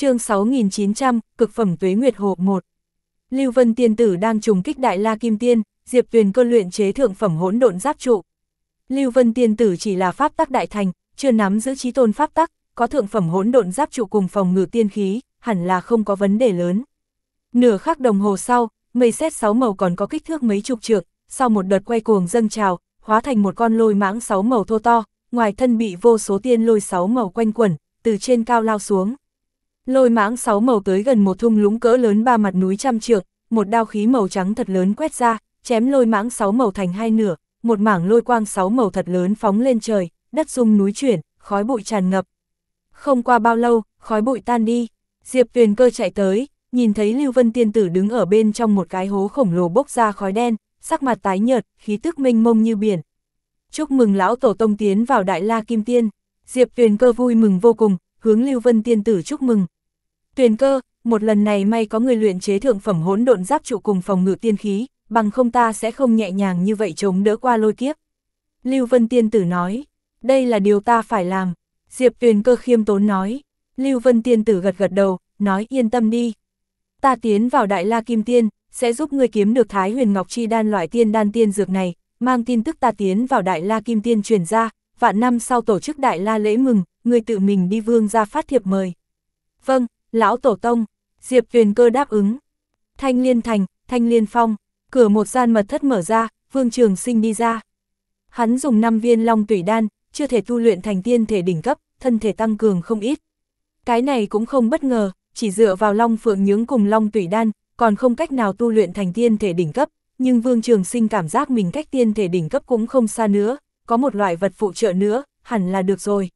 chương 6900, cực phẩm tuế nguyệt hồ 1. Lưu Vân Tiên Tử đang trùng kích Đại La Kim Tiên, Diệp Tuyền cơ luyện chế thượng phẩm hỗn độn giáp trụ. Lưu Vân Tiên Tử chỉ là pháp tắc đại thành, chưa nắm giữ chí tôn pháp tắc, có thượng phẩm hỗn độn giáp trụ cùng phòng ngự tiên khí, hẳn là không có vấn đề lớn. Nửa khắc đồng hồ sau, mây xét sáu màu còn có kích thước mấy chục trượng, sau một đợt quay cuồng dâng trào, hóa thành một con lôi mãng sáu màu thô to, ngoài thân bị vô số tiên lôi sáu màu quanh quẩn, từ trên cao lao xuống. Lôi mãng sáu màu tới gần một thung lũng cỡ lớn ba mặt núi trăm trượng, một đao khí màu trắng thật lớn quét ra, chém lôi mãng sáu màu thành hai nửa, một mảng lôi quang sáu màu thật lớn phóng lên trời, đất rung núi chuyển, khói bụi tràn ngập. Không qua bao lâu, khói bụi tan đi, Diệp Tuyền Cơ chạy tới, nhìn thấy Lưu Vân Tiên Tử đứng ở bên trong một cái hố khổng lồ bốc ra khói đen, sắc mặt tái nhợt, khí tức mênh mông như biển. Chúc mừng lão tổ tông tiến vào Đại La Kim Tiên. Diệp Tuyền Cơ vui mừng vô cùng, hướng Lưu Vân Tiên Tử chúc mừng, Tuyền cơ, một lần này may có người luyện chế thượng phẩm hỗn độn giáp trụ cùng phòng ngự tiên khí, bằng không ta sẽ không nhẹ nhàng như vậy chống đỡ qua lôi kiếp. Lưu Vân Tiên Tử nói, đây là điều ta phải làm. Diệp Tuyền cơ khiêm tốn nói, Lưu Vân Tiên Tử gật gật đầu, nói yên tâm đi. Ta tiến vào Đại La Kim Tiên, sẽ giúp ngươi kiếm được Thái Huyền Ngọc Chi đan loại tiên đan tiên dược này, mang tin tức ta tiến vào Đại La Kim Tiên truyền ra, vạn năm sau tổ chức Đại La lễ mừng, ngươi tự mình đi vương ra phát thiệp mời. Vâng, lão tổ tông, Diệp Tuyền cơ đáp ứng. Thanh liên thành, thanh liên phong, cửa một gian mật thất mở ra, vương trường sinh đi ra. Hắn dùng 5 viên long tủy đan, chưa thể tu luyện thành tiên thể đỉnh cấp, thân thể tăng cường không ít. Cái này cũng không bất ngờ, chỉ dựa vào long phượng nhướng cùng long tủy đan, còn không cách nào tu luyện thành tiên thể đỉnh cấp, nhưng Vương Trường Sinh cảm giác mình cách tiên thể đỉnh cấp cũng không xa nữa, có một loại vật phụ trợ nữa, hẳn là được rồi.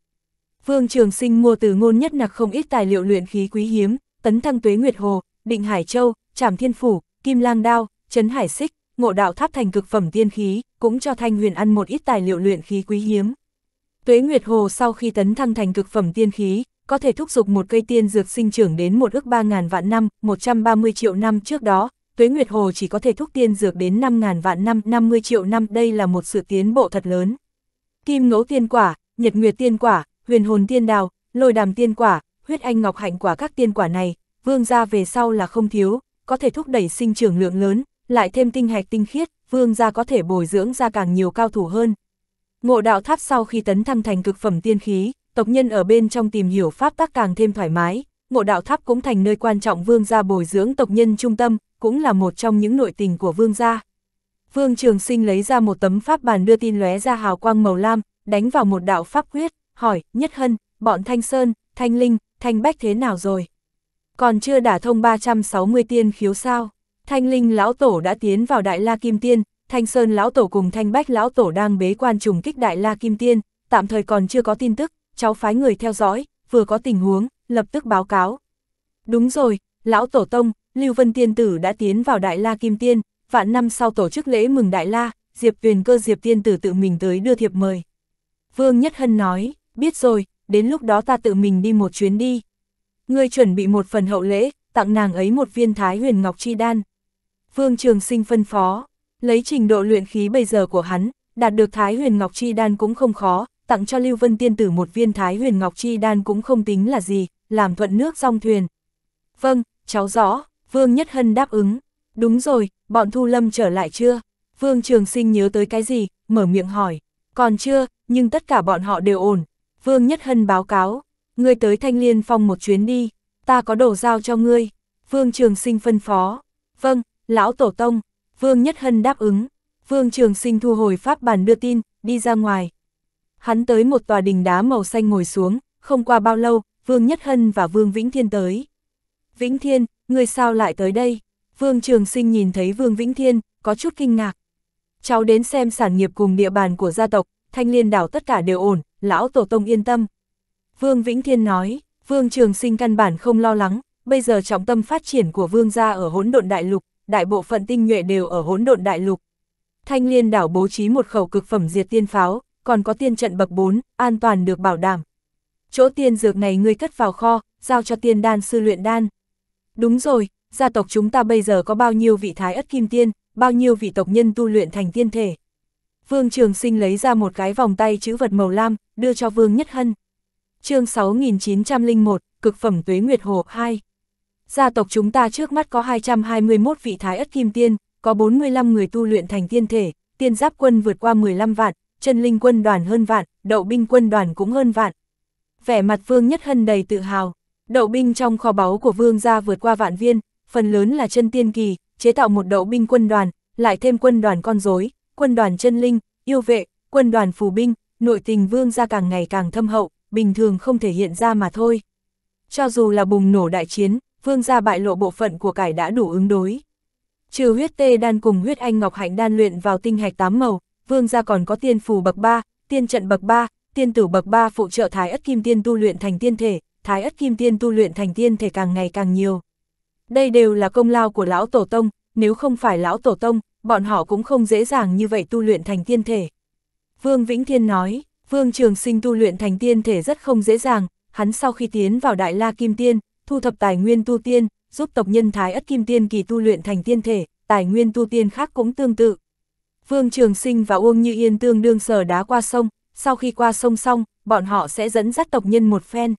Vương Trường Sinh mua từ ngôn nhất nặc không ít tài liệu luyện khí quý hiếm, tấn thăng tuế nguyệt hồ, định hải châu, trảm thiên phủ, kim lang đao, trấn hải xích, ngộ đạo tháp thành cực phẩm tiên khí, cũng cho Thanh Huyền ăn một ít tài liệu luyện khí quý hiếm. Tuế Nguyệt Hồ sau khi tấn thăng thành cực phẩm tiên khí, có thể thúc giục một cây tiên dược sinh trưởng đến một ước 3.000 vạn năm, 130 triệu năm trước đó, Tuế Nguyệt Hồ chỉ có thể thúc tiên dược đến 5.000 vạn năm, 50 triệu năm, đây là một sự tiến bộ thật lớn. Kim ngẫu tiên quả, nhật nguyệt tiên quả, huyền hồn tiên đào, lôi đàm tiên quả, huyết anh ngọc hạnh quả các tiên quả này, vương gia về sau là không thiếu, có thể thúc đẩy sinh trưởng lượng lớn, lại thêm tinh hạch tinh khiết, vương gia có thể bồi dưỡng ra càng nhiều cao thủ hơn. Ngộ đạo tháp sau khi tấn thăng thành cực phẩm tiên khí, tộc nhân ở bên trong tìm hiểu pháp tác càng thêm thoải mái, ngộ đạo tháp cũng thành nơi quan trọng vương gia bồi dưỡng tộc nhân trung tâm, cũng là một trong những nội tình của vương gia. Vương Trường Sinh lấy ra một tấm pháp bàn đưa tin lóe ra hào quang màu lam, đánh vào một đạo pháp quyết, hỏi, Nhất Hân, bọn Thanh Sơn, Thanh Linh, Thanh Bách thế nào rồi? Còn chưa đả thông 360 tiên khiếu sao? Thanh Linh lão tổ đã tiến vào Đại La Kim Tiên, Thanh Sơn lão tổ cùng Thanh Bách lão tổ đang bế quan trùng kích Đại La Kim Tiên, tạm thời còn chưa có tin tức, cháu phái người theo dõi, vừa có tình huống, lập tức báo cáo. Đúng rồi, lão tổ tông, Lưu Vân Tiên tử đã tiến vào Đại La Kim Tiên, vạn năm sau tổ chức lễ mừng Đại La, Diệp Tuyền Cơ Diệp Tiên tử tự mình tới đưa thiệp mời. Vương Nhất Hân nói biết rồi, đến lúc đó ta tự mình đi một chuyến đi. Ngươi chuẩn bị một phần hậu lễ, tặng nàng ấy một viên thái huyền ngọc chi đan. Vương Trường Sinh phân phó, lấy trình độ luyện khí bây giờ của hắn, đạt được thái huyền ngọc chi đan cũng không khó, tặng cho Lưu Vân Tiên Tử một viên thái huyền ngọc chi đan cũng không tính là gì, làm thuận nước song thuyền. Vâng, cháu rõ, Vương Nhất Hân đáp ứng. Đúng rồi, bọn Thu Lâm trở lại chưa? Vương Trường Sinh nhớ tới cái gì, mở miệng hỏi. Còn chưa, nhưng tất cả bọn họ đều ổn, Vương Nhất Hân báo cáo, ngươi tới Thanh Liên Phong một chuyến đi, ta có đồ giao cho ngươi. Vương Trường Sinh phân phó. Vâng, lão tổ tông, Vương Nhất Hân đáp ứng. Vương Trường Sinh thu hồi pháp bản đưa tin, đi ra ngoài. Hắn tới một tòa đỉnh đá màu xanh ngồi xuống, không qua bao lâu, Vương Nhất Hân và Vương Vĩnh Thiên tới. Vĩnh Thiên, ngươi sao lại tới đây? Vương Trường Sinh nhìn thấy Vương Vĩnh Thiên, có chút kinh ngạc. Cháu đến xem sản nghiệp cùng địa bàn của gia tộc, thanh liên đảo tất cả đều ổn, lão tổ tông yên tâm. Vương Vĩnh Thiên nói, Vương Trường Sinh căn bản không lo lắng, bây giờ trọng tâm phát triển của Vương gia ở hỗn độn đại lục, đại bộ phận tinh nhuệ đều ở hỗn độn đại lục. Thanh Liên đảo bố trí một khẩu cực phẩm diệt tiên pháo, còn có tiên trận bậc 4, an toàn được bảo đảm. Chỗ tiên dược này ngươi cất vào kho, giao cho tiên đan sư luyện đan. Đúng rồi, gia tộc chúng ta bây giờ có bao nhiêu vị thái ất kim tiên, bao nhiêu vị tộc nhân tu luyện thành tiên thể. Vương Trường Sinh lấy ra một cái vòng tay chữ vật màu lam, đưa cho Vương Nhất Hân. chương 6901, Cực phẩm Tuế Nguyệt Hồ 2. Gia tộc chúng ta trước mắt có 221 vị thái ất kim tiên, có 45 người tu luyện thành tiên thể, tiên giáp quân vượt qua 15 vạn, chân linh quân đoàn hơn vạn, đậu binh quân đoàn cũng hơn vạn. Vẻ mặt Vương Nhất Hân đầy tự hào, đậu binh trong kho báu của Vương gia vượt qua vạn viên, phần lớn là chân tiên kỳ, chế tạo một đậu binh quân đoàn, lại thêm quân đoàn con rối, quân đoàn chân linh, yêu vệ, quân đoàn phù binh, nội tình vương gia càng ngày càng thâm hậu, bình thường không thể hiện ra mà thôi. Cho dù là bùng nổ đại chiến, vương gia bại lộ bộ phận của cải đã đủ ứng đối. Trừ huyết tê đan cùng huyết anh ngọc hạnh đan luyện vào tinh hạch tám màu, vương gia còn có tiên phù bậc 3, tiên trận bậc 3, tiên tử bậc 3 phụ trợ thái ất kim tiên tu luyện thành tiên thể, thái ất kim tiên tu luyện thành tiên thể càng ngày càng nhiều. Đây đều là công lao của lão tổ tông, nếu không phải lão tổ tông, bọn họ cũng không dễ dàng như vậy tu luyện thành tiên thể. Vương Vĩnh Thiên nói, Vương Trường Sinh tu luyện thành tiên thể rất không dễ dàng, hắn sau khi tiến vào Đại La Kim Tiên, thu thập tài nguyên tu tiên, giúp tộc nhân Thái Ất Kim Tiên kỳ tu luyện thành tiên thể, tài nguyên tu tiên khác cũng tương tự. Vương Trường Sinh và Uông Như Yên tương đương sờ đá qua sông, sau khi qua sông xong, bọn họ sẽ dẫn dắt tộc nhân một phen.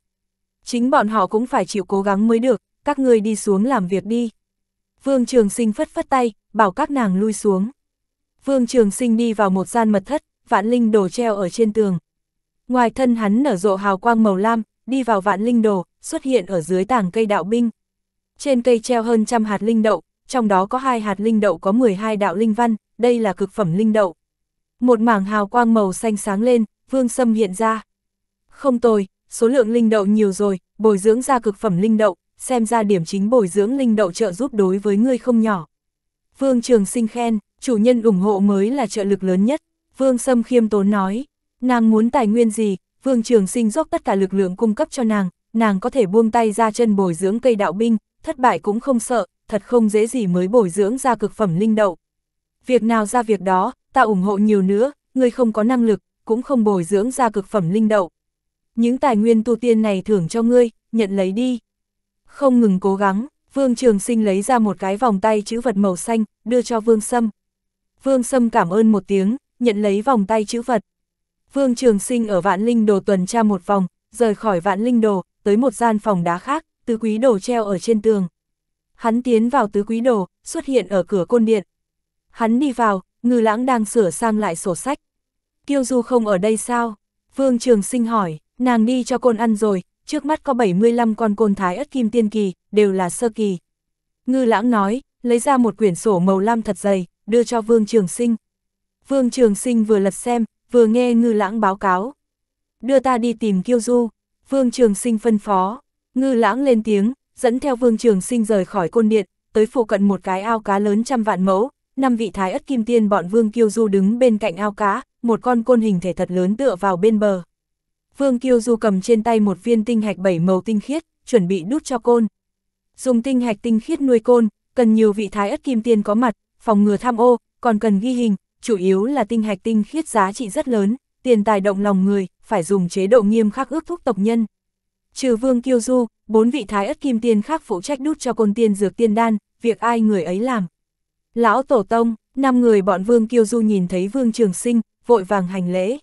Chính bọn họ cũng phải chịu cố gắng mới được, các ngươi đi xuống làm việc đi. Vương Trường Sinh phất phất tay, bảo các nàng lui xuống. Vương Trường Sinh đi vào một gian mật thất, vạn linh đồ treo ở trên tường. Ngoài thân hắn nở rộ hào quang màu lam, đi vào vạn linh đồ, xuất hiện ở dưới tảng cây đạo binh. Trên cây treo hơn trăm hạt linh đậu, trong đó có hai hạt linh đậu có 12 đạo linh văn, đây là cực phẩm linh đậu. Một mảng hào quang màu xanh sáng lên, vương sâm hiện ra. Không tồi, số lượng linh đậu nhiều rồi, bồi dưỡng ra cực phẩm linh đậu, xem ra điểm chính bồi dưỡng linh đậu trợ giúp đối với ngươi không nhỏ. Vương Trường Sinh khen, chủ nhân ủng hộ mới là trợ lực lớn nhất, Vương Sâm khiêm tốn nói, nàng muốn tài nguyên gì, Vương Trường Sinh dốc tất cả lực lượng cung cấp cho nàng, nàng có thể buông tay ra chân bồi dưỡng cây đạo binh, thất bại cũng không sợ, thật không dễ gì mới bồi dưỡng ra cực phẩm linh đậu. Việc nào ra việc đó, ta ủng hộ nhiều nữa, ngươi không có năng lực, cũng không bồi dưỡng ra cực phẩm linh đậu. Những tài nguyên tu tiên này thưởng cho ngươi, nhận lấy đi. Không ngừng cố gắng, Vương Trường Sinh lấy ra một cái vòng tay chữ vật màu xanh, đưa cho Vương Sâm. Vương Sâm cảm ơn một tiếng, nhận lấy vòng tay chữ vật. Vương Trường Sinh ở Vạn Linh Đồ tuần tra một vòng, rời khỏi Vạn Linh Đồ, tới một gian phòng đá khác, tứ quý đồ treo ở trên tường. Hắn tiến vào tứ quý đồ, xuất hiện ở cửa côn điện. Hắn đi vào, ngư lãng đang sửa sang lại sổ sách. Kiêu Du không ở đây sao? Vương Trường Sinh hỏi, nàng đi cho côn ăn rồi, trước mắt có 75 con côn thái ất kim tiên kỳ, đều là sơ kỳ. Ngư lãng nói, lấy ra một quyển sổ màu lam thật dày, đưa cho Vương Trường Sinh. Vương Trường Sinh vừa lật xem, vừa nghe ngư lãng báo cáo. Đưa ta đi tìm Kiêu Du, Vương Trường Sinh phân phó, ngư lãng lên tiếng, dẫn theo Vương Trường Sinh rời khỏi côn điện, tới phụ cận một cái ao cá lớn trăm vạn mẫu, năm vị thái ất kim tiên bọn Vương Kiêu Du đứng bên cạnh ao cá, một con côn hình thể thật lớn tựa vào bên bờ. Vương Kiêu Du cầm trên tay một viên tinh hạch bảy màu tinh khiết, chuẩn bị đút cho côn. Dùng tinh hạch tinh khiết nuôi côn, cần nhiều vị thái ất kim tiên có mặt, phòng ngừa tham ô, còn cần ghi hình, chủ yếu là tinh hạch tinh khiết giá trị rất lớn, tiền tài động lòng người, phải dùng chế độ nghiêm khắc ước thúc tộc nhân. Trừ Vương Kiêu Du, bốn vị thái ất kim tiên khác phụ trách đút cho côn tiên dược tiên đan, việc ai người ấy làm. Lão Tổ Tông, năm người bọn Vương Kiêu Du nhìn thấy Vương Trường Sinh, vội vàng hành lễ.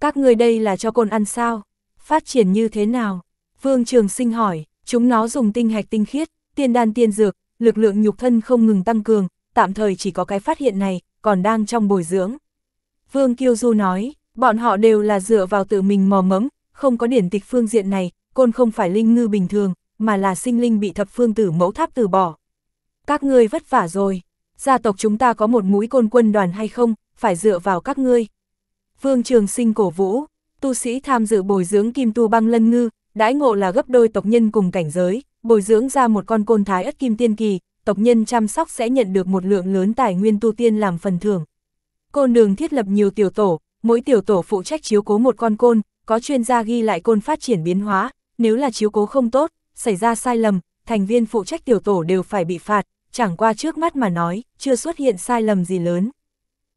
Các người đây là cho côn ăn sao? Phát triển như thế nào? Vương Trường Sinh hỏi, chúng nó dùng tinh hạch tinh khiết, tiên đan tiên dược, lực lượng nhục thân không ngừng tăng cường, tạm thời chỉ có cái phát hiện này, còn đang trong bồi dưỡng. Vương Kiêu Du nói, bọn họ đều là dựa vào tự mình mò mẫm, không có điển tịch phương diện này, côn không phải linh ngư bình thường, mà là sinh linh bị thập phương tử mẫu tháp từ bỏ. Các ngươi vất vả rồi, gia tộc chúng ta có một mũi côn quân đoàn hay không, phải dựa vào các ngươi, Vương Trường Sinh cổ vũ, tu sĩ tham dự bồi dưỡng kim tu băng lân ngư, đãi ngộ là gấp đôi tộc nhân cùng cảnh giới, bồi dưỡng ra một con côn thái ất kim tiên kỳ, tộc nhân chăm sóc sẽ nhận được một lượng lớn tài nguyên tu tiên làm phần thưởng. Côn đường thiết lập nhiều tiểu tổ, mỗi tiểu tổ phụ trách chiếu cố một con côn, có chuyên gia ghi lại côn phát triển biến hóa, nếu là chiếu cố không tốt, xảy ra sai lầm, thành viên phụ trách tiểu tổ đều phải bị phạt, chẳng qua trước mắt mà nói, chưa xuất hiện sai lầm gì lớn.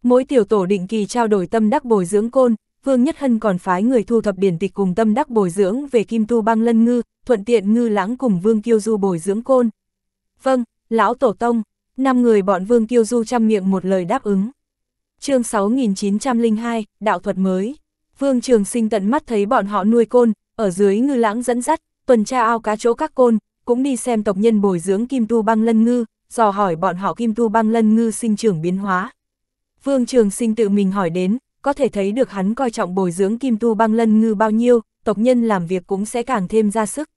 Mỗi tiểu tổ định kỳ trao đổi tâm đắc bồi dưỡng côn, Vương Nhất Hân còn phái người thu thập điển tịch cùng tâm đắc bồi dưỡng về Kim Tu băng Lân Ngư, thuận tiện Ngư Lãng cùng Vương Kiêu Du bồi dưỡng côn. Vâng, lão tổ tông, năm người bọn Vương Kiêu Du chăm miệng một lời đáp ứng. Chương 6902, đạo thuật mới. Vương Trường Sinh tận mắt thấy bọn họ nuôi côn, ở dưới Ngư Lãng dẫn dắt, tuần tra ao cá chỗ các côn, cũng đi xem tộc nhân bồi dưỡng Kim Tu băng Lân Ngư, dò hỏi bọn họ Kim Tu băng Lân Ngư sinh trưởng biến hóa. Vương Trường Sinh tự mình hỏi đến, có thể thấy được hắn coi trọng bồi dưỡng Kim Tu Băng Lân Ngư bao nhiêu, tộc nhân làm việc cũng sẽ càng thêm ra sức.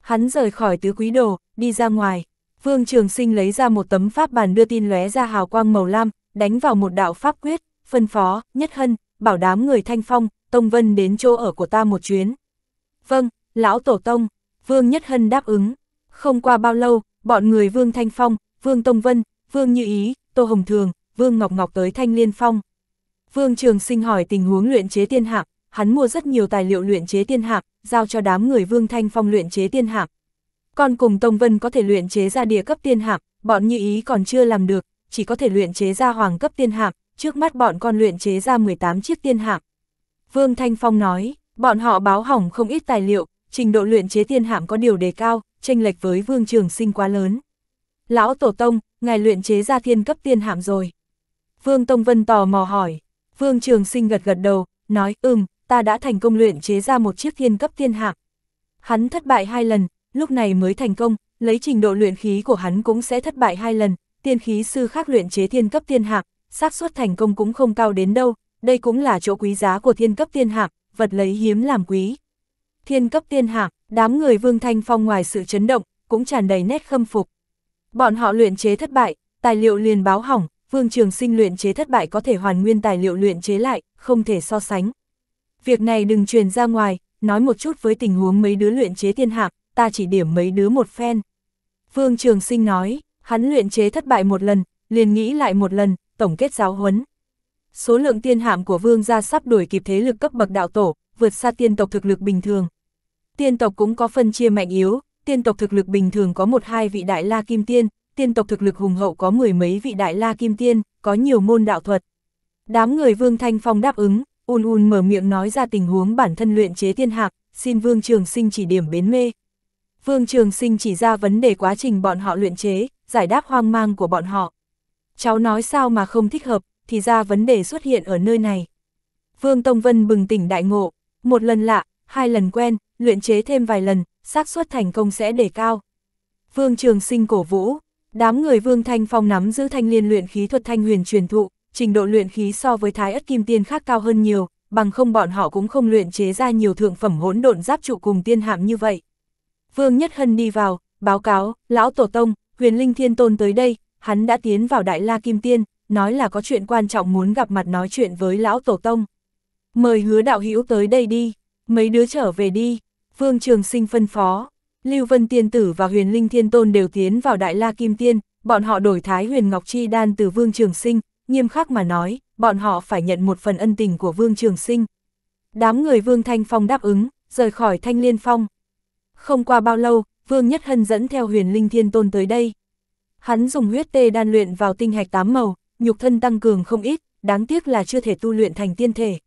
Hắn rời khỏi tứ quý đồ, đi ra ngoài. Vương Trường Sinh lấy ra một tấm pháp bàn đưa tin lóe ra hào quang màu lam, đánh vào một đạo pháp quyết, phân phó, nhất hân, bảo đám người thanh phong, Tông Vân đến chỗ ở của ta một chuyến. Vâng, lão tổ tông, Vương Nhất Hân đáp ứng. Không qua bao lâu, bọn người Vương Thanh Phong, Vương Tông Vân, Vương Như Ý, Tô Hồng Thường, Vương Ngọc Ngọc tới Thanh Liên Phong. Vương Trường Sinh hỏi tình huống luyện chế tiên hạng, hắn mua rất nhiều tài liệu luyện chế tiên hạng, giao cho đám người Vương Thanh Phong luyện chế tiên hạng. Còn cùng Tông Vân có thể luyện chế ra địa cấp tiên hạng, bọn như ý còn chưa làm được, chỉ có thể luyện chế ra hoàng cấp tiên hạng, trước mắt bọn con luyện chế ra 18 chiếc tiên hạng. Vương Thanh Phong nói, bọn họ báo hỏng không ít tài liệu, trình độ luyện chế tiên hạm có điều đề cao, tranh lệch với Vương Trường Sinh quá lớn. Lão Tổ Tông, ngài luyện chế ra thiên cấp tiên hạm rồi. Vương Tông Vân tò mò hỏi. Vương Trường Sinh gật gật đầu, nói, ừm, ta đã thành công luyện chế ra một chiếc thiên cấp thiên hạng. Hắn thất bại hai lần, lúc này mới thành công, lấy trình độ luyện khí của hắn cũng sẽ thất bại hai lần, tiên khí sư khác luyện chế thiên cấp thiên hạng, xác suất thành công cũng không cao đến đâu, đây cũng là chỗ quý giá của thiên cấp thiên hạng, vật lấy hiếm làm quý. Thiên cấp thiên hạng, đám người Vương Thanh Phong ngoài sự chấn động, cũng tràn đầy nét khâm phục. Bọn họ luyện chế thất bại, tài liệu liền báo hỏng, Vương Trường Sinh luyện chế thất bại có thể hoàn nguyên tài liệu luyện chế lại, không thể so sánh. Việc này đừng truyền ra ngoài, nói một chút với tình huống mấy đứa luyện chế tiên hạng, ta chỉ điểm mấy đứa một phen. Vương Trường Sinh nói, hắn luyện chế thất bại một lần, liền nghĩ lại một lần, tổng kết giáo huấn. Số lượng tiên hạm của vương gia sắp đuổi kịp thế lực cấp bậc đạo tổ, vượt xa tiên tộc thực lực bình thường. Tiên tộc cũng có phân chia mạnh yếu, tiên tộc thực lực bình thường có một hai vị đại la kim tiên, tiên tộc thực lực hùng hậu có mười mấy vị đại la kim tiên, có nhiều môn đạo thuật. Đám người Vương Thanh Phong đáp ứng, un un mở miệng nói ra tình huống bản thân luyện chế tiên hạc, xin Vương Trường Sinh chỉ điểm bến mê. Vương Trường Sinh chỉ ra vấn đề quá trình bọn họ luyện chế, giải đáp hoang mang của bọn họ. Cháu nói sao mà không thích hợp, thì ra vấn đề xuất hiện ở nơi này. Vương Tông Vân bừng tỉnh đại ngộ, một lần lạ, hai lần quen, luyện chế thêm vài lần, xác suất thành công sẽ đề cao. Vương Trường Sinh cổ vũ, Đám người Vương Thanh Phong nắm giữ thanh liên luyện khí thuật thanh huyền truyền thụ, trình độ luyện khí so với thái ất kim tiên khác cao hơn nhiều, bằng không bọn họ cũng không luyện chế ra nhiều thượng phẩm hỗn độn giáp trụ cùng tiên hạm như vậy. Vương Nhất Hân đi vào, báo cáo, lão tổ tông, huyền linh thiên tôn tới đây, hắn đã tiến vào đại la kim tiên, nói là có chuyện quan trọng muốn gặp mặt nói chuyện với lão tổ tông. Mời hứa đạo hữu tới đây đi, mấy đứa trở về đi, Vương Trường Sinh phân phó. Lưu Vân Tiên Tử và Huyền Linh Thiên Tôn đều tiến vào Đại La Kim Tiên, bọn họ đổi thái Huyền Ngọc Chi đan từ Vương Trường Sinh, nghiêm khắc mà nói, bọn họ phải nhận một phần ân tình của Vương Trường Sinh. Đám người Vương Thanh Phong đáp ứng, rời khỏi Thanh Liên Phong. Không qua bao lâu, Vương Nhất Hân dẫn theo Huyền Linh Thiên Tôn tới đây. Hắn dùng huyết tê đan luyện vào tinh hạch tám màu, nhục thân tăng cường không ít, đáng tiếc là chưa thể tu luyện thành tiên thể.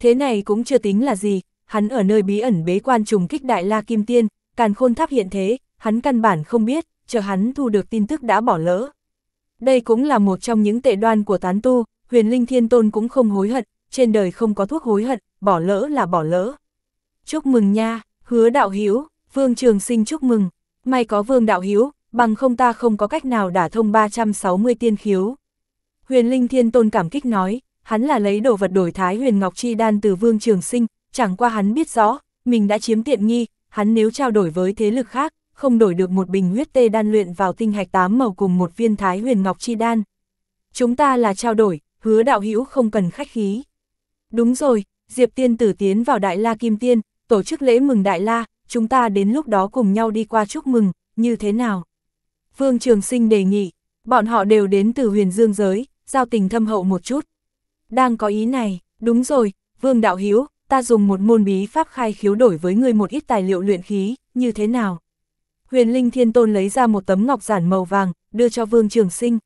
Thế này cũng chưa tính là gì, hắn ở nơi bí ẩn bế quan trùng kích Đại La Kim Tiên, càn khôn tháp hiện thế, hắn căn bản không biết, chờ hắn thu được tin tức đã bỏ lỡ. Đây cũng là một trong những tệ đoan của tán tu, huyền linh thiên tôn cũng không hối hận, trên đời không có thuốc hối hận, bỏ lỡ là bỏ lỡ. Chúc mừng nha, hứa đạo hiếu, vương trường sinh chúc mừng, may có vương đạo hiếu, bằng không ta không có cách nào đả thông 360 tiên khiếu. Huyền linh thiên tôn cảm kích nói, hắn là lấy đồ vật đổi thái huyền ngọc chi đan từ vương trường sinh, chẳng qua hắn biết rõ, mình đã chiếm tiện nghi, hắn nếu trao đổi với thế lực khác, không đổi được một bình huyết tê đan luyện vào tinh hạch tám màu cùng một viên thái huyền ngọc chi đan. Chúng ta là trao đổi, hứa đạo hữu không cần khách khí. Đúng rồi, Diệp Tiên tử tiến vào Đại La Kim Tiên, tổ chức lễ mừng Đại La, chúng ta đến lúc đó cùng nhau đi qua chúc mừng, như thế nào? Vương Trường Sinh đề nghị, bọn họ đều đến từ huyền dương giới, giao tình thâm hậu một chút. Đang có ý này, đúng rồi, Vương Đạo Hiếu, ta dùng một môn bí pháp khai khiếu đổi với ngươi một ít tài liệu luyện khí, như thế nào? Huyền Linh Thiên Tôn lấy ra một tấm ngọc giản màu vàng, đưa cho Vương Trường Sinh.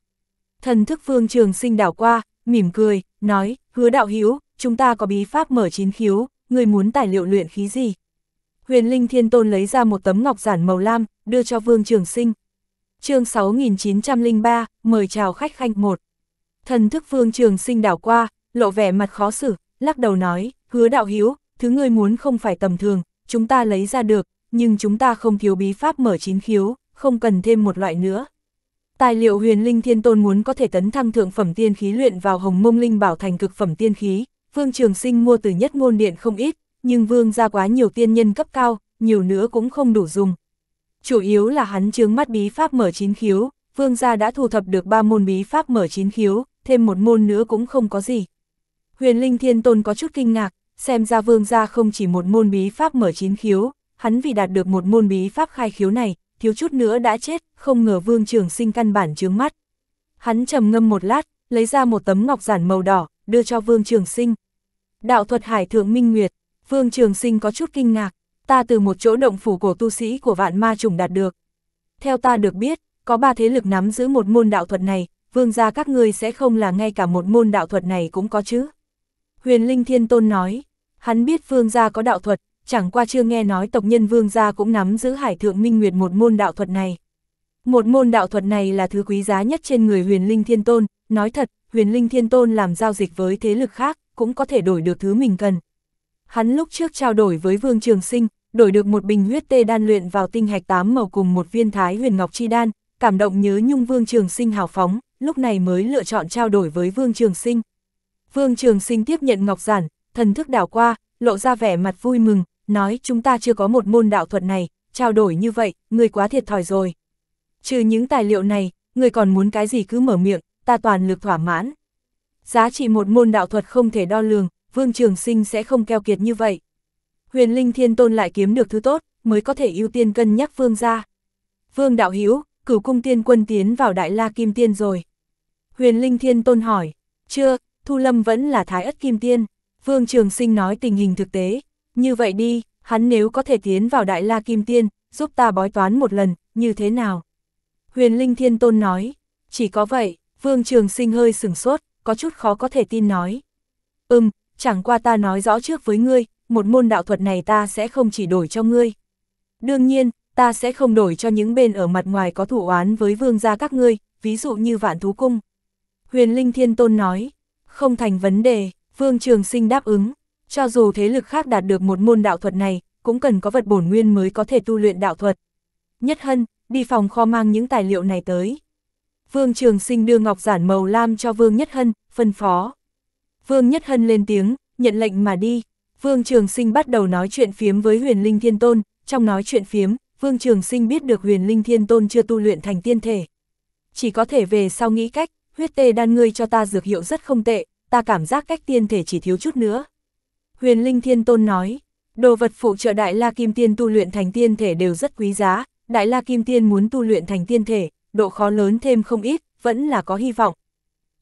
Thần thức Vương Trường Sinh đảo qua, mỉm cười, nói, hứa đạo hữu chúng ta có bí pháp mở chín khiếu, ngươi muốn tài liệu luyện khí gì? Huyền Linh Thiên Tôn lấy ra một tấm ngọc giản màu lam, đưa cho Vương Trường Sinh. chương 6903, mời chào khách khanh một. Thần thức Vương Trường Sinh đảo qua, lộ vẻ mặt khó xử, lắc đầu nói, Hứa đạo hiếu, thứ ngươi muốn không phải tầm thường, chúng ta lấy ra được, nhưng chúng ta không thiếu bí pháp mở chín khiếu, không cần thêm một loại nữa. Tài liệu huyền linh thiên tôn muốn có thể tấn thăng thượng phẩm tiên khí luyện vào hồng mông linh bảo thành cực phẩm tiên khí, vương trường sinh mua từ nhất môn điện không ít, nhưng vương ra quá nhiều tiên nhân cấp cao, nhiều nữa cũng không đủ dùng. Chủ yếu là hắn chướng mắt bí pháp mở chín khiếu, vương gia đã thu thập được ba môn bí pháp mở chín khiếu, thêm một môn nữa cũng không có gì. Huyền linh thiên tôn có chút kinh ngạc, xem ra vương gia không chỉ một môn bí pháp mở chín khiếu, hắn vì đạt được một môn bí pháp khai khiếu này, thiếu chút nữa đã chết, không ngờ vương trường sinh căn bản chướng mắt. Hắn trầm ngâm một lát, lấy ra một tấm ngọc giản màu đỏ, đưa cho vương trường sinh. Đạo thuật hải thượng minh nguyệt, vương trường sinh có chút kinh ngạc, ta từ một chỗ động phủ cổ tu sĩ của vạn ma trùng đạt được. Theo ta được biết, có ba thế lực nắm giữ một môn đạo thuật này, vương gia các ngươi sẽ không là ngay cả một môn đạo thuật này cũng có chứ. Huyền Linh Thiên Tôn nói, hắn biết Vương gia có đạo thuật, chẳng qua chưa nghe nói tộc nhân Vương gia cũng nắm giữ Hải Thượng Minh Nguyệt một môn đạo thuật này. Một môn đạo thuật này là thứ quý giá nhất trên người Huyền Linh Thiên Tôn, nói thật, Huyền Linh Thiên Tôn làm giao dịch với thế lực khác, cũng có thể đổi được thứ mình cần. Hắn lúc trước trao đổi với Vương Trường Sinh, đổi được một bình huyết tê đan luyện vào tinh hạch tám màu cùng một viên thái huyền ngọc chi đan, cảm động nhớ nhung Vương Trường Sinh hào phóng, lúc này mới lựa chọn trao đổi với Vương Trường Sinh, Vương Trường Sinh tiếp nhận ngọc giản, thần thức đảo qua, lộ ra vẻ mặt vui mừng, nói chúng ta chưa có một môn đạo thuật này, trao đổi như vậy, người quá thiệt thòi rồi. Trừ những tài liệu này, người còn muốn cái gì cứ mở miệng, ta toàn lực thỏa mãn. Giá trị một môn đạo thuật không thể đo lường, Vương Trường Sinh sẽ không keo kiệt như vậy. Huyền Linh Thiên Tôn lại kiếm được thứ tốt, mới có thể ưu tiên cân nhắc Vương ra. Vương Đạo Hiếu, cửu cung tiên quân tiến vào Đại La Kim Tiên rồi. Huyền Linh Thiên Tôn hỏi, chưa, Thu Lâm vẫn là thái ất kim tiên. Vương Trường Sinh nói tình hình thực tế. Như vậy đi, hắn nếu có thể tiến vào đại la kim tiên, giúp ta bói toán một lần, như thế nào? Huyền Linh Thiên Tôn nói, chỉ có vậy, Vương Trường Sinh hơi sửng sốt, có chút khó có thể tin nói. Ừm, chẳng qua ta nói rõ trước với ngươi, một môn đạo thuật này ta sẽ không chỉ đổi cho ngươi. Đương nhiên, ta sẽ không đổi cho những bên ở mặt ngoài có thủ oán với vương gia các ngươi, ví dụ như vạn thú cung. Huyền Linh Thiên Tôn nói, không thành vấn đề, Vương Trường Sinh đáp ứng, cho dù thế lực khác đạt được một môn đạo thuật này, cũng cần có vật bổn nguyên mới có thể tu luyện đạo thuật. Nhất Hân, đi phòng kho mang những tài liệu này tới. Vương Trường Sinh đưa ngọc giản màu lam cho Vương Nhất Hân, phân phó. Vương Nhất Hân lên tiếng, nhận lệnh mà đi. Vương Trường Sinh bắt đầu nói chuyện phiếm với huyền linh thiên tôn, trong nói chuyện phiếm, Vương Trường Sinh biết được huyền linh thiên tôn chưa tu luyện thành tiên thể. Chỉ có thể về sau nghĩ cách, huyết tê đan ngươi cho ta dược hiệu rất không tệ, ta cảm giác cách tiên thể chỉ thiếu chút nữa. Huyền Linh Thiên Tôn nói, đồ vật phụ trợ Đại La Kim Tiên tu luyện thành tiên thể đều rất quý giá, Đại La Kim Tiên muốn tu luyện thành tiên thể, độ khó lớn thêm không ít, vẫn là có hy vọng.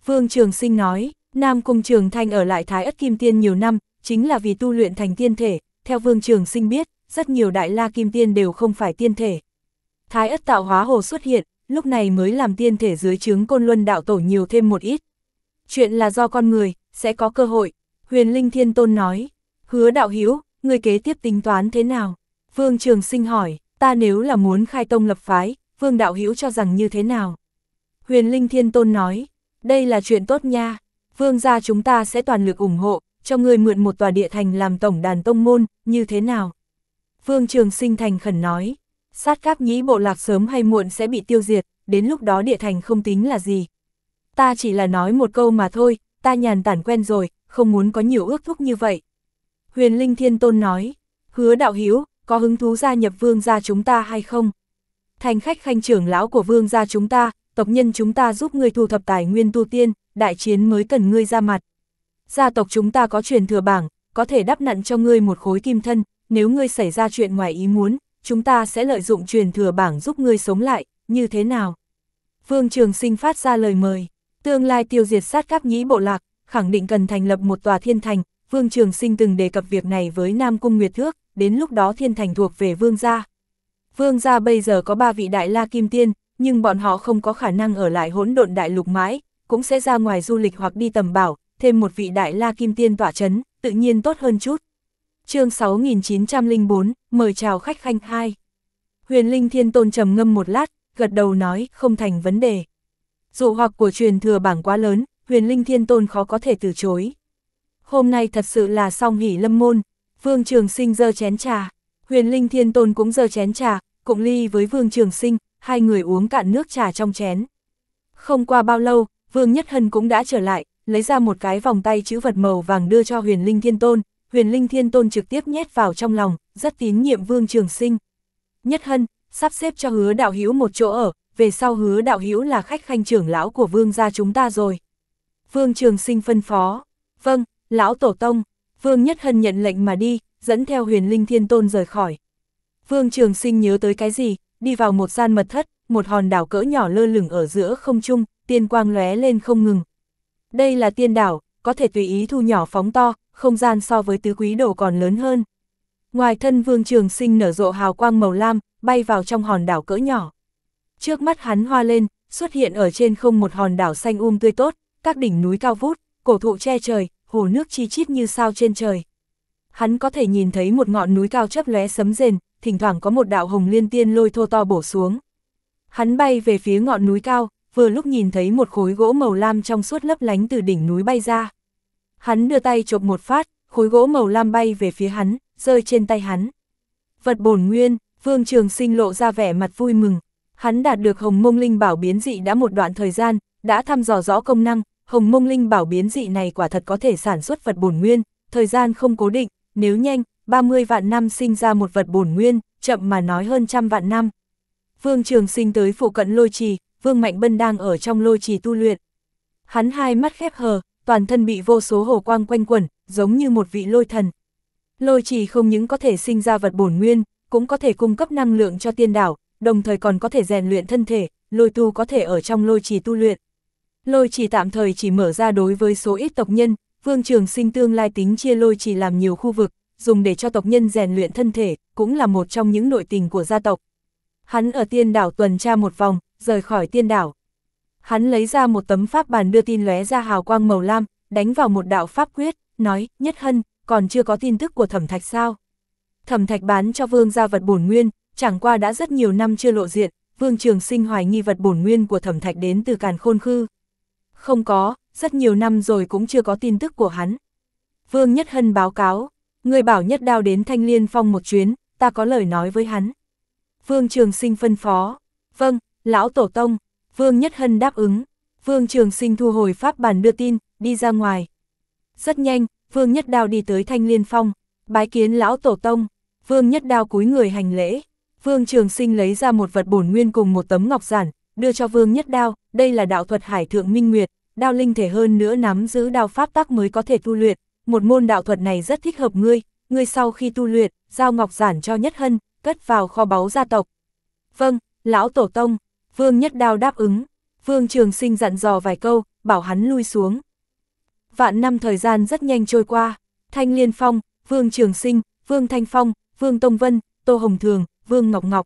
Vương Trường Sinh nói, Nam Cung Trường Thanh ở lại Thái Ất Kim Tiên nhiều năm, chính là vì tu luyện thành tiên thể, theo Vương Trường Sinh biết, rất nhiều Đại La Kim Tiên đều không phải tiên thể. Thái Ất Tạo Hóa Hồ xuất hiện, lúc này mới làm tiên thể dưới chướng côn luân đạo tổ nhiều thêm một ít. Chuyện là do con người, sẽ có cơ hội, huyền linh thiên tôn nói. Hứa đạo Hiếu người kế tiếp tính toán thế nào? Vương Trường Sinh hỏi, ta nếu là muốn khai tông lập phái, Vương đạo Hiếu cho rằng như thế nào? Huyền linh thiên tôn nói, đây là chuyện tốt nha, Vương gia chúng ta sẽ toàn lực ủng hộ, cho người mượn một tòa địa thành làm tổng đàn tông môn, như thế nào? Vương Trường Sinh thành khẩn nói, sát cáp nhĩ bộ lạc sớm hay muộn sẽ bị tiêu diệt, đến lúc đó địa thành không tính là gì. Ta chỉ là nói một câu mà thôi, ta nhàn tản quen rồi, không muốn có nhiều ước thúc như vậy. Huyền Linh Thiên Tôn nói, hứa đạo hiếu, có hứng thú gia nhập vương gia chúng ta hay không? Thành khách khanh trưởng lão của vương gia chúng ta, tộc nhân chúng ta giúp ngươi thu thập tài nguyên tu tiên, đại chiến mới cần ngươi ra mặt. Gia tộc chúng ta có truyền thừa bảng, có thể đắp nặn cho ngươi một khối kim thân, nếu ngươi xảy ra chuyện ngoài ý muốn, chúng ta sẽ lợi dụng truyền thừa bảng giúp ngươi sống lại, như thế nào? Vương Trường Sinh phát ra lời mời, tương lai tiêu diệt sát cáp nhĩ bộ lạc, khẳng định cần thành lập một tòa thiên thành, Vương Trường Sinh từng đề cập việc này với Nam Cung Nguyệt Thước, đến lúc đó thiên thành thuộc về Vương gia. Vương gia bây giờ có ba vị đại la kim tiên, nhưng bọn họ không có khả năng ở lại hỗn độn đại lục mãi, cũng sẽ ra ngoài du lịch hoặc đi tầm bảo, thêm một vị đại la kim tiên tỏa chấn, tự nhiên tốt hơn chút chương 6904, mời chào khách khanh hai. Huyền Linh Thiên Tôn trầm ngâm một lát, gật đầu nói, không thành vấn đề. Dụ hoặc của truyền thừa bảng quá lớn, Huyền Linh Thiên Tôn khó có thể từ chối. Hôm nay thật sự là song hỷ lâm môn, Vương Trường Sinh dơ chén trà, Huyền Linh Thiên Tôn cũng dơ chén trà, cùng ly với Vương Trường Sinh, hai người uống cạn nước trà trong chén. Không qua bao lâu, Vương Nhất Hân cũng đã trở lại, lấy ra một cái vòng tay chữ vật màu vàng đưa cho Huyền Linh Thiên Tôn, huyền linh thiên tôn trực tiếp nhét vào trong lòng, rất tín nhiệm vương trường sinh. Nhất hân, sắp xếp cho hứa đạo hữu một chỗ ở, về sau hứa đạo hữu là khách khanh trưởng lão của vương gia chúng ta rồi. Vương trường sinh phân phó, vâng, lão tổ tông, vương nhất hân nhận lệnh mà đi, dẫn theo huyền linh thiên tôn rời khỏi. Vương trường sinh nhớ tới cái gì, đi vào một gian mật thất, một hòn đảo cỡ nhỏ lơ lửng ở giữa không trung, tiên quang lóe lên không ngừng. Đây là tiên đảo, có thể tùy ý thu nhỏ phóng to, không gian so với tứ quý đồ còn lớn hơn. Ngoài thân vương trường sinh nở rộ hào quang màu lam, bay vào trong hòn đảo cỡ nhỏ. Trước mắt hắn hoa lên, xuất hiện ở trên không một hòn đảo xanh um tươi tốt, các đỉnh núi cao vút, cổ thụ che trời, hồ nước chi chít như sao trên trời. Hắn có thể nhìn thấy một ngọn núi cao chấp lóe sấm rền, thỉnh thoảng có một đạo hồng liên tiên lôi thô to bổ xuống. Hắn bay về phía ngọn núi cao, vừa lúc nhìn thấy một khối gỗ màu lam trong suốt lấp lánh từ đỉnh núi bay ra. Hắn đưa tay chộp một phát, khối gỗ màu lam bay về phía hắn, rơi trên tay hắn. Vật bổn nguyên, Vương Trường Sinh lộ ra vẻ mặt vui mừng. Hắn đạt được Hồng Mông Linh Bảo biến dị đã một đoạn thời gian, đã thăm dò rõ công năng, Hồng Mông Linh Bảo biến dị này quả thật có thể sản xuất vật bổn nguyên, thời gian không cố định, nếu nhanh, 30 vạn năm sinh ra một vật bổn nguyên, chậm mà nói hơn trăm vạn năm. Vương Trường Sinh tới phụ cận Lôi Trì, Vương Mạnh Bân đang ở trong Lôi Trì tu luyện. Hắn hai mắt khép hờ, toàn thân bị vô số hồ quang quanh quẩn, giống như một vị lôi thần. Lôi trì không những có thể sinh ra vật bổn nguyên, cũng có thể cung cấp năng lượng cho tiên đảo, đồng thời còn có thể rèn luyện thân thể, lôi tu có thể ở trong lôi trì tu luyện. Lôi trì tạm thời chỉ mở ra đối với số ít tộc nhân, vương trường sinh tương lai tính chia lôi trì làm nhiều khu vực, dùng để cho tộc nhân rèn luyện thân thể, cũng là một trong những nội tình của gia tộc. Hắn ở tiên đảo tuần tra một vòng, rời khỏi tiên đảo hắn lấy ra một tấm pháp bàn đưa tin lóe ra hào quang màu lam, đánh vào một đạo pháp quyết, nói, nhất hân, còn chưa có tin tức của thẩm thạch sao. Thẩm thạch bán cho vương gia vật bổn nguyên, chẳng qua đã rất nhiều năm chưa lộ diện, vương trường sinh hoài nghi vật bổn nguyên của thẩm thạch đến từ càn khôn khư. Không có, rất nhiều năm rồi cũng chưa có tin tức của hắn. Vương Nhất Hân báo cáo, người bảo Nhất Đao đến Thanh Liên Phong một chuyến, ta có lời nói với hắn. Vương Trường Sinh phân phó, vâng, lão tổ tông, Vương Nhất Hân đáp ứng. Vương Trường Sinh thu hồi pháp bản đưa tin, đi ra ngoài. Rất nhanh, Vương Nhất Đao đi tới Thanh Liên Phong, bái kiến lão tổ tông. Vương Nhất Đao cúi người hành lễ. Vương Trường Sinh lấy ra một vật bổn nguyên cùng một tấm ngọc giản, đưa cho Vương Nhất Đao, đây là đạo thuật Hải Thượng Minh Nguyệt, đao linh thể hơn nữa nắm giữ đao pháp tác mới có thể tu luyện, một môn đạo thuật này rất thích hợp ngươi, ngươi sau khi tu luyện, giao ngọc giản cho Nhất Hân, cất vào kho báu gia tộc. Vâng, lão tổ tông, Vương Nhất Đao đáp ứng, Vương Trường Sinh dặn dò vài câu, bảo hắn lui xuống. Vạn năm thời gian rất nhanh trôi qua, Thanh Liên Phong, Vương Trường Sinh, Vương Thanh Phong, Vương Tông Vân, Tô Hồng Thường, Vương Ngọc Ngọc.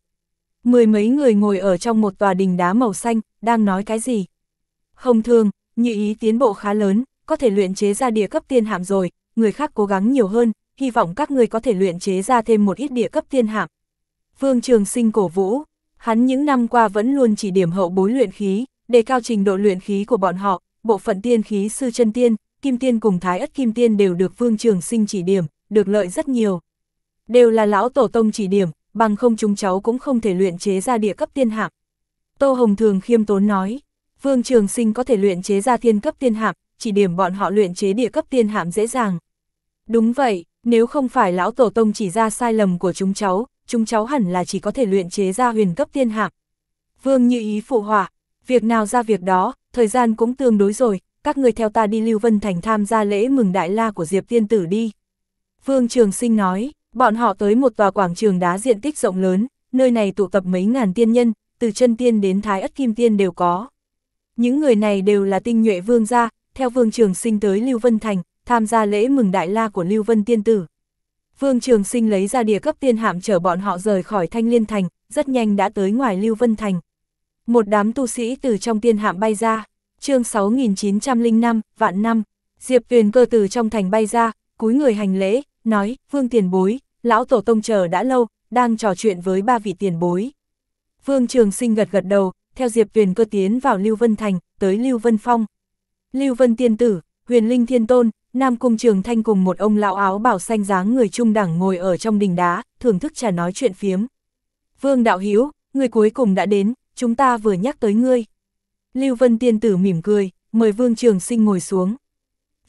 Mười mấy người ngồi ở trong một tòa đình đá màu xanh, đang nói cái gì? Hồng Thường, như ý tiến bộ khá lớn, có thể luyện chế ra địa cấp tiên hạm rồi, người khác cố gắng nhiều hơn, hy vọng các người có thể luyện chế ra thêm một ít địa cấp tiên hạm. Vương Trường Sinh cổ vũ, Hắn những năm qua vẫn luôn chỉ điểm hậu bối luyện khí, đề cao trình độ luyện khí của bọn họ, bộ phận tiên khí sư chân tiên, kim tiên cùng thái ất kim tiên đều được Vương Trường Sinh chỉ điểm, được lợi rất nhiều. Đều là lão tổ tông chỉ điểm, bằng không chúng cháu cũng không thể luyện chế ra địa cấp tiên hạng. Tô Hồng Thường khiêm tốn nói, Vương Trường Sinh có thể luyện chế ra thiên cấp tiên hạm, chỉ điểm bọn họ luyện chế địa cấp tiên hạm dễ dàng. Đúng vậy, nếu không phải lão tổ tông chỉ ra sai lầm của chúng cháu, chúng cháu hẳn là chỉ có thể luyện chế ra huyền cấp tiên hạc. Vương như ý phụ họa, việc nào ra việc đó, thời gian cũng tương đối rồi, các người theo ta đi Lưu Vân Thành tham gia lễ mừng đại la của Diệp Tiên Tử đi. Vương Trường Sinh nói, bọn họ tới một tòa quảng trường đá diện tích rộng lớn, nơi này tụ tập mấy ngàn tiên nhân, từ chân tiên đến thái ất kim tiên đều có. Những người này đều là tinh nhuệ vương gia, theo Vương Trường Sinh tới Lưu Vân Thành, tham gia lễ mừng đại la của Lưu Vân Tiên Tử. Vương Trường Sinh lấy ra địa cấp tiên hạm chở bọn họ rời khỏi Thanh Liên Thành, rất nhanh đã tới ngoài Lưu Vân Thành. Một đám tu sĩ từ trong tiên hạm bay ra, chương 6905, vạn năm, Diệp Tuyền cơ từ trong thành bay ra, cúi người hành lễ, nói, Vương Tiền Bối, Lão Tổ Tông chờ đã lâu, đang trò chuyện với ba vị tiền bối. Vương Trường Sinh gật gật đầu, theo Diệp Tuyền cơ tiến vào Lưu Vân Thành, tới Lưu Vân Phong. Lưu Vân Tiên Tử, Huyền Linh Thiên Tôn, Nam Cung Trường Thanh cùng một ông lão áo bảo xanh dáng người trung đẳng ngồi ở trong đình đá, thưởng thức trà nói chuyện phiếm. Vương Đạo Hiếu, người cuối cùng đã đến, chúng ta vừa nhắc tới ngươi. Lưu Vân Tiên Tử mỉm cười, mời Vương Trường Sinh ngồi xuống.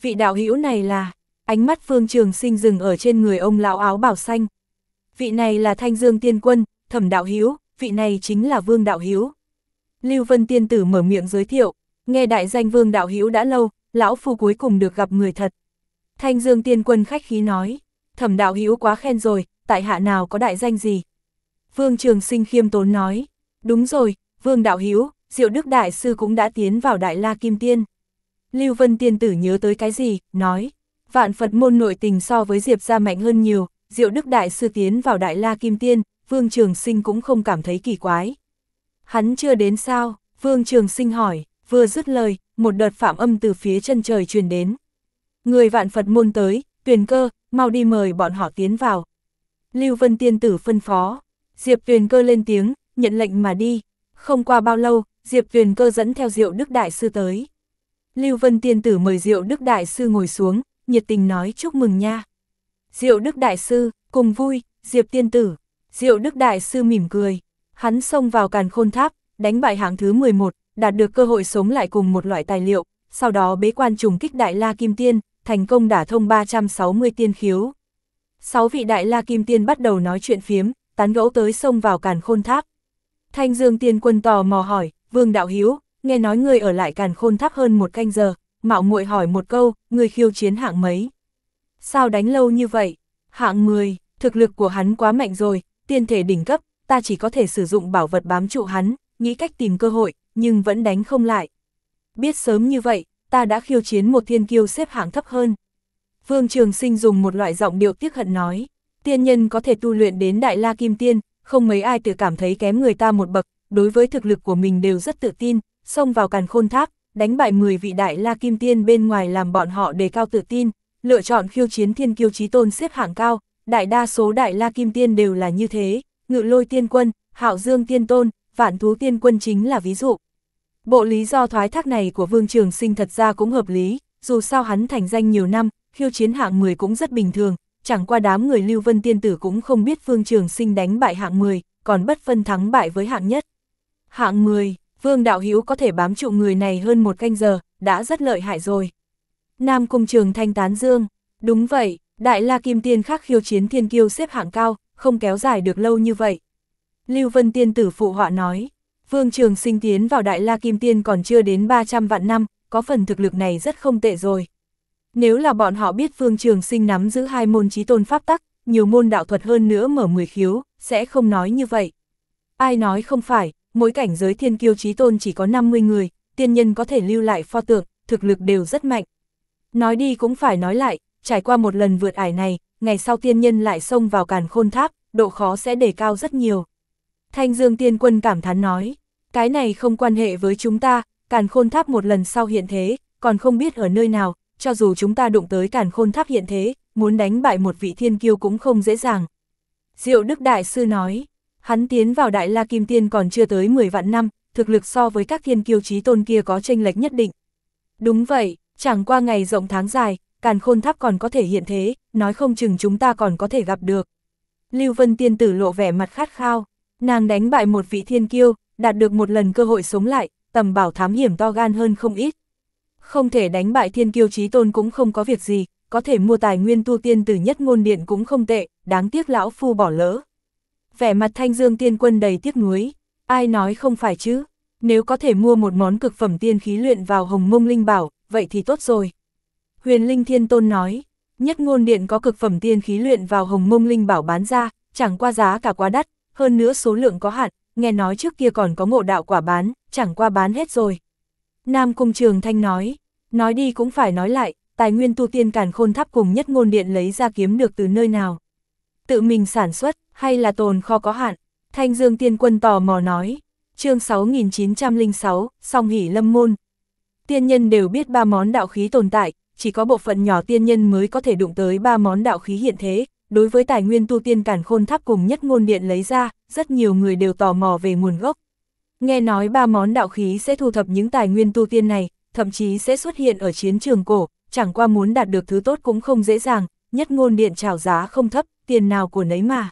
Vị đạo hiếu này là, ánh mắt Vương Trường Sinh dừng ở trên người ông lão áo bảo xanh. Vị này là Thanh Dương Tiên Quân, Thẩm Đạo Hiếu, vị này chính là Vương Đạo Hiếu. Lưu Vân Tiên Tử mở miệng giới thiệu, nghe đại danh Vương Đạo Hiếu đã lâu, lão phu cuối cùng được gặp người thật. Thanh Dương Tiên Quân khách khí nói, thẩm đạo hữu quá khen rồi, tại hạ nào có đại danh gì. Vương Trường Sinh khiêm tốn nói, đúng rồi, Vương Đạo hữu Diệu Đức Đại Sư cũng đã tiến vào Đại La Kim Tiên. Lưu Vân Tiên Tử nhớ tới cái gì, nói, vạn Phật môn nội tình so với Diệp gia mạnh hơn nhiều, Diệu Đức Đại Sư tiến vào Đại La Kim Tiên, Vương Trường Sinh cũng không cảm thấy kỳ quái. Hắn chưa đến sao, Vương Trường Sinh hỏi, vừa dứt lời, một đợt phạm âm từ phía chân trời truyền đến. Người vạn Phật môn tới, tuyển cơ, mau đi mời bọn họ tiến vào. Lưu Vân Tiên Tử phân phó, Diệp tuyển cơ lên tiếng, nhận lệnh mà đi. Không qua bao lâu, Diệp tuyển cơ dẫn theo Diệu Đức Đại Sư tới. Lưu Vân Tiên Tử mời Diệu Đức Đại Sư ngồi xuống, nhiệt tình nói chúc mừng nha. Diệu Đức Đại Sư, cùng vui, Diệp Tiên Tử. Diệu Đức Đại Sư mỉm cười, hắn xông vào càn khôn tháp, đánh bại hạng thứ 11, đạt được cơ hội sống lại cùng một loại tài liệu, sau đó bế quan trùng kích Đại La Kim Tiên, thành công đả thông 360 tiên khiếu. Sáu vị Đại La Kim Tiên bắt đầu nói chuyện phiếm, tán gẫu tới sông vào càn khôn tháp. Thanh Dương Tiên Quân tò mò hỏi, Vương Đạo Hiếu, nghe nói người ở lại càn khôn tháp hơn một canh giờ, mạo muội hỏi một câu, người khiêu chiến hạng mấy? Sao đánh lâu như vậy? Hạng 10, thực lực của hắn quá mạnh rồi, tiên thể đỉnh cấp, ta chỉ có thể sử dụng bảo vật bám trụ hắn, nghĩ cách tìm cơ hội, nhưng vẫn đánh không lại. Biết sớm như vậy, ta đã khiêu chiến một thiên kiêu xếp hạng thấp hơn. Vương Trường Sinh dùng một loại giọng điệu tiếc hận nói, tiên nhân có thể tu luyện đến Đại La Kim Tiên, không mấy ai tự cảm thấy kém người ta một bậc, đối với thực lực của mình đều rất tự tin, xông vào càn khôn thác đánh bại 10 vị Đại La Kim Tiên bên ngoài làm bọn họ đề cao tự tin, lựa chọn khiêu chiến thiên kiêu chí tôn xếp hạng cao, đại đa số Đại La Kim Tiên đều là như thế, ngự lôi tiên quân, hạo dương tiên tôn, vạn thú tiên quân chính là ví dụ. Bộ lý do thoái thác này của Vương Trường Sinh thật ra cũng hợp lý, dù sao hắn thành danh nhiều năm, khiêu chiến hạng 10 cũng rất bình thường, chẳng qua đám người Lưu Vân Tiên Tử cũng không biết Vương Trường Sinh đánh bại hạng 10, còn bất phân thắng bại với hạng nhất. Hạng 10, Vương Đạo Hữu có thể bám trụ người này hơn một canh giờ, đã rất lợi hại rồi. Nam Cung Trường Thanh Tán Dương, đúng vậy, Đại La Kim Tiên khác khiêu chiến thiên kiêu xếp hạng cao, không kéo dài được lâu như vậy. Lưu Vân Tiên tử phụ họa nói, Vương Trường sinh tiến vào Đại La Kim Tiên còn chưa đến 300 vạn năm, có phần thực lực này rất không tệ rồi. Nếu là bọn họ biết Vương Trường sinh nắm giữ hai môn trí tôn pháp tắc, nhiều môn đạo thuật hơn nữa mở mười khiếu, sẽ không nói như vậy. Ai nói không phải, mỗi cảnh giới thiên kiêu trí tôn chỉ có 50 người, tiên nhân có thể lưu lại pho tượng, thực lực đều rất mạnh. Nói đi cũng phải nói lại, trải qua một lần vượt ải này, ngày sau tiên nhân lại xông vào càn khôn tháp, độ khó sẽ đề cao rất nhiều. Thanh Dương Tiên Quân cảm thán nói, cái này không quan hệ với chúng ta, càn khôn tháp một lần sau hiện thế, còn không biết ở nơi nào, cho dù chúng ta đụng tới càn khôn tháp hiện thế, muốn đánh bại một vị thiên kiêu cũng không dễ dàng. Diệu Đức Đại Sư nói, hắn tiến vào Đại La Kim Tiên còn chưa tới 10 vạn năm, thực lực so với các thiên kiêu trí tôn kia có tranh lệch nhất định. Đúng vậy, chẳng qua ngày rộng tháng dài, càn khôn tháp còn có thể hiện thế, nói không chừng chúng ta còn có thể gặp được. Lưu Vân Tiên Tử lộ vẻ mặt khát khao. Nàng đánh bại một vị thiên kiêu, đạt được một lần cơ hội sống lại, tầm bảo thám hiểm to gan hơn không ít. Không thể đánh bại thiên kiêu trí tôn cũng không có việc gì, có thể mua tài nguyên tu tiên từ nhất ngôn điện cũng không tệ, đáng tiếc lão phu bỏ lỡ. Vẻ mặt thanh dương tiên quân đầy tiếc nuối, ai nói không phải chứ, nếu có thể mua một món cực phẩm tiên khí luyện vào hồng mông linh bảo, vậy thì tốt rồi. Huyền Linh Thiên Tôn nói, nhất ngôn điện có cực phẩm tiên khí luyện vào hồng mông linh bảo bán ra, chẳng qua giá cả quá đắt, hơn nữa số lượng có hạn, nghe nói trước kia còn có ngộ đạo quả bán, chẳng qua bán hết rồi. Nam Cung Trường Thanh nói, nói đi cũng phải nói lại, tài nguyên tu tiên càn khôn tháp cùng nhất ngôn điện lấy ra kiếm được từ nơi nào. Tự mình sản xuất, hay là tồn kho có hạn, Thanh Dương Tiên Quân tò mò nói, chương 6906, song hỷ lâm môn. Tiên nhân đều biết ba món đạo khí tồn tại, chỉ có bộ phận nhỏ tiên nhân mới có thể đụng tới ba món đạo khí hiện thế, đối với tài nguyên tu tiên cản khôn tháp cùng nhất ngôn điện lấy ra, rất nhiều người đều tò mò về nguồn gốc. Nghe nói ba món đạo khí sẽ thu thập những tài nguyên tu tiên này, thậm chí sẽ xuất hiện ở chiến trường cổ, chẳng qua muốn đạt được thứ tốt cũng không dễ dàng, nhất ngôn điện trào giá không thấp, tiền nào của nấy mà.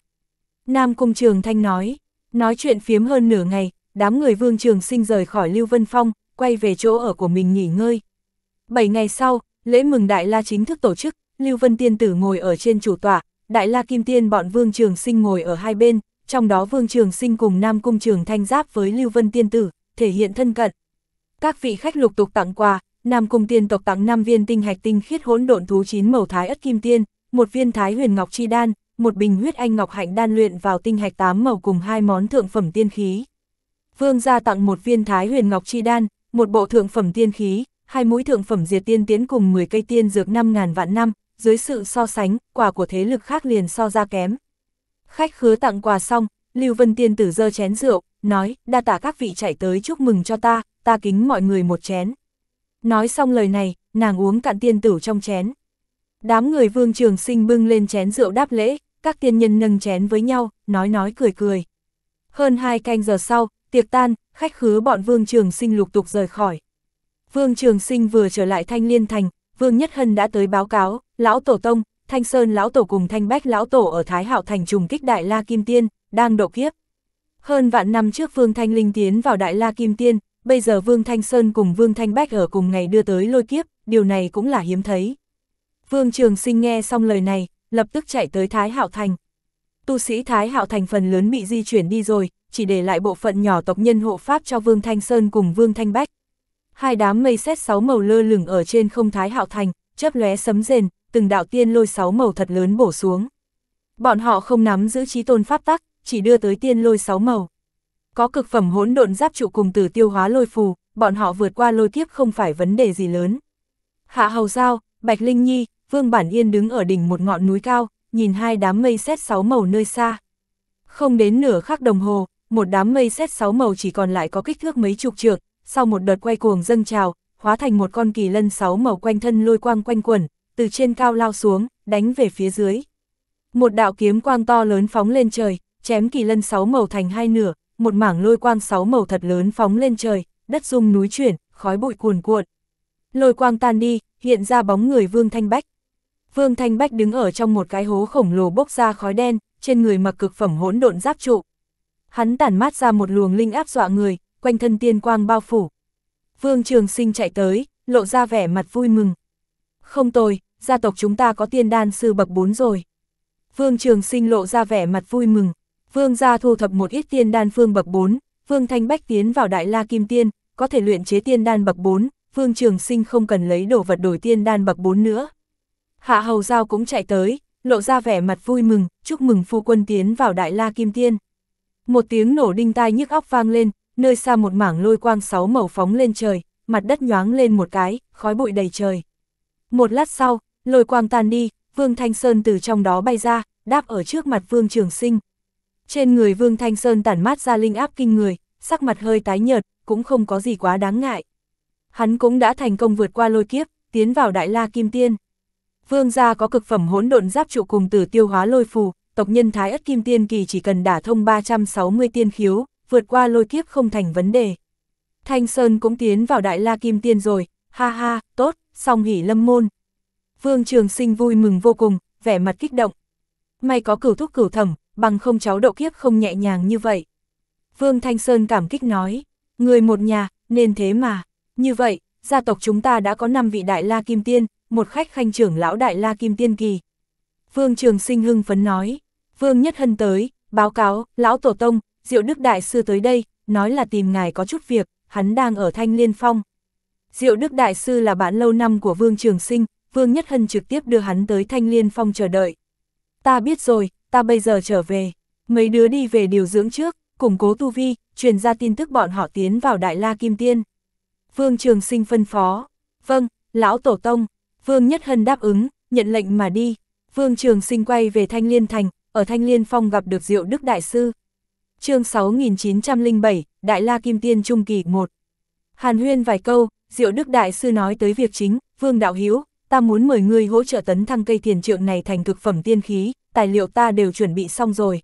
Nam Cung Trường Thanh nói, nói chuyện phiếm hơn nửa ngày, đám người Vương Trường Sinh rời khỏi Lưu Vân Phong, quay về chỗ ở của mình nghỉ ngơi. Bảy ngày sau, lễ mừng Đại La chính thức tổ chức, Lưu Vân Tiên Tử ngồi ở trên chủ tọa, Đại La Kim Tiên bọn Vương Trường Sinh ngồi ở hai bên, trong đó Vương Trường Sinh cùng Nam Cung Trường Thanh giáp với Lưu Vân Tiên Tử, thể hiện thân cận. Các vị khách lục tục tặng quà, Nam Cung Tiên tộc tặng 5 viên tinh hạch tinh khiết hỗn độn thú chín màu thái ất kim tiên, một viên thái huyền ngọc chi đan, một bình huyết anh ngọc hạnh đan luyện vào tinh hạch tám màu cùng hai món thượng phẩm tiên khí. Vương gia tặng một viên thái huyền ngọc chi đan, một bộ thượng phẩm tiên khí, hai mũi thượng phẩm diệt tiên tiến cùng 10 cây tiên dược 5000 vạn năm, dưới sự so sánh, quà của thế lực khác liền so ra kém. Khách khứa tặng quà xong, Lưu Vân Tiên tử dơ chén rượu, nói, đa tả các vị chạy tới chúc mừng cho ta, ta kính mọi người một chén. Nói xong lời này, nàng uống cạn tiên tử trong chén. Đám người vương trường sinh bưng lên chén rượu đáp lễ, các tiên nhân nâng chén với nhau, nói nói cười cười. Hơn hai canh giờ sau, tiệc tan, khách khứa bọn vương trường sinh lục tục rời khỏi. Vương trường sinh vừa trở lại thanh liên thành, Vương Nhất Hân đã tới báo cáo, Lão Tổ Tông, Thanh Sơn Lão Tổ cùng Thanh Bách Lão Tổ ở Thái Hạo Thành trùng kích Đại La Kim Tiên, đang độ kiếp. Hơn vạn năm trước Vương Thanh Linh tiến vào Đại La Kim Tiên, bây giờ Vương Thanh Sơn cùng Vương Thanh Bách ở cùng ngày đưa tới lôi kiếp, điều này cũng là hiếm thấy. Vương Trường Sinh nghe xong lời này, lập tức chạy tới Thái Hạo Thành. Tu sĩ Thái Hạo Thành phần lớn bị di chuyển đi rồi, chỉ để lại bộ phận nhỏ tộc nhân hộ pháp cho Vương Thanh Sơn cùng Vương Thanh Bách hai đám mây xét sáu màu lơ lửng ở trên không thái hạo thành, chớp lóe sấm rền, từng đạo tiên lôi sáu màu thật lớn bổ xuống. Bọn họ không nắm giữ trí tôn pháp tắc, chỉ đưa tới tiên lôi sáu màu. Có cực phẩm hỗn độn giáp trụ cùng từ tiêu hóa lôi phù, bọn họ vượt qua lôi kiếp không phải vấn đề gì lớn. Hạ Hầu Giao, Bạch Linh Nhi, Vương Bản Yên đứng ở đỉnh một ngọn núi cao, nhìn hai đám mây xét sáu màu nơi xa. Không đến nửa khắc đồng hồ, một đám mây xét sáu màu chỉ còn lại có kích thước mấy chục trượng, sau một đợt quay cuồng dâng trào, hóa thành một con kỳ lân sáu màu quanh thân lôi quang quanh quẩn, từ trên cao lao xuống, đánh về phía dưới. Một đạo kiếm quang to lớn phóng lên trời, chém kỳ lân sáu màu thành hai nửa, một mảng lôi quang sáu màu thật lớn phóng lên trời, đất rung núi chuyển, khói bụi cuồn cuộn. Lôi quang tan đi, hiện ra bóng người Vương Thanh Bách. Vương Thanh Bách đứng ở trong một cái hố khổng lồ bốc ra khói đen, trên người mặc cực phẩm hỗn độn giáp trụ. Hắn tản mát ra một luồng linh áp dọa người, quanh thân tiên quang bao phủ. Vương Trường Sinh chạy tới, lộ ra vẻ mặt vui mừng. Không tồi, gia tộc chúng ta có tiên đan sư bậc 4 rồi. Vương Trường Sinh lộ ra vẻ mặt vui mừng. Vương gia thu thập một ít tiên đan phương bậc 4, Vương Thanh Bách tiến vào Đại La Kim Tiên, có thể luyện chế tiên đan bậc 4, Vương Trường Sinh không cần lấy đồ vật đổi tiên đan bậc 4 nữa. Hạ Hầu Giao cũng chạy tới, lộ ra vẻ mặt vui mừng, chúc mừng phu quân tiến vào Đại La Kim Tiên. Một tiếng nổ đinh tai nhức óc vang lên, nơi xa một mảng lôi quang sáu màu phóng lên trời, mặt đất nhoáng lên một cái, khói bụi đầy trời. Một lát sau, lôi quang tan đi, Vương Thanh Sơn từ trong đó bay ra, đáp ở trước mặt Vương Trường Sinh. Trên người Vương Thanh Sơn tản mát ra linh áp kinh người, sắc mặt hơi tái nhợt, cũng không có gì quá đáng ngại. Hắn cũng đã thành công vượt qua lôi kiếp, tiến vào Đại La Kim Tiên. Vương gia có cực phẩm hỗn độn giáp trụ cùng tử tiêu hóa lôi phù, tộc nhân Thái Ất Kim Tiên kỳ chỉ cần đả thông 360 tiên khiếu, vượt qua lôi kiếp không thành vấn đề. Thanh Sơn cũng tiến vào Đại La Kim Tiên rồi, ha ha, tốt, xong hỉ lâm môn. Vương Trường Sinh vui mừng vô cùng, vẻ mặt kích động. May có cửu thúc cửu thẩm, bằng không cháu độ kiếp không nhẹ nhàng như vậy. Vương Thanh Sơn cảm kích nói, người một nhà, nên thế mà. Như vậy, gia tộc chúng ta đã có 5 vị Đại La Kim Tiên, một khách khanh trưởng lão Đại La Kim Tiên Kỳ. Vương Trường Sinh hưng phấn nói, Vương Nhất Hân tới, báo cáo, lão tổ tông, Diệu Đức Đại Sư tới đây, nói là tìm ngài có chút việc, hắn đang ở Thanh Liên Phong. Diệu Đức Đại Sư là bạn lâu năm của Vương Trường Sinh, Vương Nhất Hân trực tiếp đưa hắn tới Thanh Liên Phong chờ đợi. Ta biết rồi, ta bây giờ trở về. Mấy đứa đi về điều dưỡng trước, củng cố tu vi, truyền ra tin tức bọn họ tiến vào Đại La Kim Tiên. Vương Trường Sinh phân phó. Vâng, Lão Tổ Tông. Vương Nhất Hân đáp ứng, nhận lệnh mà đi. Vương Trường Sinh quay về Thanh Liên Thành, ở Thanh Liên Phong gặp được Diệu Đức Đại Sư chương 6907, Đại La Kim Tiên Trung Kỳ 1. Hàn huyên vài câu, Diệu Đức Đại Sư nói tới việc chính, Vương Đạo Hiếu, ta muốn mời ngươi hỗ trợ tấn thăng cây thiền trượng này thành thực phẩm tiên khí, tài liệu ta đều chuẩn bị xong rồi.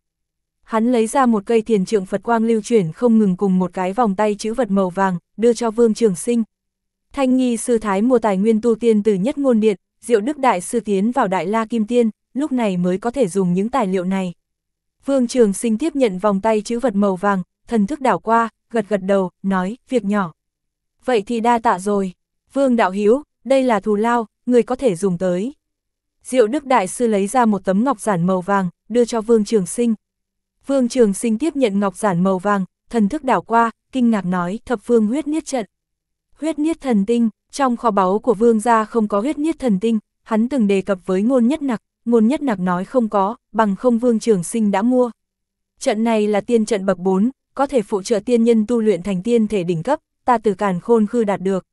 Hắn lấy ra một cây thiền trượng Phật quang lưu chuyển không ngừng cùng một cái vòng tay chữ vật màu vàng, đưa cho Vương Trường Sinh. Thanh Nhi sư thái mua tài nguyên tu tiên từ nhất ngôn điện, Diệu Đức Đại Sư tiến vào Đại La Kim Tiên, lúc này mới có thể dùng những tài liệu này. Vương Trường Sinh tiếp nhận vòng tay chữ vật màu vàng, thần thức đảo qua, gật gật đầu, nói, việc nhỏ. Vậy thì đa tạ rồi. Vương Đạo Hiếu, đây là thù lao, người có thể dùng tới. Diệu Đức Đại Sư lấy ra một tấm ngọc giản màu vàng, đưa cho Vương Trường Sinh. Vương Trường Sinh tiếp nhận ngọc giản màu vàng, thần thức đảo qua, kinh ngạc nói, thập phương huyết niết trận. Huyết niết thần tinh, trong kho báu của Vương gia không có huyết niết thần tinh, hắn từng đề cập với ngôn nhất nặc ngôn nhất nặc nói không có, bằng không vương trường sinh đã mua. Trận này là tiên trận bậc 4, có thể phụ trợ tiên nhân tu luyện thành tiên thể đỉnh cấp, ta từ càn khôn khư đạt được.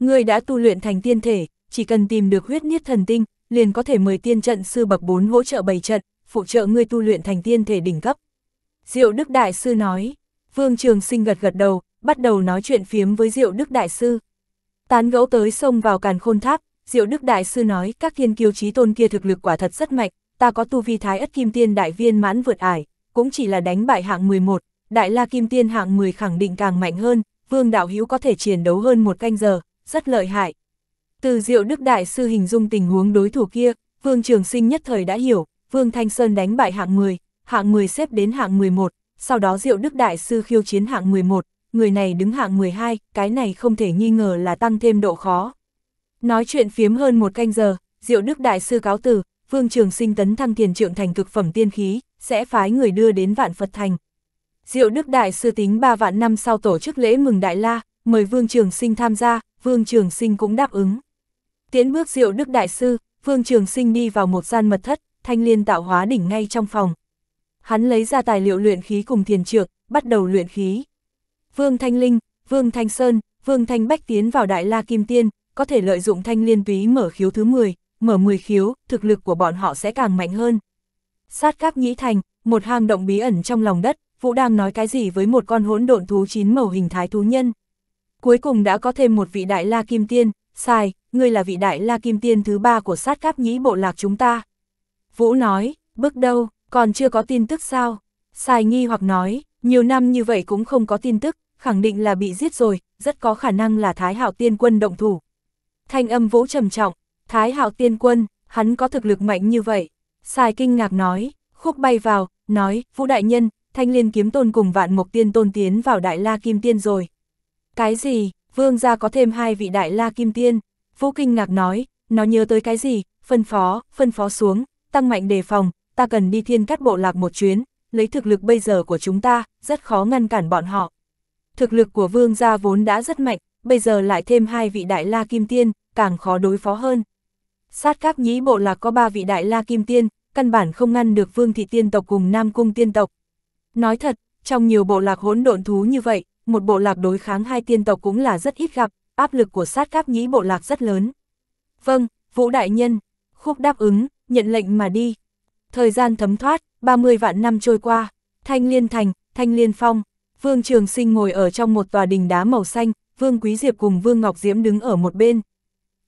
Người đã tu luyện thành tiên thể, chỉ cần tìm được huyết niết thần tinh, liền có thể mời tiên trận sư bậc 4 hỗ trợ bày trận, phụ trợ ngươi tu luyện thành tiên thể đỉnh cấp. Diệu Đức Đại Sư nói, Vương Trường Sinh gật gật đầu, bắt đầu nói chuyện phiếm với Diệu Đức Đại Sư. Tán gẫu tới sông vào càn khôn tháp, Diệu Đức Đại Sư nói các thiên kiêu trí tôn kia thực lực quả thật rất mạnh, ta có tu vi thái ất kim tiên đại viên mãn vượt ải, cũng chỉ là đánh bại hạng 11, đại la kim tiên hạng 10 khẳng định càng mạnh hơn, vương đạo hữu có thể chiến đấu hơn một canh giờ, rất lợi hại. Từ Diệu Đức Đại Sư hình dung tình huống đối thủ kia, Vương Trường Sinh nhất thời đã hiểu, Vương Thanh Sơn đánh bại hạng 10, hạng 10 xếp đến hạng 11, sau đó Diệu Đức Đại Sư khiêu chiến hạng 11, người này đứng hạng 12, cái này không thể nghi ngờ là tăng thêm độ khó. Nói chuyện phiếm hơn một canh giờ, Diệu Đức Đại Sư cáo tử, Vương Trường Sinh tấn thăng thiền trượng thành cực phẩm tiên khí, sẽ phái người đưa đến Vạn Phật Thành. Diệu Đức Đại Sư tính 3 vạn năm sau tổ chức lễ mừng Đại La, mời Vương Trường Sinh tham gia, Vương Trường Sinh cũng đáp ứng. Tiến bước Diệu Đức Đại Sư, Vương Trường Sinh đi vào một gian mật thất, thanh liên tạo hóa đỉnh ngay trong phòng. Hắn lấy ra tài liệu luyện khí cùng thiền trược, bắt đầu luyện khí. Vương Thanh Linh, Vương Thanh Sơn, Vương Thanh Bách tiến vào Đại La Kim Tiên, có thể lợi dụng thanh liên túy mở khiếu thứ 10, mở 10 khiếu, thực lực của bọn họ sẽ càng mạnh hơn. Sát cáp nghĩ thành, một hang động bí ẩn trong lòng đất, Vũ đang nói cái gì với một con hỗn độn thú chín màu hình thái thú nhân. Cuối cùng đã có thêm một vị đại la kim tiên, sai, ngươi là vị đại la kim tiên thứ ba của sát cáp nhĩ bộ lạc chúng ta. Vũ nói, bước đâu, còn chưa có tin tức sao? Sai nghi hoặc nói, nhiều năm như vậy cũng không có tin tức, khẳng định là bị giết rồi, rất có khả năng là Thái Hạo Tiên quân động thủ, thanh âm vũ trầm trọng, Thái Hạo tiên quân, hắn có thực lực mạnh như vậy. Sai kinh ngạc nói, khúc bay vào, nói, Vũ Đại Nhân, thanh liên kiếm tôn cùng vạn mục tiên tôn tiến vào Đại La Kim Tiên rồi. Cái gì, vương gia có thêm hai vị Đại La Kim Tiên. Vũ kinh ngạc nói, nó nhớ tới cái gì, phân phó, phân phó xuống, tăng mạnh đề phòng, ta cần đi thiên cắt bộ lạc một chuyến, lấy thực lực bây giờ của chúng ta, rất khó ngăn cản bọn họ. Thực lực của vương gia vốn đã rất mạnh, bây giờ lại thêm hai vị đại la kim tiên, càng khó đối phó hơn. Sát các nhĩ bộ lạc có ba vị đại la kim tiên, căn bản không ngăn được vương thị tiên tộc cùng nam cung tiên tộc. Nói thật, trong nhiều bộ lạc hỗn độn thú như vậy, một bộ lạc đối kháng hai tiên tộc cũng là rất ít gặp, áp lực của sát các nhĩ bộ lạc rất lớn. Vâng, Vũ Đại Nhân, khúc đáp ứng, nhận lệnh mà đi. Thời gian thấm thoát, 30 vạn năm trôi qua, Thanh Liên Thành, Thanh Liên Phong, Vương Trường Sinh ngồi ở trong một tòa đình đá màu xanh, Vương Quý Diệp cùng Vương Ngọc Diễm đứng ở một bên,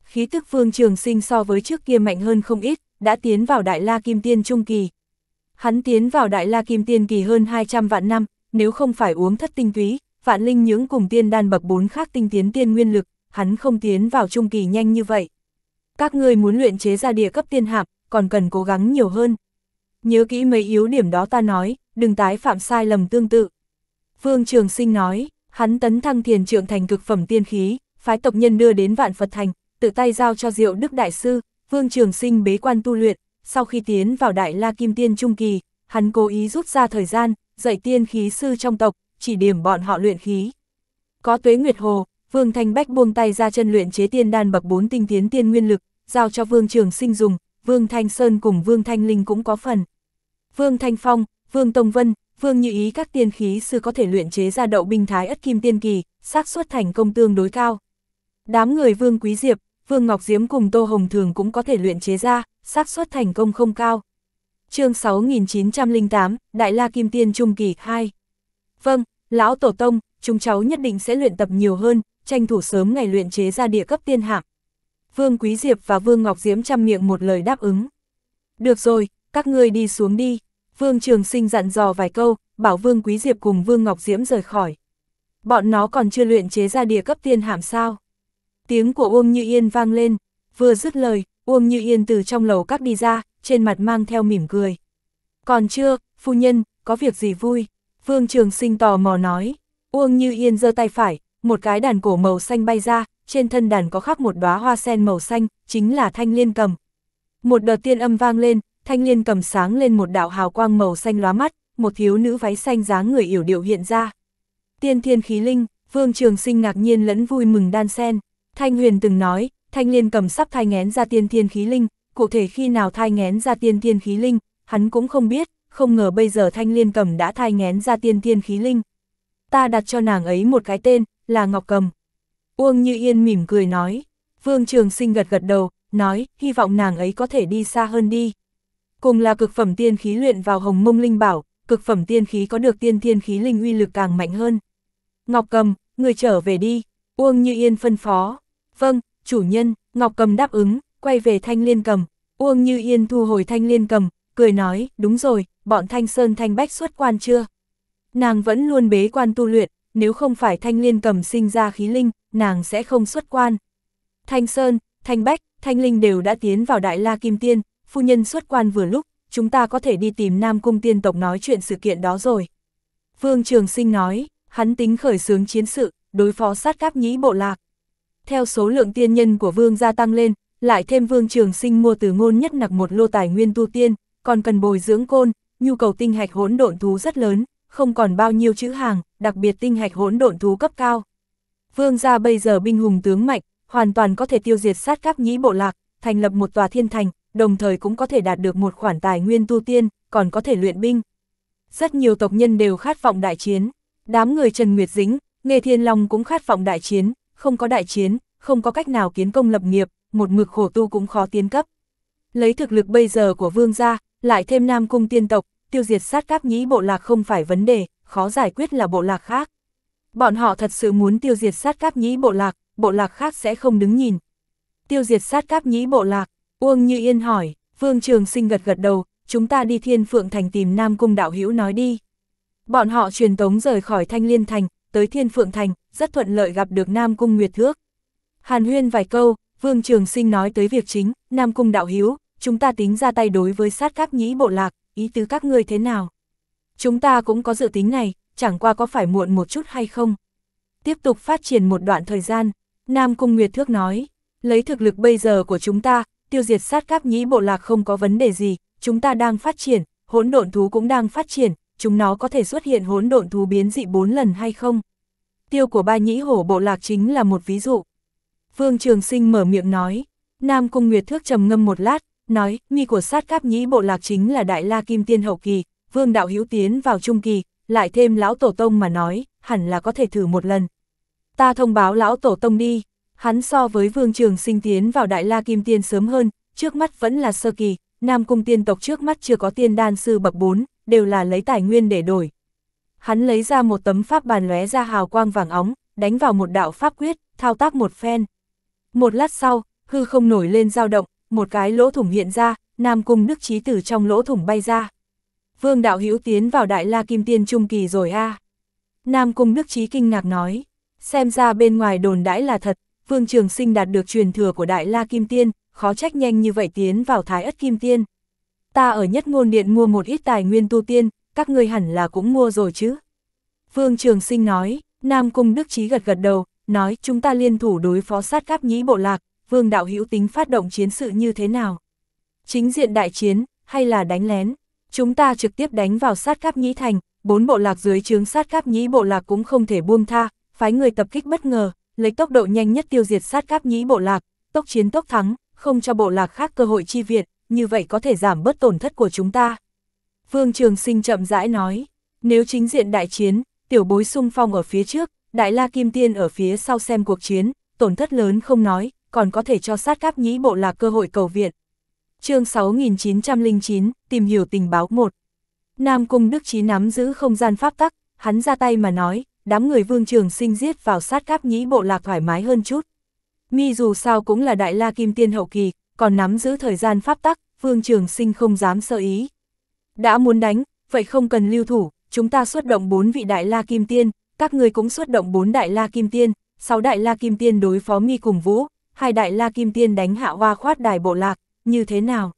khí tức Vương Trường Sinh so với trước kia mạnh hơn không ít, đã tiến vào Đại La Kim Tiên Trung Kỳ. Hắn tiến vào Đại La Kim Tiên Kỳ hơn 200 vạn năm, nếu không phải uống thất tinh túy, vạn linh nhưỡng cùng tiên đan bậc bốn khác tinh tiến tiên nguyên lực, hắn không tiến vào Trung Kỳ nhanh như vậy. Các ngươi muốn luyện chế ra địa cấp tiên hạp, còn cần cố gắng nhiều hơn. Nhớ kỹ mấy yếu điểm đó ta nói, đừng tái phạm sai lầm tương tự. Vương Trường Sinh nói, hắn tấn thăng thiền trượng thành cực phẩm tiên khí, phái tộc nhân đưa đến vạn Phật thành, tự tay giao cho Diệu Đức Đại Sư, Vương Trường Sinh bế quan tu luyện, sau khi tiến vào Đại La Kim Tiên Trung Kỳ, hắn cố ý rút ra thời gian, dạy tiên khí sư trong tộc, chỉ điểm bọn họ luyện khí. Có Tuế Nguyệt Hồ, Vương Thanh Bách buông tay ra chân luyện chế tiên đan bậc 4 tinh tiến tiên nguyên lực, giao cho Vương Trường Sinh dùng, Vương Thanh Sơn cùng Vương Thanh Linh cũng có phần. Vương Thanh Phong, Vương Tông Vân, Vương Như Ý các tiên khí sư có thể luyện chế ra đậu binh thái ất kim tiên kỳ, xác suất thành công tương đối cao. Đám người Vương Quý Diệp, Vương Ngọc Diếm cùng Tô Hồng Thường cũng có thể luyện chế ra, xác suất thành công không cao. chương 6908, Đại La Kim Tiên Trung Kỳ 2 Vâng, Lão Tổ Tông, chúng cháu nhất định sẽ luyện tập nhiều hơn, tranh thủ sớm ngày luyện chế ra địa cấp tiên hạng. Vương Quý Diệp và Vương Ngọc Diễm chăm miệng một lời đáp ứng. Được rồi, các ngươi đi xuống đi. Vương Trường Sinh dặn dò vài câu, bảo Vương Quý Diệp cùng Vương Ngọc Diễm rời khỏi. Bọn nó còn chưa luyện chế ra địa cấp tiên hạm sao? Tiếng của Uông Như Yên vang lên, vừa dứt lời, Uông Như Yên từ trong lầu các đi ra, trên mặt mang theo mỉm cười. Còn chưa, phu nhân, có việc gì vui? Vương Trường Sinh tò mò nói. Uông Như Yên giơ tay phải, một cái đàn cổ màu xanh bay ra, trên thân đàn có khắc một đóa hoa sen màu xanh, chính là thanh liên cầm. Một đợt tiên âm vang lên, thanh liên cầm sáng lên một đạo hào quang màu xanh lóa mắt, một thiếu nữ váy xanh dáng người yểu điệu hiện ra. Tiên thiên khí linh, Vương Trường Sinh ngạc nhiên lẫn vui mừng đan sen. Thanh Huyền từng nói, Thanh Liên cầm sắp thai ngén ra tiên thiên khí linh, cụ thể khi nào thai ngén ra tiên thiên khí linh, hắn cũng không biết, không ngờ bây giờ Thanh Liên cầm đã thai ngén ra tiên thiên khí linh. Ta đặt cho nàng ấy một cái tên, là Ngọc Cầm. Uông Như Yên mỉm cười nói, Vương Trường Sinh gật gật đầu, nói, hy vọng nàng ấy có thể đi xa hơn đi. Cùng là cực phẩm tiên khí luyện vào hồng mông linh bảo, cực phẩm tiên khí có được tiên thiên khí linh uy lực càng mạnh hơn. Ngọc Cầm, người trở về đi, Uông Như Yên phân phó. Vâng, chủ nhân, Ngọc Cầm đáp ứng, quay về Thanh Liên Cầm. Uông Như Yên thu hồi Thanh Liên Cầm, cười nói, đúng rồi, bọn Thanh Sơn Thanh Bách xuất quan chưa? Nàng vẫn luôn bế quan tu luyện, nếu không phải Thanh Liên Cầm sinh ra khí linh, nàng sẽ không xuất quan. Thanh Sơn, Thanh Bách, Thanh Linh đều đã tiến vào Đại La Kim Tiên, phu nhân xuất quan vừa lúc, chúng ta có thể đi tìm Nam Cung Tiên Tộc nói chuyện sự kiện đó rồi. Vương Trường Sinh nói, hắn tính khởi xướng chiến sự, đối phó sát cáp nhĩ bộ lạc theo số lượng tiên nhân của vương gia tăng lên, lại thêm vương trường sinh mua từ ngôn nhất nặc một lô tài nguyên tu tiên, còn cần bồi dưỡng côn, nhu cầu tinh hạch hỗn độn thú rất lớn, không còn bao nhiêu chữ hàng, đặc biệt tinh hạch hỗn độn thú cấp cao. Vương gia bây giờ binh hùng tướng mạnh, hoàn toàn có thể tiêu diệt sát các nhĩ bộ lạc, thành lập một tòa thiên thành, đồng thời cũng có thể đạt được một khoản tài nguyên tu tiên, còn có thể luyện binh. Rất nhiều tộc nhân đều khát vọng đại chiến, đám người Trần Nguyệt Dĩnh, Nghề Thiên Long cũng khát vọng đại chiến, không có đại chiến, không có cách nào kiến công lập nghiệp, một mực khổ tu cũng khó tiến cấp. Lấy thực lực bây giờ của vương gia, lại thêm nam cung tiên tộc, tiêu diệt sát các nhĩ bộ lạc không phải vấn đề, khó giải quyết là bộ lạc khác. Bọn họ thật sự muốn tiêu diệt sát các nhĩ bộ lạc, bộ lạc khác sẽ không đứng nhìn. Tiêu diệt sát các nhĩ bộ lạc, Uông Như Yên hỏi, Vương Trường Sinh gật gật đầu, chúng ta đi Thiên Phượng Thành tìm Nam Cung Đạo Hữu nói đi. Bọn họ truyền tống rời khỏi Thanh Liên Thành, tới Thiên Phượng Thành, rất thuận lợi gặp được Nam Cung Nguyệt Thước. Hàn huyên vài câu, Vương Trường Sinh nói tới việc chính, Nam Cung Đạo Hiếu, chúng ta tính ra tay đối với sát các nhĩ bộ lạc, ý tứ các ngươi thế nào? Chúng ta cũng có dự tính này, chẳng qua có phải muộn một chút hay không? Tiếp tục phát triển một đoạn thời gian, Nam Cung Nguyệt Thước nói, lấy thực lực bây giờ của chúng ta, tiêu diệt sát các nhĩ bộ lạc không có vấn đề gì, chúng ta đang phát triển, hỗn độn thú cũng đang phát triển, chúng nó có thể xuất hiện hỗn độn thú biến dị bốn lần hay không? Tiêu của ba nhĩ hổ bộ lạc chính là một ví dụ. Vương Trường Sinh mở miệng nói, Nam Cung Nguyệt Thước trầm ngâm một lát, nói, mi của sát cáp nhĩ bộ lạc chính là Đại La Kim Tiên Hậu Kỳ, Vương Đạo Hiếu Tiến vào Trung Kỳ, lại thêm Lão Tổ Tông mà nói, hẳn là có thể thử một lần. Ta thông báo Lão Tổ Tông đi, hắn so với Vương Trường Sinh tiến vào Đại La Kim Tiên sớm hơn, trước mắt vẫn là sơ kỳ, Nam Cung Tiên tộc trước mắt chưa có tiên đan sư bậc 4, đều là lấy tài nguyên để đổi. Hắn lấy ra một tấm pháp bàn lóe ra hào quang vàng óng, đánh vào một đạo pháp quyết, thao tác một phen. Một lát sau, hư không nổi lên dao động, một cái lỗ thủng hiện ra, Nam Cung Đức Trí Tử trong lỗ thủng bay ra. Vương Đạo Hữu tiến vào Đại La Kim Tiên Trung Kỳ rồi a Nam Cung Đức Trí kinh ngạc nói, xem ra bên ngoài đồn đãi là thật, Vương Trường Sinh đạt được truyền thừa của Đại La Kim Tiên, khó trách nhanh như vậy tiến vào Thái Ất Kim Tiên ta ở nhất ngôn điện mua một ít tài nguyên tu tiên, các ngươi hẳn là cũng mua rồi chứ. Vương Trường Sinh nói, Nam Cung Đức Trí gật gật đầu, nói chúng ta liên thủ đối phó sát cáp nhĩ bộ lạc, Vương Đạo Hữu tính phát động chiến sự như thế nào? Chính diện đại chiến, hay là đánh lén? Chúng ta trực tiếp đánh vào sát cáp nhĩ thành, bốn bộ lạc dưới chướng sát cáp nhĩ bộ lạc cũng không thể buông tha, phái người tập kích bất ngờ, lấy tốc độ nhanh nhất tiêu diệt sát cáp nhĩ bộ lạc, tốc chiến tốc thắng, không cho bộ lạc khác cơ hội chi viện, như vậy có thể giảm bớt tổn thất của chúng ta. Vương Trường Sinh chậm rãi nói, nếu chính diện đại chiến, tiểu bối sung phong ở phía trước, đại la kim tiên ở phía sau xem cuộc chiến, tổn thất lớn không nói, còn có thể cho sát cáp nhĩ bộ là cơ hội cầu viện. chương 6909, tìm hiểu tình báo 1. Nam Cung Đức Chí nắm giữ không gian pháp tắc, hắn ra tay mà nói, đám người vương trường sinh giết vào sát cáp nhĩ bộ là thoải mái hơn chút. Mi dù sao cũng là đại la kim tiên hậu kỳ, còn nắm giữ thời gian pháp tắc, Vương Trường Sinh không dám sơ ý. Đã muốn đánh, vậy không cần lưu thủ, chúng ta xuất động bốn vị đại la kim tiên, các người cũng xuất động bốn đại la kim tiên, sáu đại la kim tiên đối phó mi cùng vũ, hai đại la kim tiên đánh hạ hoa khoát đài bộ lạc, như thế nào?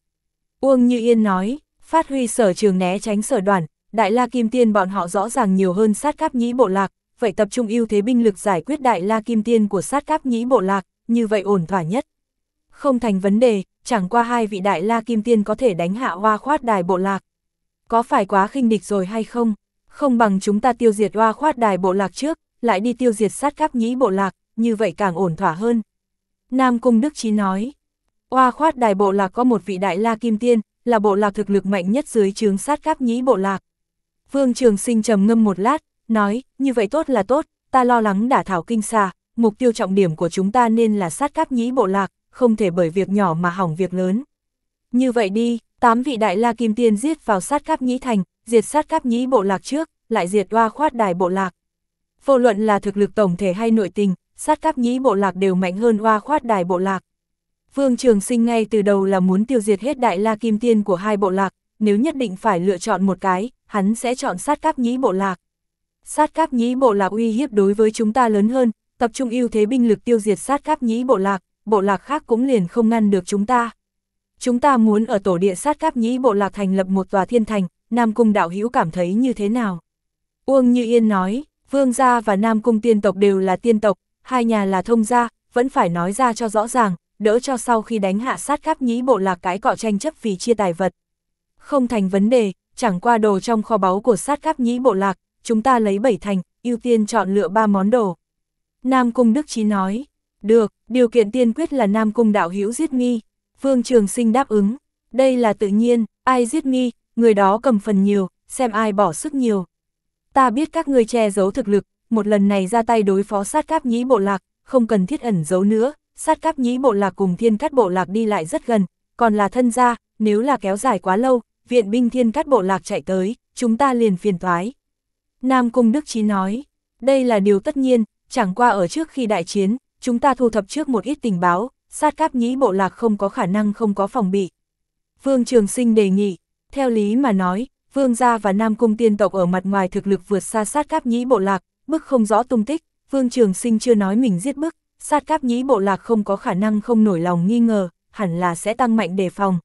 Uông Như Yên nói, phát huy sở trường né tránh sở đoàn, đại la kim tiên bọn họ rõ ràng nhiều hơn sát cáp nhĩ bộ lạc, vậy tập trung ưu thế binh lực giải quyết đại la kim tiên của sát cáp nhĩ bộ lạc, như vậy ổn thỏa nhất. Không thành vấn đề, chẳng qua hai vị đại la kim tiên có thể đánh hạ hoa khoát đài bộ lạc. Có phải quá khinh địch rồi hay không? Không bằng chúng ta tiêu diệt hoa khoát đài bộ lạc trước, lại đi tiêu diệt sát cáp nhĩ bộ lạc, như vậy càng ổn thỏa hơn. Nam Cung Đức Chí nói, hoa khoát đài bộ lạc có một vị đại la kim tiên, là bộ lạc thực lực mạnh nhất dưới chướng sát cáp nhĩ bộ lạc. Vương Trường Sinh trầm ngâm một lát, nói, như vậy tốt là tốt, ta lo lắng đả thảo kinh xà, mục tiêu trọng điểm của chúng ta nên là sát cáp nhĩ bộ lạc không thể bởi việc nhỏ mà hỏng việc lớn. Như vậy đi, tám vị đại la kim tiên giết vào sát cáp nhĩ thành, diệt sát cáp nhĩ bộ lạc trước, lại diệt oa khoát đài bộ lạc. Vô luận là thực lực tổng thể hay nội tình, sát cáp nhĩ bộ lạc đều mạnh hơn oa khoát đài bộ lạc. Vương Trường Sinh ngay từ đầu là muốn tiêu diệt hết đại la kim tiên của hai bộ lạc, nếu nhất định phải lựa chọn một cái, hắn sẽ chọn sát cáp nhĩ bộ lạc. Sát cáp nhĩ bộ lạc uy hiếp đối với chúng ta lớn hơn, tập trung ưu thế binh lực tiêu diệt sát cáp nhĩ bộ lạc, bộ lạc khác cũng liền không ngăn được chúng ta. Chúng ta muốn ở tổ địa sát cáp nhĩ bộ lạc thành lập một tòa thiên thành, Nam Cung đạo hữu cảm thấy như thế nào? Uông Như Yên nói, Vương gia và Nam Cung tiên tộc đều là tiên tộc, hai nhà là thông gia, vẫn phải nói ra cho rõ ràng, đỡ cho sau khi đánh hạ sát cáp nhĩ bộ lạc cái cọ tranh chấp vì chia tài vật. Không thành vấn đề, chẳng qua đồ trong kho báu của sát cáp nhĩ bộ lạc, chúng ta lấy bảy thành, ưu tiên chọn lựa ba món đồ. Nam Cung Đức Chí nói, được, điều kiện tiên quyết là Nam Cung đạo hữu giết nghi. Vương Trường Sinh đáp ứng. Đây là tự nhiên, ai giết nghi, người đó cầm phần nhiều, xem ai bỏ sức nhiều. Ta biết các ngươi che giấu thực lực, một lần này ra tay đối phó sát cáp nhĩ bộ lạc, không cần thiết ẩn giấu nữa, sát cáp nhĩ bộ lạc cùng thiên cắt bộ lạc đi lại rất gần, còn là thân gia, nếu là kéo dài quá lâu, viện binh thiên cắt bộ lạc chạy tới, chúng ta liền phiền toái. Nam Cung Đức Chí nói, đây là điều tất nhiên, chẳng qua ở trước khi đại chiến, chúng ta thu thập trước một ít tình báo, sát cáp nhĩ bộ lạc không có khả năng không có phòng bị. Vương Trường Sinh đề nghị, theo lý mà nói, Vương gia và Nam Cung tiên tộc ở mặt ngoài thực lực vượt xa sát cáp nhĩ bộ lạc, bức không rõ tung tích, Vương Trường Sinh chưa nói mình giết bức, sát cáp nhĩ bộ lạc không có khả năng không nổi lòng nghi ngờ, hẳn là sẽ tăng mạnh đề phòng.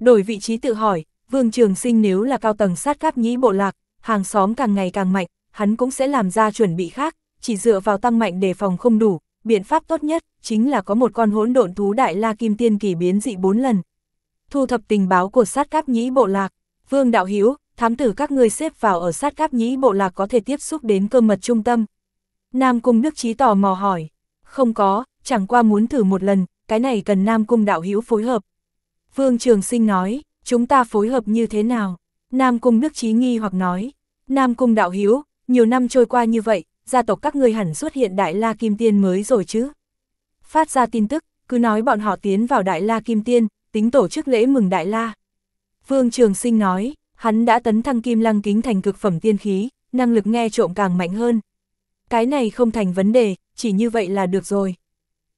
Đổi vị trí tự hỏi, Vương Trường Sinh nếu là cao tầng sát cáp nhĩ bộ lạc, hàng xóm càng ngày càng mạnh, hắn cũng sẽ làm ra chuẩn bị khác, chỉ dựa vào tăng mạnh đề phòng không đủ, biện pháp tốt nhất chính là có một con hỗn độn thú đại la kim tiên kỳ biến dị bốn lần. Thu thập tình báo của sát cáp nhĩ bộ lạc, Vương Đạo Hiếu, thám tử các ngươi xếp vào ở sát cáp nhĩ bộ lạc có thể tiếp xúc đến cơ mật trung tâm. Nam Cung Đức Trí tò mò hỏi, không có, chẳng qua muốn thử một lần, cái này cần Nam Cung Đạo Hiếu phối hợp. Vương Trường Sinh nói, chúng ta phối hợp như thế nào? Nam Cung Đức Trí nghi hoặc nói, Nam Cung Đạo Hiếu, nhiều năm trôi qua như vậy, gia tộc các ngươi hẳn xuất hiện Đại La Kim Tiên mới rồi chứ. Phát ra tin tức, cứ nói bọn họ tiến vào Đại La Kim Tiên, tính tổ chức lễ mừng Đại La. Vương Trường Sinh nói, hắn đã tấn thăng kim lăng kính thành cực phẩm tiên khí, năng lực nghe trộm càng mạnh hơn. Cái này không thành vấn đề, chỉ như vậy là được rồi.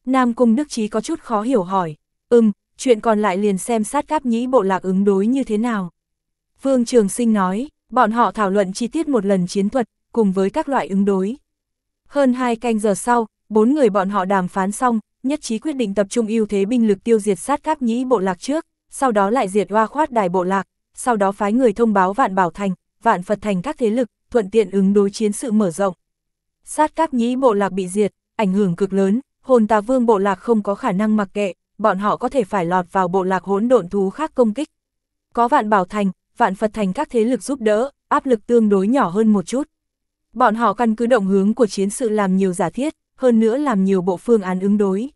Nam Cung Đức Trí có chút khó hiểu hỏi, ừm, chuyện còn lại liền xem sát cáp nhĩ bộ lạc ứng đối như thế nào. Vương Trường Sinh nói, bọn họ thảo luận chi tiết một lần chiến thuật, cùng với các loại ứng đối. Hơn hai canh giờ sau, bốn người bọn họ đàm phán xong, nhất trí quyết định tập trung ưu thế binh lực tiêu diệt sát cáp nhĩ bộ lạc trước, sau đó lại diệt hoa khoát đài bộ lạc, sau đó phái người thông báo vạn bảo thành, vạn Phật thành các thế lực, thuận tiện ứng đối chiến sự mở rộng. Sát cáp nhĩ bộ lạc bị diệt, ảnh hưởng cực lớn, hồn tà vương bộ lạc không có khả năng mặc kệ, bọn họ có thể phải lọt vào bộ lạc hỗn độn thú khác công kích. Có vạn bảo thành, vạn Phật thành các thế lực giúp đỡ, áp lực tương đối nhỏ hơn một chút. Bọn họ căn cứ động hướng của chiến sự làm nhiều giả thiết, hơn nữa làm nhiều bộ phương án ứng đối.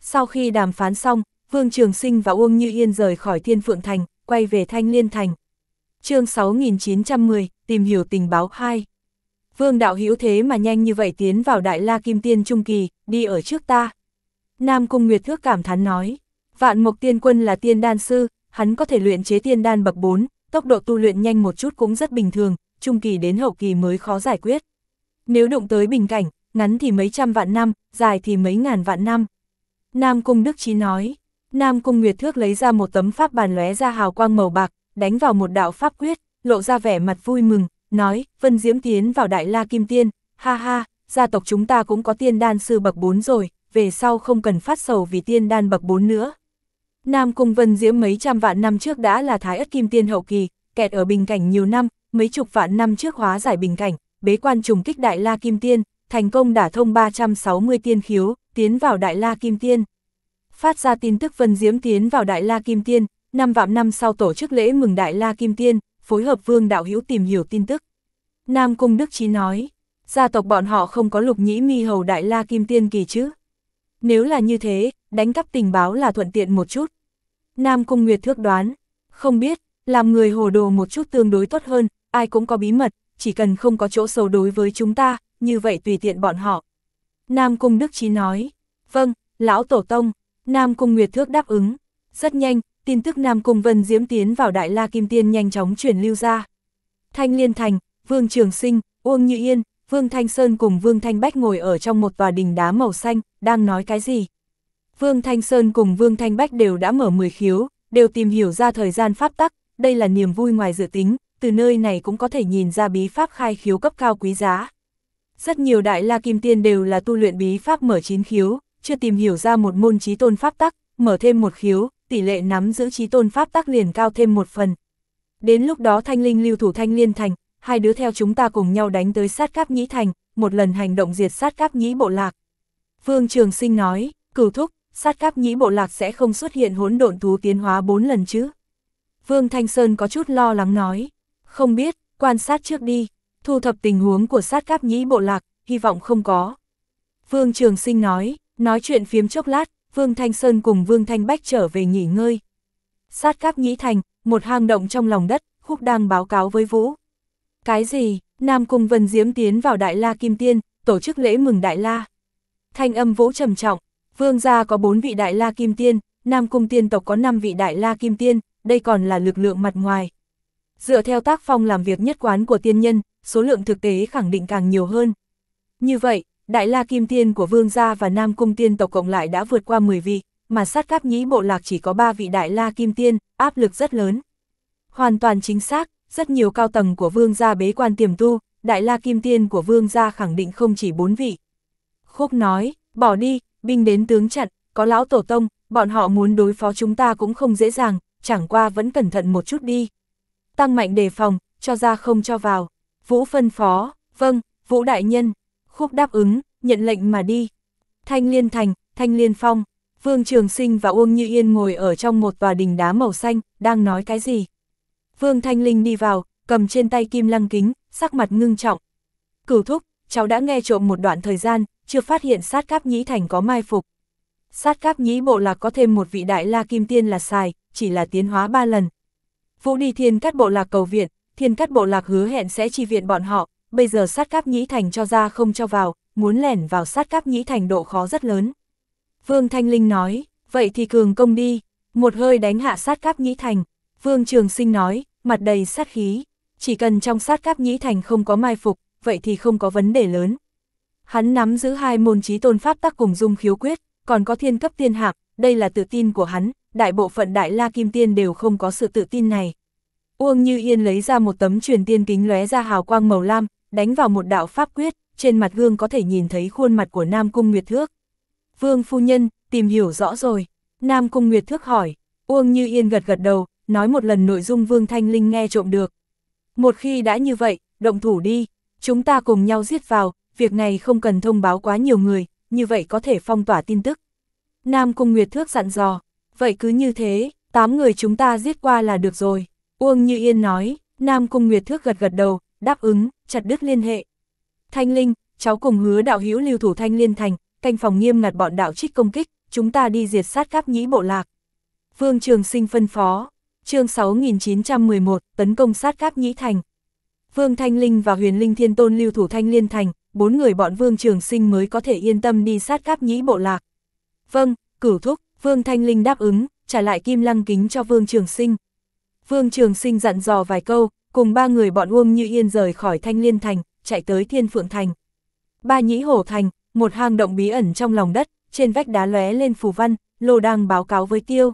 Sau khi đàm phán xong, Vương Trường Sinh và Uông Như Yên rời khỏi Thiên Phượng Thành, quay về Thanh Liên Thành. chương 6910, tìm hiểu tình báo 2. Vương đạo hữu thế mà nhanh như vậy tiến vào Đại La Kim Tiên Trung Kỳ, đi ở trước ta. Nam Cung Nguyệt Thước cảm thán nói, vạn mộc tiên quân là tiên đan sư, hắn có thể luyện chế tiên đan bậc 4, tốc độ tu luyện nhanh một chút cũng rất bình thường, trung kỳ đến hậu kỳ mới khó giải quyết. Nếu đụng tới bình cảnh, ngắn thì mấy trăm vạn năm, dài thì mấy ngàn vạn năm. Nam Cung Đức Chí nói, Nam Cung Nguyệt Thước lấy ra một tấm pháp bàn lóe ra hào quang màu bạc, đánh vào một đạo pháp quyết, lộ ra vẻ mặt vui mừng, nói, Vân Diễm tiến vào Đại La Kim Tiên, ha ha, gia tộc chúng ta cũng có tiên đan sư bậc 4 rồi, về sau không cần phát sầu vì tiên đan bậc 4 nữa. Nam Cung Vân Diễm mấy trăm vạn năm trước đã là thái ất kim tiên hậu kỳ, kẹt ở bình cảnh nhiều năm, mấy chục vạn năm trước hóa giải bình cảnh, bế quan trùng kích Đại La Kim Tiên, thành công đả thông 360 tiên khiếu, tiến vào Đại La Kim Tiên. Phát ra tin tức Vân Diễm tiến vào Đại La Kim Tiên, năm vạn năm sau tổ chức lễ mừng Đại La Kim Tiên, phối hợp Vương Đạo Hữu tìm hiểu tin tức. Nam Cung Đức Chí nói, gia tộc bọn họ không có lục nhĩ mi hầu Đại La Kim Tiên kỳ chứ. Nếu là như thế, đánh cắp tình báo là thuận tiện một chút. Nam Cung Nguyệt thước đoán, không biết, làm người hồ đồ một chút tương đối tốt hơn, ai cũng có bí mật, chỉ cần không có chỗ xấu đối với chúng ta, như vậy tùy tiện bọn họ. Nam Cung Đức Chí nói, vâng, lão tổ tông, Nam Cung Nguyệt Thước đáp ứng. Rất nhanh, tin tức Nam Cung Vân Diễm tiến vào Đại La Kim Tiên nhanh chóng chuyển lưu ra. Thanh Liên Thành, Vương Trường Sinh, Uông Như Yên, Vương Thanh Sơn cùng Vương Thanh Bách ngồi ở trong một tòa đình đá màu xanh, đang nói cái gì? Vương Thanh Sơn cùng Vương Thanh Bách đều đã mở 10 khiếu, đều tìm hiểu ra thời gian pháp tắc, đây là niềm vui ngoài dự tính, từ nơi này cũng có thể nhìn ra bí pháp khai khiếu cấp cao quý giá. Rất nhiều đại la kim tiên đều là tu luyện bí pháp mở chín khiếu, chưa tìm hiểu ra một môn trí tôn pháp tắc, mở thêm một khiếu, tỷ lệ nắm giữ trí tôn pháp tắc liền cao thêm một phần. Đến lúc đó thanh linh lưu thủ thanh liên thành, hai đứa theo chúng ta cùng nhau đánh tới sát cáp nhĩ thành, một lần hành động diệt sát cáp nhĩ bộ lạc. Vương Trường Sinh nói, cửu thúc, sát cáp nhĩ bộ lạc sẽ không xuất hiện hỗn độn thú tiến hóa bốn lần chứ. Vương Thanh Sơn có chút lo lắng nói. Không biết, quan sát trước đi, thu thập tình huống của sát cáp nhĩ bộ lạc, hy vọng không có. Vương Trường Sinh nói, nói chuyện phiếm chốc lát, Vương Thanh Sơn cùng Vương Thanh Bách trở về nghỉ ngơi. Sát cáp nhĩ thành, một hang động trong lòng đất, khúc đang báo cáo với Vũ. Cái gì, Nam Cung Vân diếm tiến vào Đại La Kim Tiên, tổ chức lễ mừng Đại La. Thanh âm Vũ trầm trọng, Vương gia có bốn vị Đại La Kim Tiên, Nam Cung Tiên tộc có năm vị Đại La Kim Tiên, đây còn là lực lượng mặt ngoài. Dựa theo tác phong làm việc nhất quán của tiên nhân, số lượng thực tế khẳng định càng nhiều hơn. Như vậy, Đại La Kim Tiên của Vương Gia và Nam Cung Tiên tộc cộng lại đã vượt qua 10 vị, mà sát cáp nhĩ bộ lạc chỉ có 3 vị Đại La Kim Tiên, áp lực rất lớn. Hoàn toàn chính xác, rất nhiều cao tầng của Vương Gia bế quan tiềm tu, Đại La Kim Tiên của Vương Gia khẳng định không chỉ 4 vị. Khúc nói, bỏ đi, binh đến tướng chặn, có lão tổ tông, bọn họ muốn đối phó chúng ta cũng không dễ dàng, chẳng qua vẫn cẩn thận một chút đi tăng mạnh đề phòng, cho ra không cho vào. Vũ phân phó, vâng, Vũ đại nhân, khúc đáp ứng, nhận lệnh mà đi. Thanh liên thành, thanh liên phong, Vương Trường Sinh và Uông Như Yên ngồi ở trong một tòa đình đá màu xanh, đang nói cái gì. Vương Thanh Linh đi vào, cầm trên tay kim lăng kính, sắc mặt ngưng trọng. Cửu thúc, cháu đã nghe trộm một đoạn thời gian, chưa phát hiện sát cáp nhĩ thành có mai phục. Sát cáp nhĩ bộ lạc có thêm một vị đại la kim tiên là xài, chỉ là tiến hóa ba lần, Vũ đi thiên cắt bộ lạc cầu viện, thiên cắt bộ lạc hứa hẹn sẽ chi viện bọn họ, bây giờ sát cáp nhĩ thành cho ra không cho vào, muốn lẻn vào sát cáp nhĩ thành độ khó rất lớn. Vương Thanh Linh nói, vậy thì cường công đi, một hơi đánh hạ sát cáp nhĩ thành. Vương Trường Sinh nói, mặt đầy sát khí, chỉ cần trong sát cáp nhĩ thành không có mai phục, vậy thì không có vấn đề lớn. Hắn nắm giữ hai môn trí tôn pháp tắc cùng dung khiếu quyết, còn có thiên cấp tiên hạc, đây là tự tin của hắn, đại bộ phận đại la kim tiên đều không có sự tự tin này. Uông Như Yên lấy ra một tấm truyền tiên kính lóe ra hào quang màu lam, đánh vào một đạo pháp quyết, trên mặt gương có thể nhìn thấy khuôn mặt của Nam Cung Nguyệt Thước. Vương phu nhân, tìm hiểu rõ rồi. Nam Cung Nguyệt Thước hỏi, Uông Như Yên gật gật đầu, nói một lần nội dung Vương Thanh Linh nghe trộm được. Một khi đã như vậy, động thủ đi, chúng ta cùng nhau giết vào, việc này không cần thông báo quá nhiều người, như vậy có thể phong tỏa tin tức. Nam Cung Nguyệt Thước dặn dò, vậy cứ như thế, tám người chúng ta giết qua là được rồi. Uông Như Yên nói, Nam Cung Nguyệt Thước gật gật đầu, đáp ứng, chặt đứt liên hệ. Thanh Linh, cháu cùng hứa đạo hữu lưu thủ Thanh Liên Thành, canh phòng nghiêm ngặt bọn đạo trích công kích, chúng ta đi diệt sát các nhĩ bộ lạc. Vương Trường Sinh phân phó, chương 6911, tấn công sát các nhĩ thành. Vương Thanh Linh và Huyền Linh Thiên Tôn lưu thủ Thanh Liên Thành, bốn người bọn Vương Trường Sinh mới có thể yên tâm đi sát các nhĩ bộ lạc. Vâng, cửu thúc, Vương Thanh Linh đáp ứng, trả lại kim lăng kính cho Vương Trường Sinh. Vương Trường Sinh dặn dò vài câu, cùng ba người bọn Uông Như Yên rời khỏi Thanh Liên Thành, chạy tới Thiên Phượng Thành. Ba nhĩ hổ thành, một hang động bí ẩn trong lòng đất, trên vách đá lóe lên phù văn, Lô đang báo cáo với Tiêu.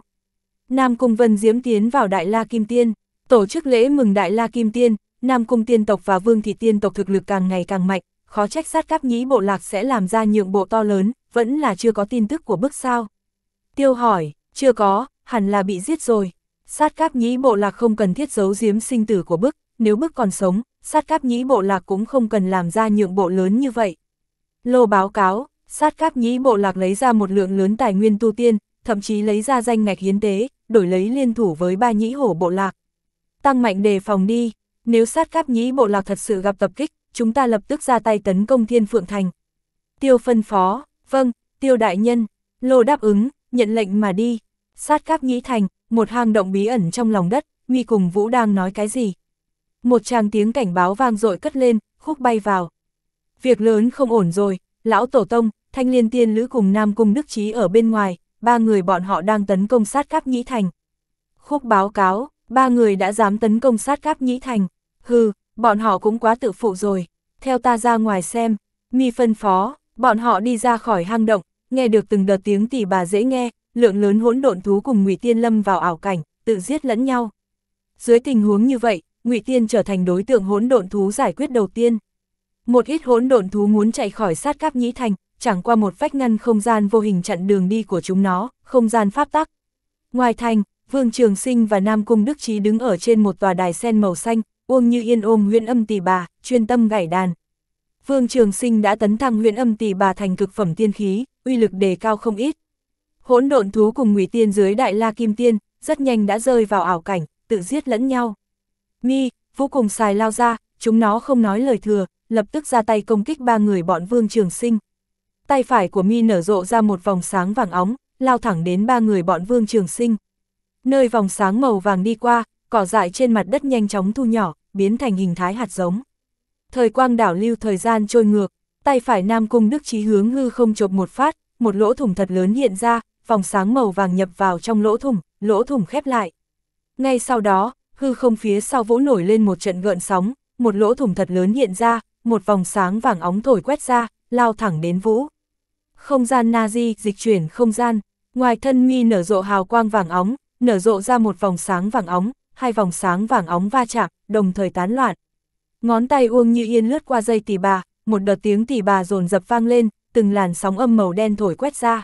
Nam Cung Vân diễm tiến vào Đại La Kim Tiên, tổ chức lễ mừng Đại La Kim Tiên, Nam Cung Tiên tộc và Vương Thị Tiên tộc thực lực càng ngày càng mạnh, khó trách sát các nhĩ bộ lạc sẽ làm ra nhượng bộ to lớn, vẫn là chưa có tin tức của bức sao. Tiêu hỏi, chưa có, hẳn là bị giết rồi. Sát cáp nhĩ bộ lạc không cần thiết giấu giếm sinh tử của bức, nếu bức còn sống, sát cáp nhĩ bộ lạc cũng không cần làm ra nhượng bộ lớn như vậy. Lô báo cáo, sát cáp nhĩ bộ lạc lấy ra một lượng lớn tài nguyên tu tiên, thậm chí lấy ra danh ngạch hiến tế, đổi lấy liên thủ với ba nhĩ hổ bộ lạc. Tăng mạnh đề phòng đi, nếu sát cáp nhĩ bộ lạc thật sự gặp tập kích, chúng ta lập tức ra tay tấn công thiên phượng thành. Tiêu phân phó, vâng, tiêu đại nhân, lô đáp ứng, nhận lệnh mà đi. Sát cáp nghĩ thành, một hang động bí ẩn trong lòng đất, mi cùng Vũ đang nói cái gì. Một tràng tiếng cảnh báo vang dội cất lên, khúc bay vào. Việc lớn không ổn rồi, lão tổ tông, thanh liên tiên lữ cùng nam cung đức trí ở bên ngoài, ba người bọn họ đang tấn công sát cáp nghĩ thành. Khúc báo cáo, ba người đã dám tấn công sát cáp nghĩ thành. Hừ, bọn họ cũng quá tự phụ rồi. Theo ta ra ngoài xem, mi phân phó, bọn họ đi ra khỏi hang động, nghe được từng đợt tiếng tỷ bà dễ nghe, lượng lớn hỗn độn thú cùng Ngụy Tiên lâm vào ảo cảnh, tự giết lẫn nhau. Dưới tình huống như vậy, Ngụy Tiên trở thành đối tượng hỗn độn thú giải quyết đầu tiên. Một ít hỗn độn thú muốn chạy khỏi sát cáp nhĩ thành, chẳng qua một vách ngăn không gian vô hình chặn đường đi của chúng nó, không gian pháp tắc. Ngoài thành, Vương Trường Sinh và Nam Cung Đức Trí đứng ở trên một tòa đài sen màu xanh, Uông Như Yên ôm huyễn âm tỷ bà, chuyên tâm gảy đàn, Vương Trường Sinh đã tấn thăng huyện âm tỷ bà thành cực phẩm tiên khí, uy lực đề cao không ít. Hỗn độn thú cùng ngụy tiên dưới đại la kim tiên, rất nhanh đã rơi vào ảo cảnh, tự giết lẫn nhau. Mi, vô cùng xài lao ra, chúng nó không nói lời thừa, lập tức ra tay công kích ba người bọn Vương Trường Sinh. Tay phải của Mi nở rộ ra một vòng sáng vàng óng, lao thẳng đến ba người bọn Vương Trường Sinh. Nơi vòng sáng màu vàng đi qua, cỏ dại trên mặt đất nhanh chóng thu nhỏ, biến thành hình thái hạt giống thời quang đảo lưu thời gian trôi ngược, tay phải Nam Cung Đức Chí hướng hư không chộp một phát, một lỗ thủng thật lớn hiện ra, vòng sáng màu vàng nhập vào trong lỗ thủng, lỗ thủng khép lại. Ngay sau đó, hư không phía sau vỗ nổi lên một trận gợn sóng, một lỗ thủng thật lớn hiện ra, một vòng sáng vàng óng thổi quét ra, lao thẳng đến Vũ. Không gian Nazi dịch chuyển không gian, ngoài thân mi nở rộ hào quang vàng óng, nở rộ ra một vòng sáng vàng óng, hai vòng sáng vàng óng va chạm, đồng thời tán loạn. Ngón tay Uông Như Yên lướt qua dây tỉ bà, một đợt tiếng tỉ bà dồn dập vang lên, từng làn sóng âm màu đen thổi quét ra.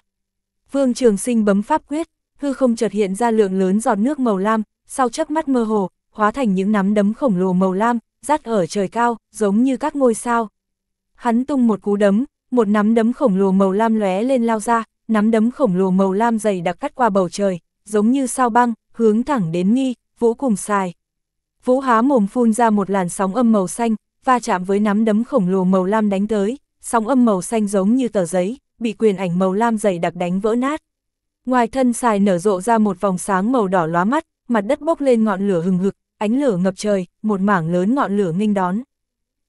Vương Trường Sinh bấm pháp quyết, hư không chợt hiện ra lượng lớn giọt nước màu lam, sau chớp mắt mơ hồ, hóa thành những nắm đấm khổng lồ màu lam, rát ở trời cao, giống như các ngôi sao. Hắn tung một cú đấm, một nắm đấm khổng lồ màu lam lóe lên lao ra, nắm đấm khổng lồ màu lam dày đặc cắt qua bầu trời, giống như sao băng, hướng thẳng đến nghi, vũ cùng xài. Vũ há mồm phun ra một làn sóng âm màu xanh, va chạm với nắm đấm khổng lồ màu lam đánh tới, sóng âm màu xanh giống như tờ giấy, bị quyền ảnh màu lam dày đặc đánh vỡ nát. Ngoài thân xài nở rộ ra một vòng sáng màu đỏ lóa mắt, mặt đất bốc lên ngọn lửa hừng hực, ánh lửa ngập trời, một mảng lớn ngọn lửa nghênh đón.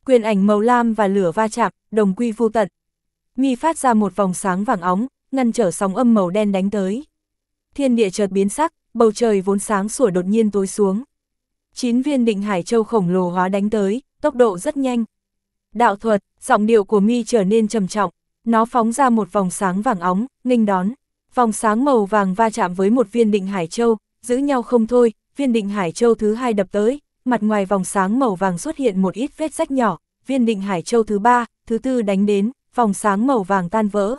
Quyền ảnh màu lam và lửa va chạm, đồng quy vô tận. Mi phát ra một vòng sáng vàng óng, ngăn trở sóng âm màu đen đánh tới. Thiên địa chợt biến sắc, bầu trời vốn sáng sủa đột nhiên tối xuống chín viên định hải châu khổng lồ hóa đánh tới, tốc độ rất nhanh. Đạo thuật, giọng điệu của mi trở nên trầm trọng, nó phóng ra một vòng sáng vàng óng, nghênh đón. Vòng sáng màu vàng va chạm với một viên định hải châu, giữ nhau không thôi, viên định hải châu thứ hai đập tới, mặt ngoài vòng sáng màu vàng xuất hiện một ít vết rách nhỏ, viên định hải châu thứ ba, thứ tư đánh đến, vòng sáng màu vàng tan vỡ.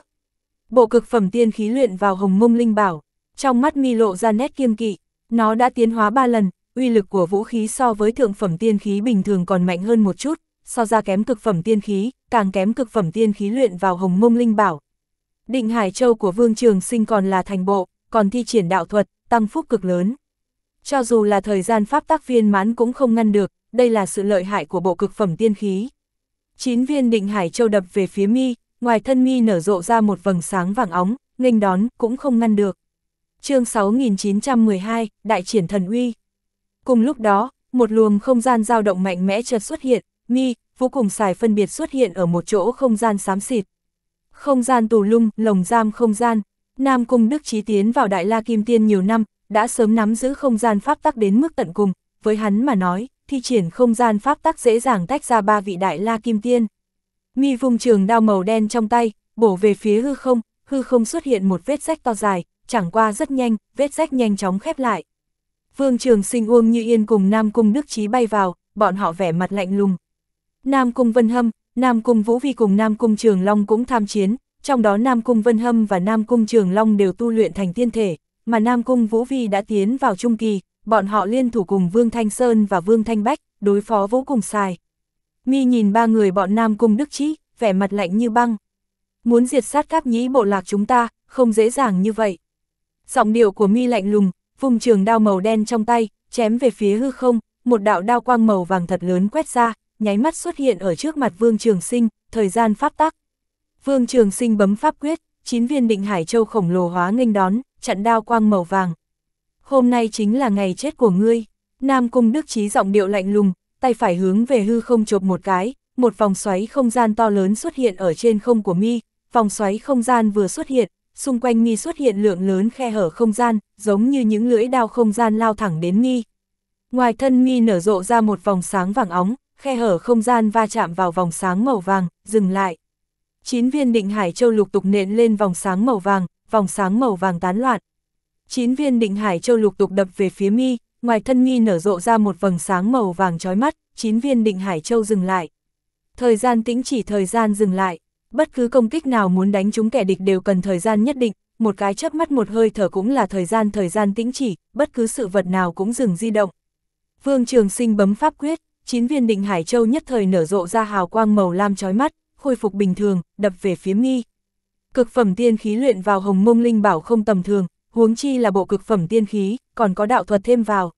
Bộ cực phẩm tiên khí luyện vào hồng mông linh bảo, trong mắt mi lộ ra nét kiêng kỵ, nó đã tiến hóa ba lần, uy lực của vũ khí so với thượng phẩm tiên khí bình thường còn mạnh hơn một chút, so ra kém cực phẩm tiên khí, càng kém cực phẩm tiên khí luyện vào hồng mông linh bảo. Định Hải Châu của Vương Trường Sinh còn là thành bộ, còn thi triển đạo thuật, tăng phúc cực lớn. Cho dù là thời gian pháp tác viên mãn cũng không ngăn được, đây là sự lợi hại của bộ cực phẩm tiên khí. Chín viên định hải châu đập về phía mi, ngoài thân mi nở rộ ra một vầng sáng vàng óng, nghênh đón cũng không ngăn được. Chương 6912, Đại triển thần uy. Cùng lúc đó, một luồng không gian dao động mạnh mẽ chợt xuất hiện, mi, vô cùng xài phân biệt xuất hiện ở một chỗ không gian xám xịt. Không gian tù lung, lồng giam không gian, Nam Cung Đức Trí tiến vào Đại La Kim Tiên nhiều năm, đã sớm nắm giữ không gian pháp tắc đến mức tận cùng, với hắn mà nói, thi triển không gian pháp tắc dễ dàng tách ra ba vị Đại La Kim Tiên. Mi vùng trường đao màu đen trong tay, bổ về phía hư không, hư không xuất hiện một vết rách to dài, chẳng qua rất nhanh, vết rách nhanh chóng khép lại. Vương Trường Sinh Uông Như Yên cùng Nam Cung Đức Chí bay vào, bọn họ vẻ mặt lạnh lùng. Nam Cung Vân Hâm, Nam Cung Vũ Vi cùng Nam Cung Trường Long cũng tham chiến, trong đó Nam Cung Vân Hâm và Nam Cung Trường Long đều tu luyện thành tiên thể, mà Nam Cung Vũ Vi đã tiến vào trung kỳ, bọn họ liên thủ cùng Vương Thanh Sơn và Vương Thanh Bách, đối phó vô cùng xài. Mi nhìn ba người bọn Nam Cung Đức Chí, vẻ mặt lạnh như băng. Muốn diệt sát các nhĩ bộ lạc chúng ta, không dễ dàng như vậy. Giọng điệu của Mi lạnh lùng, vùng trường đao màu đen trong tay, chém về phía hư không, một đạo đao quang màu vàng thật lớn quét ra, nháy mắt xuất hiện ở trước mặt Vương Trường Sinh, thời gian pháp tắc. Vương Trường Sinh bấm pháp quyết, chín viên định hải châu khổng lồ hóa nghênh đón, chặn đao quang màu vàng. Hôm nay chính là ngày chết của ngươi. Nam Cung Đức Chí giọng điệu lạnh lùng, tay phải hướng về hư không chộp một cái, một vòng xoáy không gian to lớn xuất hiện ở trên không của mi, vòng xoáy không gian vừa xuất hiện, xung quanh nghi xuất hiện lượng lớn khe hở không gian, giống như những lưỡi đao không gian lao thẳng đến nghi. Ngoài thân nghi nở rộ ra một vòng sáng vàng óng, khe hở không gian va chạm vào vòng sáng màu vàng, dừng lại. Chín viên định hải châu lục tục nện lên vòng sáng màu vàng, vòng sáng màu vàng tán loạn. Chín viên định hải châu lục tục đập về phía mi, ngoài thân nghi nở rộ ra một vầng sáng màu vàng chói mắt, chín viên định hải châu dừng lại. Thời gian tĩnh chỉ thời gian dừng lại bất cứ công kích nào muốn đánh chúng kẻ địch đều cần thời gian nhất định, một cái chớp mắt một hơi thở cũng là thời gian thời gian tĩnh chỉ, bất cứ sự vật nào cũng dừng di động. Vương Trường Sinh bấm pháp quyết, chín viên định Hải Châu nhất thời nở rộ ra hào quang màu lam chói mắt, khôi phục bình thường, đập về phía mi. Cực phẩm tiên khí luyện vào hồng mông linh bảo không tầm thường, huống chi là bộ cực phẩm tiên khí, còn có đạo thuật thêm vào.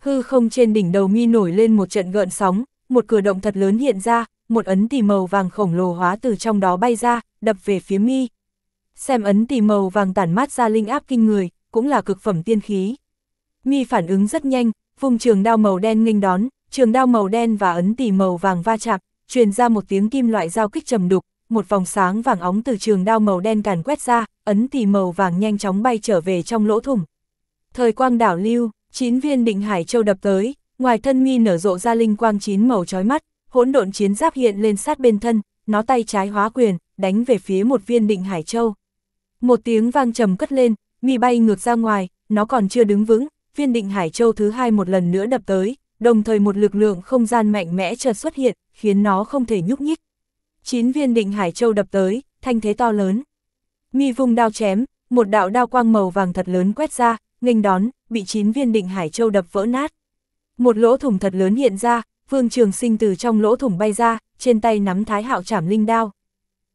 Hư không trên đỉnh đầu mi nổi lên một trận gợn sóng, một cửa động thật lớn hiện ra, một ấn tỷ màu vàng khổng lồ hóa từ trong đó bay ra, đập về phía mi. Xem ấn tỷ màu vàng tản mát ra linh áp kinh người, cũng là cực phẩm tiên khí. Mi phản ứng rất nhanh, vùng trường đao màu đen nghênh đón, trường đao màu đen và ấn tỷ màu vàng va chạm, truyền ra một tiếng kim loại giao kích trầm đục, một vòng sáng vàng óng từ trường đao màu đen càn quét ra, ấn tỷ màu vàng nhanh chóng bay trở về trong lỗ thủng. Thời quang đảo lưu, chín viên định hải châu đập tới, ngoài thân mi nở rộ ra linh quang chín màu chói mắt, hỗn độn chiến giáp hiện lên sát bên thân, nó tay trái hóa quyền, đánh về phía một viên định hải châu. Một tiếng vang trầm cất lên, mi bay ngược ra ngoài, nó còn chưa đứng vững, viên định hải châu thứ hai một lần nữa đập tới, đồng thời một lực lượng không gian mạnh mẽ chợt xuất hiện, khiến nó không thể nhúc nhích. Chín viên định hải châu đập tới, thanh thế to lớn. Mi vùng đao chém, một đạo đao quang màu vàng thật lớn quét ra, nghênh đón, bị chín viên định hải châu đập vỡ nát. Một lỗ thủng thật lớn hiện ra, Vương Trường Sinh từ trong lỗ thủng bay ra, trên tay nắm Thái Hạo Trảm Linh đao.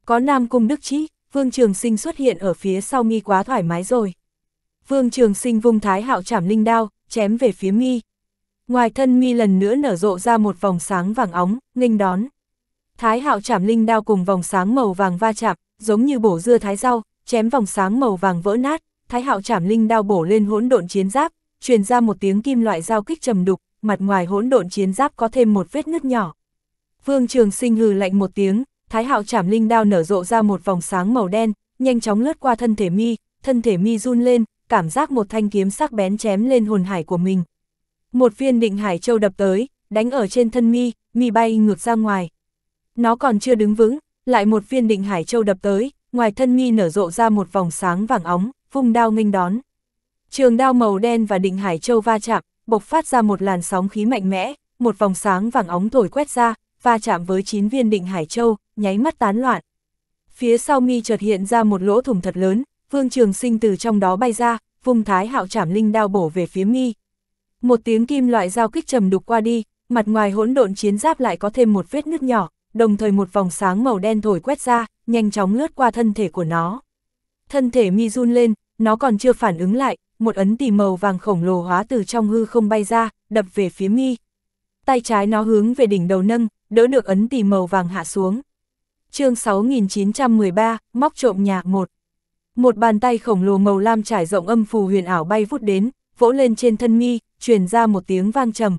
Có Nam Cung Đức Chí, Vương Trường Sinh xuất hiện ở phía sau mi quá thoải mái rồi. Vương Trường Sinh vung Thái Hạo Trảm Linh đao, chém về phía mi. Ngoài thân mi lần nữa nở rộ ra một vòng sáng vàng óng, nghênh đón. Thái Hạo Trảm Linh đao cùng vòng sáng màu vàng va chạm, giống như bổ dưa thái rau, chém vòng sáng màu vàng vỡ nát, Thái Hạo Trảm Linh đao bổ lên hỗn độn chiến giáp, truyền ra một tiếng kim loại giao kích trầm đục, mặt ngoài hỗn độn chiến giáp có thêm một vết nứt nhỏ. Vương Trường Sinh hừ lạnh một tiếng, Thái Hạo Trảm Linh đao nở rộ ra một vòng sáng màu đen, nhanh chóng lướt qua thân thể mi, thân thể mi run lên, cảm giác một thanh kiếm sắc bén chém lên hồn hải của mình. Một viên định hải châu đập tới, đánh ở trên thân mi, mi bay ngược ra ngoài. Nó còn chưa đứng vững, lại một viên định hải châu đập tới, ngoài thân mi nở rộ ra một vòng sáng vàng óng, vung đao nghênh đón. Trường đao màu đen và định hải châu va chạm, bộc phát ra một làn sóng khí mạnh mẽ, một vòng sáng vàng óng thổi quét ra, va chạm với chín viên định Hải Châu, nháy mắt tán loạn. Phía sau mi chợt hiện ra một lỗ thủng thật lớn, Vương Trường Sinh từ trong đó bay ra, vùng thái hạo chảm linh đao bổ về phía mi. Một tiếng kim loại dao kích trầm đục qua đi, mặt ngoài hỗn độn chiến giáp lại có thêm một vết nứt nhỏ, đồng thời một vòng sáng màu đen thổi quét ra, nhanh chóng lướt qua thân thể của nó. Thân thể mi run lên, nó còn chưa phản ứng lại, một ấn tỷ màu vàng khổng lồ hóa từ trong hư không bay ra, đập về phía mi. Tay trái nó hướng về đỉnh đầu nâng, đỡ được ấn tỷ màu vàng hạ xuống. chương 6913, móc trộm nhà 1. Một bàn tay khổng lồ màu lam trải rộng âm phù huyền ảo bay vút đến, vỗ lên trên thân mi, truyền ra một tiếng vang trầm.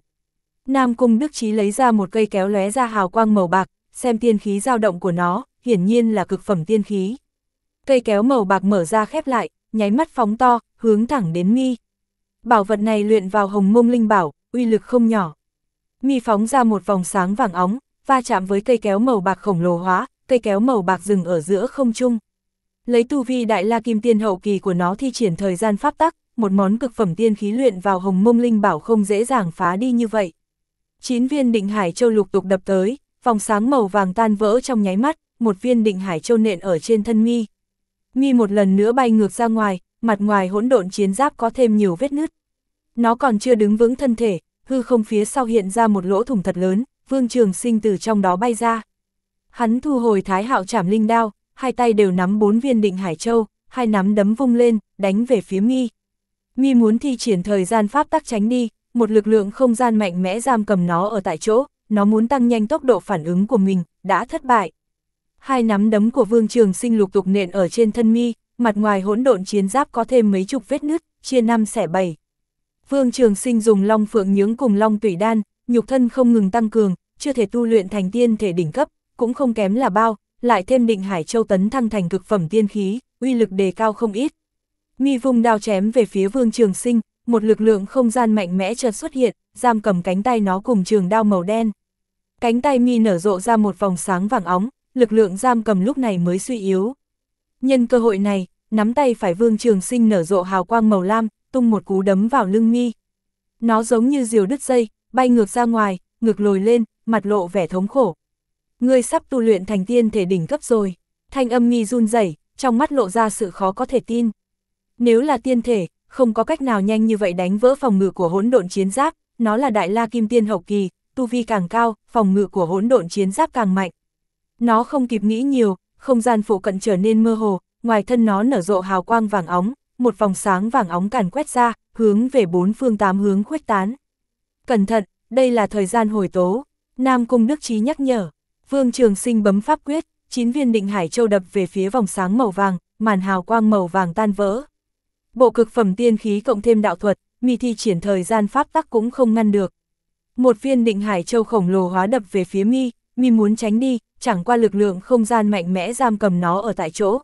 Nam Cung Đức Trí lấy ra một cây kéo lóe ra hào quang màu bạc, xem tiên khí dao động của nó, hiển nhiên là cực phẩm tiên khí. Cây kéo màu bạc mở ra khép lại, nháy mắt phóng to, hướng thẳng đến mi. Bảo vật này luyện vào hồng mông linh bảo, uy lực không nhỏ. Mi phóng ra một vòng sáng vàng óng, va chạm với cây kéo màu bạc khổng lồ hóa, cây kéo màu bạc dừng ở giữa không trung. Lấy tu vi đại la kim tiên hậu kỳ của nó thi triển thời gian pháp tắc, một món cực phẩm tiên khí luyện vào hồng mông linh bảo không dễ dàng phá đi như vậy. Chín viên định hải châu lục tục đập tới, vòng sáng màu vàng tan vỡ trong nháy mắt, một viên định hải châu nện ở trên thân mi. Mi một lần nữa bay ngược ra ngoài, mặt ngoài hỗn độn chiến giáp có thêm nhiều vết nứt. Nó còn chưa đứng vững thân thể, hư không phía sau hiện ra một lỗ thủng thật lớn, Vương Trường Sinh từ trong đó bay ra. Hắn thu hồi thái hạo chảm linh đao, hai tay đều nắm bốn viên định hải châu, hai nắm đấm vung lên, đánh về phía mi. Mi muốn thi triển thời gian pháp tắc tránh đi, một lực lượng không gian mạnh mẽ giam cầm nó ở tại chỗ, nó muốn tăng nhanh tốc độ phản ứng của mình, đã thất bại. Hai nắm đấm của Vương Trường Sinh lục tục nện ở trên thân mi, mặt ngoài hỗn độn chiến giáp có thêm mấy chục vết nứt, chia năm xẻ bảy. Vương Trường Sinh dùng Long Phượng nhướng cùng Long Tủy Đan, nhục thân không ngừng tăng cường, chưa thể tu luyện thành tiên thể đỉnh cấp, cũng không kém là bao, lại thêm Định Hải Châu tấn thăng thành cực phẩm tiên khí, uy lực đề cao không ít. Mi vùng đao chém về phía Vương Trường Sinh, một lực lượng không gian mạnh mẽ chợt xuất hiện, giam cầm cánh tay nó cùng trường đao màu đen. Cánh tay Mi nở rộ ra một vòng sáng vàng óng, lực lượng giam cầm lúc này mới suy yếu, Nhân cơ hội này, nắm tay phải Vương Trường Sinh nở rộ hào quang màu lam, tung một cú đấm vào lưng mi. Nó giống như diều đứt dây, bay ngược ra ngoài, ngược lồi lên, mặt lộ vẻ thống khổ. Ngươi sắp tu luyện thành tiên thể đỉnh cấp rồi. Thanh âm nghi run rẩy, trong mắt lộ ra sự khó có thể tin. Nếu là tiên thể, không có cách nào nhanh như vậy đánh vỡ phòng ngự của hỗn độn chiến giáp, nó là đại la kim tiên hậu kỳ, tu vi càng cao, phòng ngự của hỗn độn chiến giáp càng mạnh. Nó không kịp nghĩ nhiều, không gian phụ cận trở nên mơ hồ, ngoài thân nó nở rộ hào quang vàng óng, một vòng sáng vàng óng càn quét ra, hướng về bốn phương tám hướng khuếch tán. Cẩn thận, đây là thời gian hồi tố, Nam Cung Đức Trí nhắc nhở. Vương Trường Sinh bấm pháp quyết, chín viên định hải châu đập về phía vòng sáng màu vàng, màn hào quang màu vàng tan vỡ. Bộ cực phẩm tiên khí cộng thêm đạo thuật, mi thi triển thời gian pháp tắc cũng không ngăn được. Một viên định hải châu khổng lồ hóa đập về phía mi, Mi muốn tránh đi, chẳng qua lực lượng không gian mạnh mẽ giam cầm nó ở tại chỗ.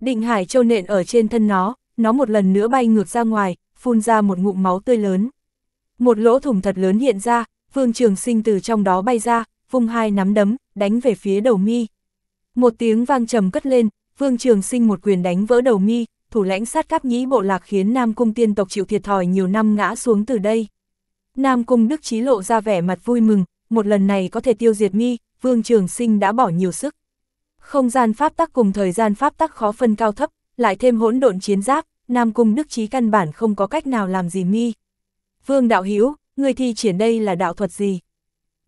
Định Hải Châu nện ở trên thân nó, nó một lần nữa bay ngược ra ngoài, phun ra một ngụm máu tươi lớn. Một lỗ thủng thật lớn hiện ra, Vương Trường Sinh từ trong đó bay ra, vung hai nắm đấm, đánh về phía đầu mi. Một tiếng vang trầm cất lên, Vương Trường Sinh một quyền đánh vỡ đầu mi, thủ lãnh sát cáp nhĩ bộ lạc khiến Nam Cung tiên tộc chịu thiệt thòi nhiều năm ngã xuống từ đây. Nam Cung Đức trí lộ ra vẻ mặt vui mừng, một lần này có thể tiêu diệt mi, Vương Trường Sinh đã bỏ nhiều sức. Không gian pháp tắc cùng thời gian pháp tắc khó phân cao thấp, lại thêm hỗn độn chiến giáp, Nam Cung Đức trí căn bản không có cách nào làm gì mi. Vương Đạo Hữu người thi triển đây là đạo thuật gì?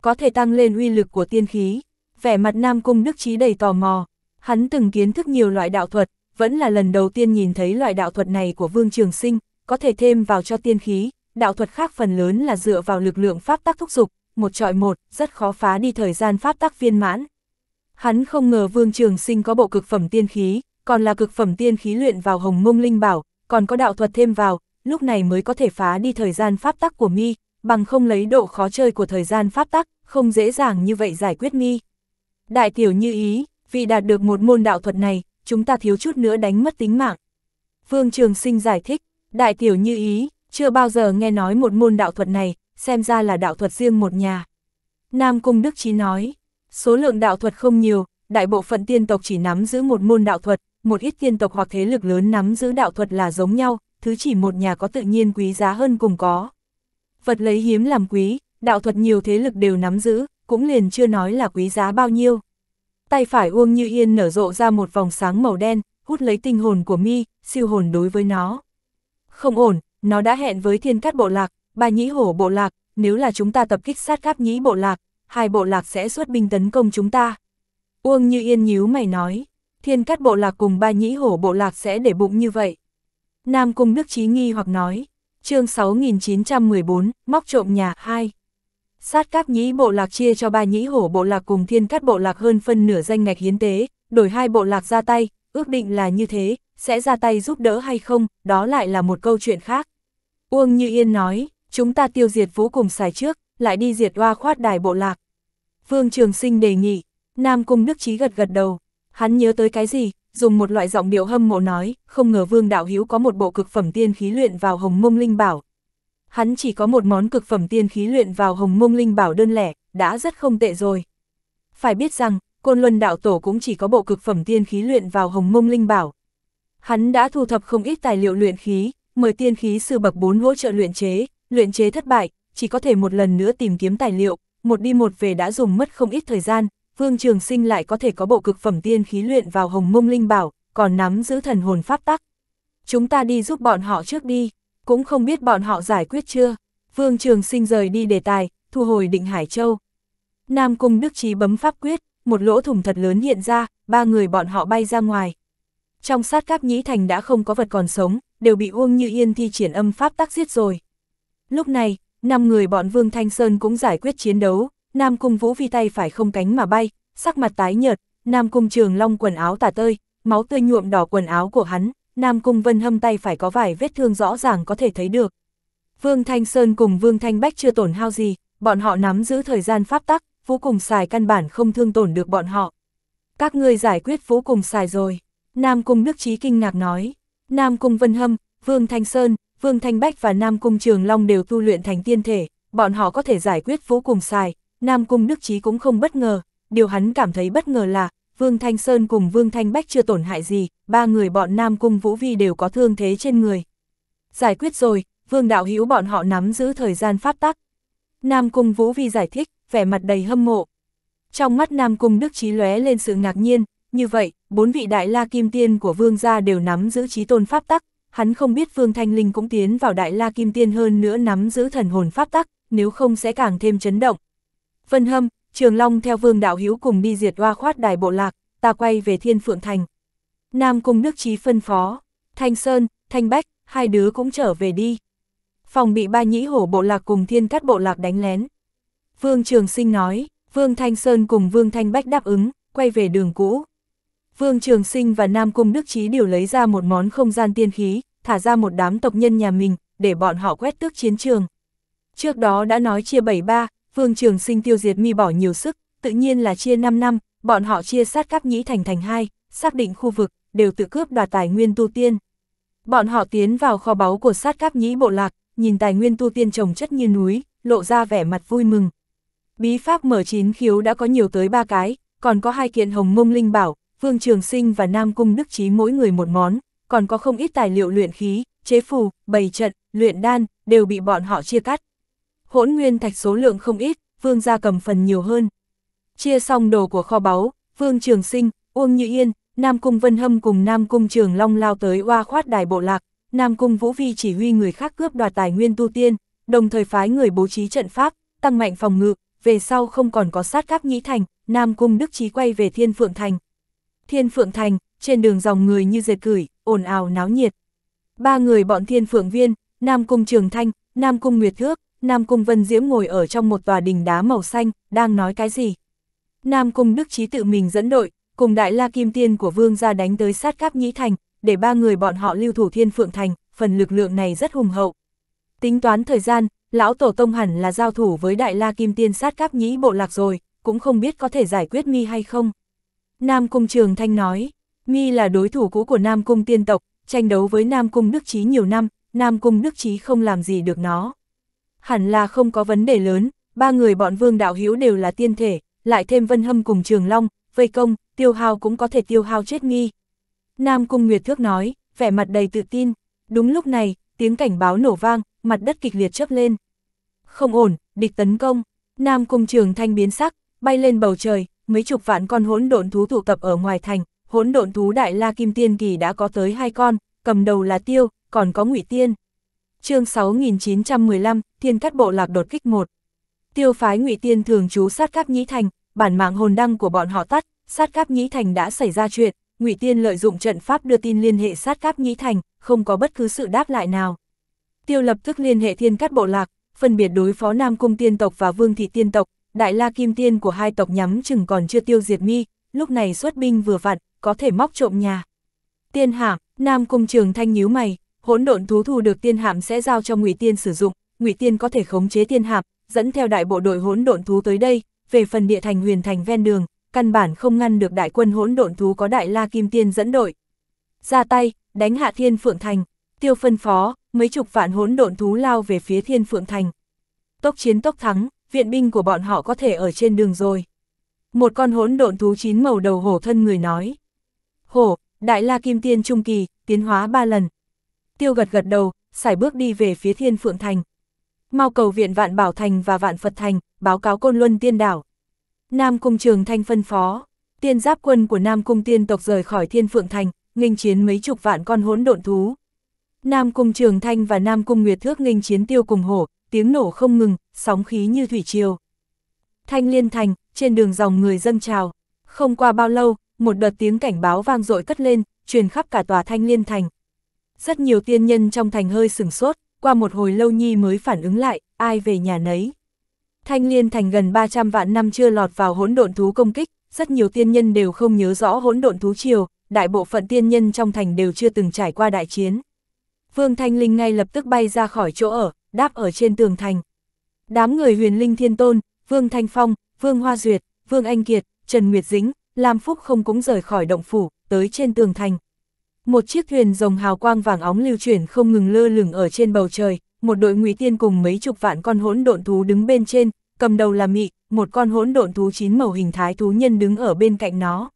Có thể tăng lên uy lực của tiên khí. Vẻ mặt Nam Cung Đức trí đầy tò mò, hắn từng kiến thức nhiều loại đạo thuật, vẫn là lần đầu tiên nhìn thấy loại đạo thuật này của Vương Trường Sinh, có thể thêm vào cho tiên khí, đạo thuật khác phần lớn là dựa vào lực lượng pháp tắc thúc dục, một trọi một, rất khó phá đi thời gian pháp tắc viên mãn. Hắn không ngờ Vương Trường Sinh có bộ cực phẩm tiên khí, còn là cực phẩm tiên khí luyện vào hồng mông linh bảo, còn có đạo thuật thêm vào, lúc này mới có thể phá đi thời gian pháp tắc của mi, bằng không lấy độ khó chơi của thời gian pháp tắc, không dễ dàng như vậy giải quyết mi. Đại tiểu như ý, vì đạt được một môn đạo thuật này, chúng ta thiếu chút nữa đánh mất tính mạng. Vương Trường Sinh giải thích, đại tiểu như ý, chưa bao giờ nghe nói một môn đạo thuật này, xem ra là đạo thuật riêng một nhà. Nam Cung Đức Chí nói, số lượng đạo thuật không nhiều, đại bộ phận tiên tộc chỉ nắm giữ một môn đạo thuật, một ít tiên tộc hoặc thế lực lớn nắm giữ đạo thuật là giống nhau, thứ chỉ một nhà có tự nhiên quý giá hơn cùng có. Vật lấy hiếm làm quý, đạo thuật nhiều thế lực đều nắm giữ, cũng liền chưa nói là quý giá bao nhiêu. Tay phải Uông Như Yên nở rộ ra một vòng sáng màu đen, hút lấy tinh hồn của mi, siêu hồn đối với nó. Không ổn, nó đã hẹn với thiên cát bộ lạc, Ba nhĩ hổ bộ lạc, nếu là chúng ta tập kích sát cáp nhĩ bộ lạc, hai bộ lạc sẽ xuất binh tấn công chúng ta. Uông Như Yên nhíu mày nói, thiên Cát bộ lạc cùng ba nhĩ hổ bộ lạc sẽ để bụng như vậy. Nam Cung Đức Chí nghi hoặc nói, chương 6914, móc trộm nhà 2. Sát các nhĩ bộ lạc chia cho ba nhĩ hổ bộ lạc cùng thiên Cát bộ lạc hơn phân nửa danh ngạch hiến tế, đổi hai bộ lạc ra tay, ước định là như thế, sẽ ra tay giúp đỡ hay không, đó lại là một câu chuyện khác. Uông Như Yên nói, chúng ta tiêu diệt vũ cùng xài trước, lại đi diệt oa khoát đài bộ lạc. Vương Trường Sinh đề nghị, Nam Cung Đức trí gật gật đầu, hắn nhớ tới cái gì, dùng một loại giọng điệu hâm mộ nói, không ngờ Vương Đạo Hiếu có một bộ cực phẩm tiên khí luyện vào hồng mông linh bảo. Hắn chỉ có một món cực phẩm tiên khí luyện vào hồng mông linh bảo đơn lẻ, đã rất không tệ rồi. Phải biết rằng, Côn Luân Đạo Tổ cũng chỉ có bộ cực phẩm tiên khí luyện vào hồng mông linh bảo. Hắn đã thu thập không ít tài liệu luyện khí, mời tiên khí sư bậc 4 hỗ trợ luyện chế, Luyện chế thất bại, chỉ có thể một lần nữa tìm kiếm tài liệu, một đi một về đã dùng mất không ít thời gian, Vương Trường Sinh lại có thể có bộ cực phẩm tiên khí luyện vào Hồng Mông Linh Bảo, còn nắm giữ thần hồn pháp tắc. Chúng ta đi giúp bọn họ trước đi, cũng không biết bọn họ giải quyết chưa. Vương Trường Sinh rời đi đề tài, thu hồi Định Hải Châu. Nam Cung Đức trí bấm pháp quyết, một lỗ thủng thật lớn hiện ra, ba người bọn họ bay ra ngoài. Trong sát cáp nhĩ thành đã không có vật còn sống, đều bị Uông Như Yên thi triển âm pháp tác giết rồi. Lúc này, năm người bọn Vương Thanh Sơn cũng giải quyết chiến đấu, Nam Cung Vũ Vi tay phải không cánh mà bay, sắc mặt tái nhợt, Nam Cung Trường Long quần áo tả tơi, máu tươi nhuộm đỏ quần áo của hắn, Nam Cung Vân Hâm tay phải có vài vết thương rõ ràng có thể thấy được. Vương Thanh Sơn cùng Vương Thanh Bách chưa tổn hao gì, bọn họ nắm giữ thời gian pháp tắc, vô cùng xài căn bản không thương tổn được bọn họ. Các ngươi giải quyết vô cùng xài rồi, Nam Cung Nước Chí kinh ngạc nói. Nam Cung Vân Hâm, Vương Thanh Sơn, Vương Thanh Bách và Nam Cung Trường Long đều tu luyện thành tiên thể, bọn họ có thể giải quyết vô cùng xài, Nam Cung Đức Chí cũng không bất ngờ, điều hắn cảm thấy bất ngờ là, Vương Thanh Sơn cùng Vương Thanh Bách chưa tổn hại gì, ba người bọn Nam Cung Vũ Vi đều có thương thế trên người. Giải quyết rồi, Vương Đạo Hữu bọn họ nắm giữ thời gian pháp tắc. Nam Cung Vũ Vi giải thích, vẻ mặt đầy hâm mộ. Trong mắt Nam Cung Đức Chí lóe lên sự ngạc nhiên, như vậy, bốn vị đại la kim tiên của Vương gia đều nắm giữ trí tôn pháp tắc, hắn không biết Vương Thanh Linh cũng tiến vào Đại La Kim Tiên hơn nữa nắm giữ thần hồn pháp tắc, nếu không sẽ càng thêm chấn động. Vân Hâm, Trường Long theo Vương Đạo Hiếu cùng đi diệt hoa khoát đài bộ lạc, ta quay về Thiên Phượng Thành. Nam Cung nước trí phân phó, Thanh Sơn, Thanh Bách, hai đứa cũng trở về đi. Phòng bị ba nhĩ hổ bộ lạc cùng thiên cắt bộ lạc đánh lén. Vương Trường Sinh nói, Vương Thanh Sơn cùng Vương Thanh Bách đáp ứng, quay về đường cũ. Vương Trường Sinh và Nam Cung Đức Trí đều lấy ra một món không gian tiên khí, thả ra một đám tộc nhân nhà mình, để bọn họ quét tước chiến trường. Trước đó đã nói chia 7-3, Vương Trường Sinh tiêu diệt mi bỏ nhiều sức, tự nhiên là chia 5 năm, bọn họ chia sát các nhĩ thành thành hai, xác định khu vực, đều tự cướp đoạt tài nguyên tu tiên. Bọn họ tiến vào kho báu của sát các nhĩ bộ lạc, nhìn tài nguyên tu tiên trồng chất như núi, lộ ra vẻ mặt vui mừng. Bí pháp mở chín khiếu đã có nhiều tới ba cái, còn có hai kiện hồng mông linh bảo, Vương Trường Sinh và Nam Cung Đức Chí mỗi người một món, còn có không ít tài liệu luyện khí, chế phù, bày trận, luyện đan, đều bị bọn họ chia cắt. Hỗn nguyên thạch số lượng không ít, Vương gia cầm phần nhiều hơn. Chia xong đồ của kho báu, Vương Trường Sinh, Uông Như Yên, Nam Cung Vân Hâm cùng Nam Cung Trường Long lao tới oa khoát đài bộ lạc, Nam Cung Vũ Vi chỉ huy người khác cướp đoạt tài nguyên tu tiên, đồng thời phái người bố trí trận pháp, tăng mạnh phòng ngự, về sau không còn có sát cáp nhĩ thành, Nam Cung Đức Chí quay về Thiên Phượng Thành, Thiên Phượng Thành, trên đường dòng người như dệt cửi, ồn ào náo nhiệt. Ba người bọn Thiên Phượng Viên, Nam Cung Trường Thanh, Nam Cung Nguyệt Thước, Nam Cung Vân Diễm ngồi ở trong một tòa đình đá màu xanh, đang nói cái gì. Nam Cung Đức Trí tự mình dẫn đội, cùng Đại La Kim Tiên của Vương ra đánh tới sát cáp Nhĩ Thành, để ba người bọn họ lưu thủ Thiên Phượng Thành, phần lực lượng này rất hùng hậu. Tính toán thời gian, Lão Tổ Tông hẳn là giao thủ với Đại La Kim Tiên sát cáp Nhĩ bộ lạc rồi, cũng không biết có thể giải quyết nghi hay không. Nam Cung Trường Thanh nói, Mi là đối thủ cũ của Nam Cung tiên tộc, tranh đấu với Nam Cung Đức Trí nhiều năm, Nam Cung Đức Trí không làm gì được nó. Hẳn là không có vấn đề lớn, ba người bọn Vương Đạo Hiếu đều là tiên thể, lại thêm Vân Hâm cùng Trường Long, vây công, tiêu hao cũng có thể tiêu hao chết nghi. Nam Cung Nguyệt Thước nói, vẻ mặt đầy tự tin, đúng lúc này, tiếng cảnh báo nổ vang, mặt đất kịch liệt chớp lên. Không ổn, địch tấn công, Nam Cung Trường Thanh biến sắc, bay lên bầu trời, mấy chục vạn con hỗn độn thú tụ tập ở ngoài thành, hỗn độn thú đại la kim tiên kỳ đã có tới hai con, cầm đầu là Tiêu, còn có Ngụy Tiên. Chương 6915, Thiên Cắt Bộ Lạc đột kích 1. Tiêu phái Ngụy Tiên thường trú sát các nhĩ thành, bản mạng hồn đăng của bọn họ tắt, sát các nhĩ thành đã xảy ra chuyện, Ngụy Tiên lợi dụng trận pháp đưa tin liên hệ sát các nhĩ thành, không có bất cứ sự đáp lại nào. Tiêu lập tức liên hệ Thiên Cắt Bộ Lạc, phân biệt đối phó Nam Cung Tiên tộc và Vương thị Tiên tộc, đại la kim tiên của hai tộc nhắm chừng còn chưa tiêu diệt mi, lúc này xuất binh vừa vặn, có thể móc trộm nhà. Tiên hạm, Nam Cung Trường Thanh nhíu mày, hỗn độn thú thu được tiên hạm sẽ giao cho Ngụy Tiên sử dụng, Ngụy Tiên có thể khống chế tiên hạm, dẫn theo đại bộ đội hỗn độn thú tới đây, về phần địa thành huyền thành ven đường, căn bản không ngăn được đại quân hỗn độn thú có đại la kim tiên dẫn đội. Ra tay, đánh hạ Thiên Phượng Thành, tiêu phân phó, mấy chục vạn hỗn độn thú lao về phía Thiên Phượng Thành. Tốc chiến tốc thắng, viện binh của bọn họ có thể ở trên đường rồi. Một con hỗn độn thú chín màu đầu hổ thân người nói. Hổ, đại la kim tiên trung kỳ, tiến hóa ba lần. Tiêu gật gật đầu, xài bước đi về phía thiên phượng thành. Mau cầu viện vạn bảo thành và vạn Phật thành, báo cáo côn luân tiên đảo. Nam cung trường thanh phân phó, tiên giáp quân của Nam cung tiên tộc rời khỏi thiên phượng thành, nghênh chiến mấy chục vạn con hỗn độn thú. Nam cung trường thanh và Nam cung nguyệt thước nghênh chiến tiêu cùng hổ, tiếng nổ không ngừng, sóng khí như thủy triều. Thanh liên thành, trên đường dòng người dâng trào. Không qua bao lâu, một đợt tiếng cảnh báo vang dội cất lên, truyền khắp cả tòa thanh liên thành. Rất nhiều tiên nhân trong thành hơi sửng sốt, qua một hồi lâu nhi mới phản ứng lại, ai về nhà nấy. Thanh liên thành gần 300 vạn năm chưa lọt vào hỗn độn thú công kích, rất nhiều tiên nhân đều không nhớ rõ hỗn độn thú triều, đại bộ phận tiên nhân trong thành đều chưa từng trải qua đại chiến. Vương Thanh Linh ngay lập tức bay ra khỏi chỗ ở, đáp ở trên tường thành. Đám người huyền linh thiên tôn, Vương Thanh Phong, Vương Hoa Duyệt, Vương Anh Kiệt, Trần Nguyệt Dính, Lam Phúc không cũng rời khỏi động phủ, tới trên tường thành. Một chiếc thuyền rồng hào quang vàng óng lưu chuyển không ngừng lơ lửng ở trên bầu trời, một đội ngụy tiên cùng mấy chục vạn con hỗn độn thú đứng bên trên, cầm đầu là mị, một con hỗn độn thú chín màu hình thái thú nhân đứng ở bên cạnh nó.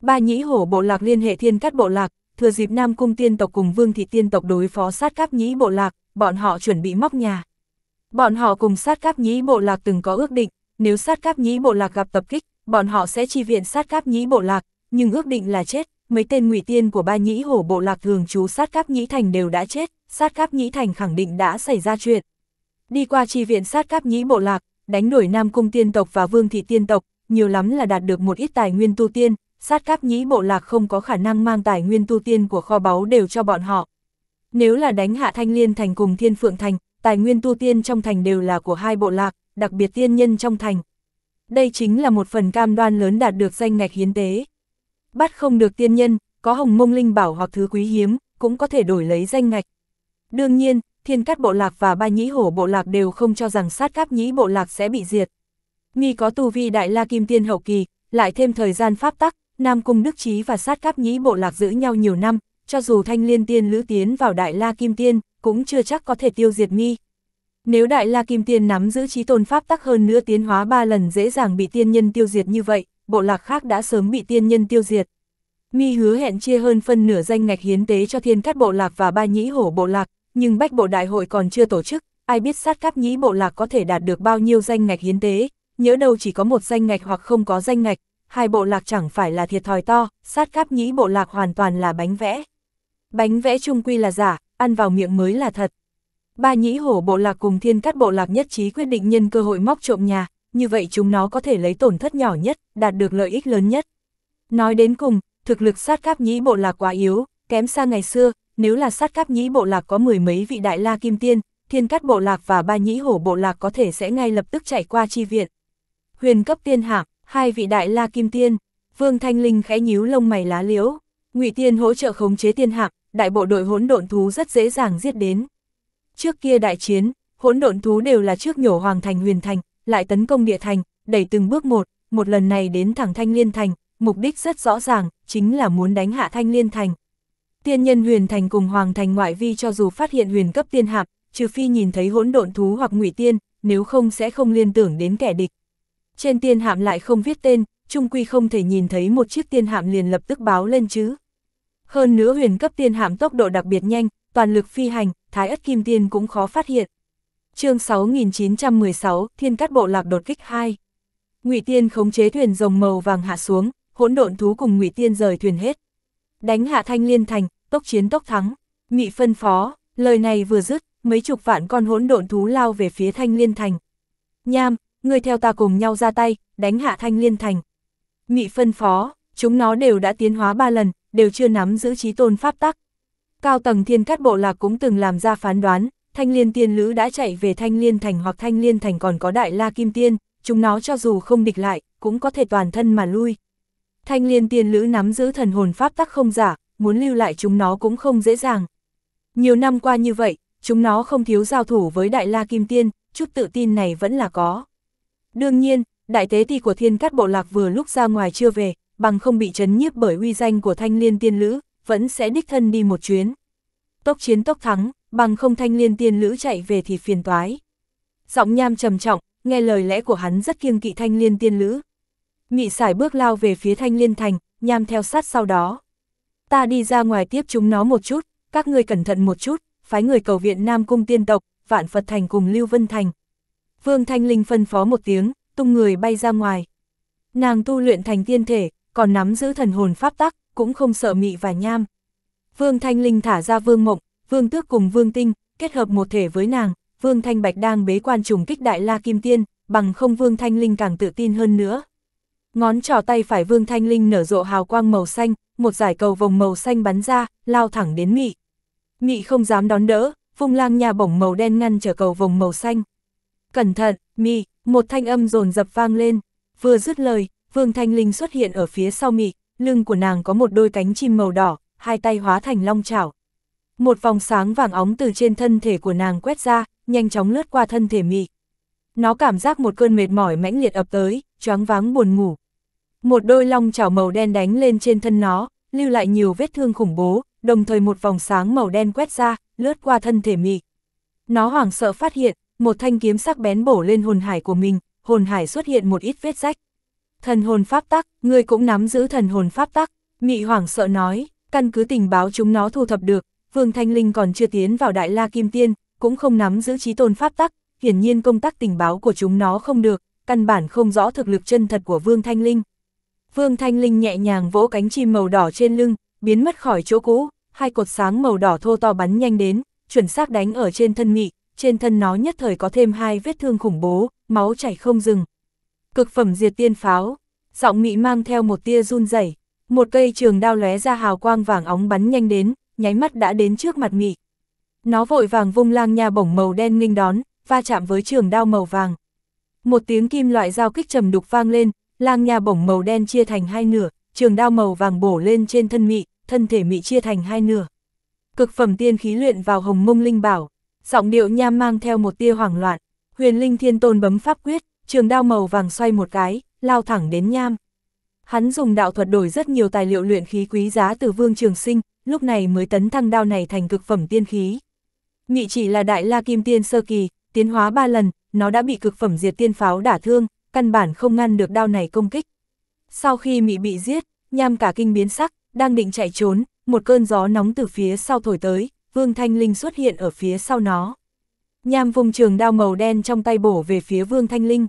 Ba nhĩ hổ bộ lạc liên hệ thiên cắt bộ lạc, thừa dịp Nam Cung tiên tộc cùng Vương Thị tiên tộc đối phó sát cáp nhĩ bộ lạc, bọn họ chuẩn bị móc nhà. Bọn họ cùng sát cáp nhĩ bộ lạc từng có ước định, nếu sát cáp nhĩ bộ lạc gặp tập kích, bọn họ sẽ chi viện sát cáp nhĩ bộ lạc, nhưng ước định là chết, mấy tên ngụy tiên của ba nhĩ hổ bộ lạc thường trú sát cáp nhĩ thành đều đã chết, sát cáp nhĩ thành khẳng định đã xảy ra chuyện. Đi qua chi viện sát cáp nhĩ bộ lạc, đánh đuổi Nam Cung tiên tộc và Vương Thị tiên tộc, nhiều lắm là đạt được một ít tài nguyên tu tiên, sát cáp nhĩ bộ lạc không có khả năng mang tài nguyên tu tiên của kho báu đều cho bọn họ. Nếu là đánh hạ thanh liên thành cùng thiên phượng thành, tài nguyên tu tiên trong thành đều là của hai bộ lạc, đặc biệt tiên nhân trong thành. Đây chính là một phần cam đoan lớn đạt được danh ngạch hiến tế. Bắt không được tiên nhân, có hồng mông linh bảo hoặc thứ quý hiếm, cũng có thể đổi lấy danh ngạch. Đương nhiên, thiên cát bộ lạc và ba nhĩ hổ bộ lạc đều không cho rằng sát cáp nhĩ bộ lạc sẽ bị diệt. Nghi có tu vi đại la kim tiên hậu kỳ, lại thêm thời gian pháp tắc, Nam Cung Đức Trí và sát cáp nhĩ bộ lạc giữ nhau nhiều năm, cho dù thanh liên tiên lữ tiến vào Đại La Kim Tiên, cũng chưa chắc có thể tiêu diệt mi. Nếu Đại La Kim Tiên nắm giữ trí tôn pháp tắc hơn nữa tiến hóa ba lần dễ dàng bị tiên nhân tiêu diệt như vậy, bộ lạc khác đã sớm bị tiên nhân tiêu diệt. Mi hứa hẹn chia hơn phân nửa danh ngạch hiến tế cho thiên cát bộ lạc và ba nhĩ hổ bộ lạc, nhưng bách bộ đại hội còn chưa tổ chức, ai biết sát cáp nhĩ bộ lạc có thể đạt được bao nhiêu danh ngạch hiến tế, nhớ đâu chỉ có một danh ngạch hoặc không có danh ngạch, hai bộ lạc chẳng phải là thiệt thòi to, sát cáp nhĩ bộ lạc hoàn toàn là bánh vẽ. Bánh vẽ trung quy là giả, ăn vào miệng mới là thật. Ba nhĩ hổ bộ lạc cùng thiên cắt bộ lạc nhất trí quyết định nhân cơ hội móc trộm nhà, như vậy chúng nó có thể lấy tổn thất nhỏ nhất, đạt được lợi ích lớn nhất. Nói đến cùng, thực lực sát cáp nhĩ bộ lạc quá yếu, kém xa ngày xưa, nếu là sát cáp nhĩ bộ lạc có mười mấy vị đại la kim tiên, thiên cắt bộ lạc và ba nhĩ hổ bộ lạc có thể sẽ ngay lập tức chạy qua chi viện. Huyền cấp tiên hạng hai vị đại la kim tiên, Vương Thanh Linh khẽ nhíu lông mày lá liễu, Ngụy Tiên hỗ trợ khống chế tiên hạc, đại bộ đội hỗn độn thú rất dễ dàng giết đến. Trước kia đại chiến, hỗn độn thú đều là trước nhổ hoàng thành huyền thành, lại tấn công địa thành, đẩy từng bước một, một lần này đến thẳng Thanh Liên thành, mục đích rất rõ ràng, chính là muốn đánh hạ Thanh Liên thành. Tiên nhân huyền thành cùng hoàng thành ngoại vi cho dù phát hiện huyền cấp tiên hạp, trừ phi nhìn thấy hỗn độn thú hoặc ngụy tiên, nếu không sẽ không liên tưởng đến kẻ địch. Trên tiên hạm lại không viết tên, trung quy không thể nhìn thấy một chiếc tiên hạm liền lập tức báo lên chứ. Hơn nữa huyền cấp tiên hạm tốc độ đặc biệt nhanh, toàn lực phi hành, thái ất kim tiên cũng khó phát hiện. chương 6916, Thiên Cát Bộ Lạc đột kích 2. Ngụy Tiên khống chế thuyền rồng màu vàng hạ xuống, hỗn độn thú cùng Ngụy Tiên rời thuyền hết. Đánh hạ Thanh Liên thành, tốc chiến tốc thắng, mị phân phó, lời này vừa dứt, mấy chục vạn con hỗn độn thú lao về phía Thanh Liên thành. Nham, ngươi theo ta cùng nhau ra tay, đánh hạ thanh liên thành. nghị phân phó, chúng nó đều đã tiến hóa ba lần, đều chưa nắm giữ trí tôn pháp tắc. Cao tầng thiên cát bộ lạc cũng từng làm ra phán đoán, thanh liên tiên lữ đã chạy về thanh liên thành hoặc thanh liên thành còn có đại la kim tiên, chúng nó cho dù không địch lại, cũng có thể toàn thân mà lui. Thanh liên tiên lữ nắm giữ thần hồn pháp tắc không giả, muốn lưu lại chúng nó cũng không dễ dàng. Nhiều năm qua như vậy, chúng nó không thiếu giao thủ với đại la kim tiên, chút tự tin này vẫn là có. Đương nhiên, đại tế ti của thiên cát bộ lạc vừa lúc ra ngoài chưa về, bằng không bị chấn nhiếp bởi uy danh của thanh liên tiên lữ, vẫn sẽ đích thân đi một chuyến. Tốc chiến tốc thắng, bằng không thanh liên tiên lữ chạy về thì phiền toái. Giọng nham trầm trọng, nghe lời lẽ của hắn rất kiêng kỵ thanh liên tiên lữ. Mị xài bước lao về phía thanh liên thành, nham theo sát sau đó. Ta đi ra ngoài tiếp chúng nó một chút, các ngươi cẩn thận một chút, phái người cầu viện Nam Cung tiên tộc, vạn Phật Thành cùng Lưu Vân Thành, Vương Thanh Linh phân phó một tiếng, tung người bay ra ngoài. Nàng tu luyện thành tiên thể, còn nắm giữ thần hồn pháp tắc, cũng không sợ mị và nham. Vương Thanh Linh thả ra Vương Mộng, Vương Tước cùng Vương Tinh, kết hợp một thể với nàng, Vương Thanh Bạch đang bế quan trùng kích Đại La Kim Tiên, bằng không Vương Thanh Linh càng tự tin hơn nữa. Ngón trỏ tay phải Vương Thanh Linh nở rộ hào quang màu xanh, một giải cầu vòng màu xanh bắn ra, lao thẳng đến Mị. Mị không dám đón đỡ, phung lang nhà bổng màu đen ngăn trở cầu vòng màu xanh. Cẩn thận, mị, một thanh âm rồn dập vang lên. Vừa dứt lời, Vương Thanh Linh xuất hiện ở phía sau mị, lưng của nàng có một đôi cánh chim màu đỏ, hai tay hóa thành long chảo. Một vòng sáng vàng óng từ trên thân thể của nàng quét ra, nhanh chóng lướt qua thân thể mị. Nó cảm giác một cơn mệt mỏi mãnh liệt ập tới, choáng váng buồn ngủ. Một đôi long chảo màu đen đánh lên trên thân nó, lưu lại nhiều vết thương khủng bố, đồng thời một vòng sáng màu đen quét ra, lướt qua thân thể mị. Nó hoảng sợ phát hiện, một thanh kiếm sắc bén bổ lên hồn hải của mình, hồn hải xuất hiện một ít vết rách. Thần hồn pháp tắc, ngươi cũng nắm giữ thần hồn pháp tắc, Mị hoảng sợ nói, căn cứ tình báo chúng nó thu thập được, Vương Thanh Linh còn chưa tiến vào Đại La Kim Tiên, cũng không nắm giữ trí tôn pháp tắc, hiển nhiên công tác tình báo của chúng nó không được, căn bản không rõ thực lực chân thật của Vương Thanh Linh. Vương Thanh Linh nhẹ nhàng vỗ cánh chim màu đỏ trên lưng, biến mất khỏi chỗ cũ, hai cột sáng màu đỏ thô to bắn nhanh đến, chuẩn xác đánh ở trên thân mị, trên thân nó nhất thời có thêm hai vết thương khủng bố, máu chảy không dừng. Cực phẩm diệt tiên pháo, giọng mị mang theo một tia run rẩy, một cây trường đao lóe ra hào quang vàng óng bắn nhanh đến, nháy mắt đã đến trước mặt mị. Nó vội vàng vung lang nha bổng màu đen nghênh đón, va chạm với trường đao màu vàng. Một tiếng kim loại dao kích trầm đục vang lên, lang nha bổng màu đen chia thành hai nửa, trường đao màu vàng bổ lên trên thân mị, thân thể mị chia thành hai nửa. Cực phẩm tiên khí luyện vào hồng mông linh bảo, giọng điệu nham mang theo một tia hoảng loạn, huyền linh thiên tôn bấm pháp quyết, trường đao màu vàng xoay một cái, lao thẳng đến nham. Hắn dùng đạo thuật đổi rất nhiều tài liệu luyện khí quý giá từ vương trường sinh, lúc này mới tấn thăng đao này thành cực phẩm tiên khí. Nghị chỉ là đại la kim tiên sơ kỳ, tiến hóa ba lần, nó đã bị cực phẩm diệt tiên pháo đả thương, căn bản không ngăn được đao này công kích. Sau khi mị bị giết, nham cả kinh biến sắc, đang định chạy trốn, một cơn gió nóng từ phía sau thổi tới, Vương Thanh Linh xuất hiện ở phía sau nó. Nham vùng trường đao màu đen trong tay bổ về phía Vương Thanh Linh.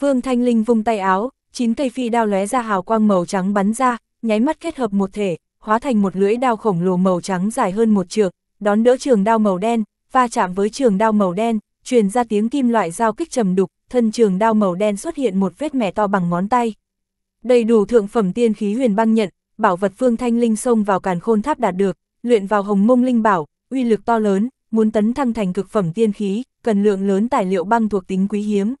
Vương Thanh Linh vùng tay áo, chín cây phi đao lóe ra hào quang màu trắng bắn ra, nháy mắt kết hợp một thể, hóa thành một lưỡi đao khổng lồ màu trắng dài hơn một trượng, đón đỡ trường đao màu đen, va chạm với trường đao màu đen, truyền ra tiếng kim loại giao kích trầm đục, thân trường đao màu đen xuất hiện một vết mẻ to bằng ngón tay. Đầy đủ thượng phẩm tiên khí huyền băng nhận, bảo vật Vương Thanh Linh xông vào càn khôn tháp đạt được, luyện vào hồng mông linh bảo, uy lực to lớn, muốn tấn thăng thành cực phẩm tiên khí, cần lượng lớn tài liệu băng thuộc tính quý hiếm.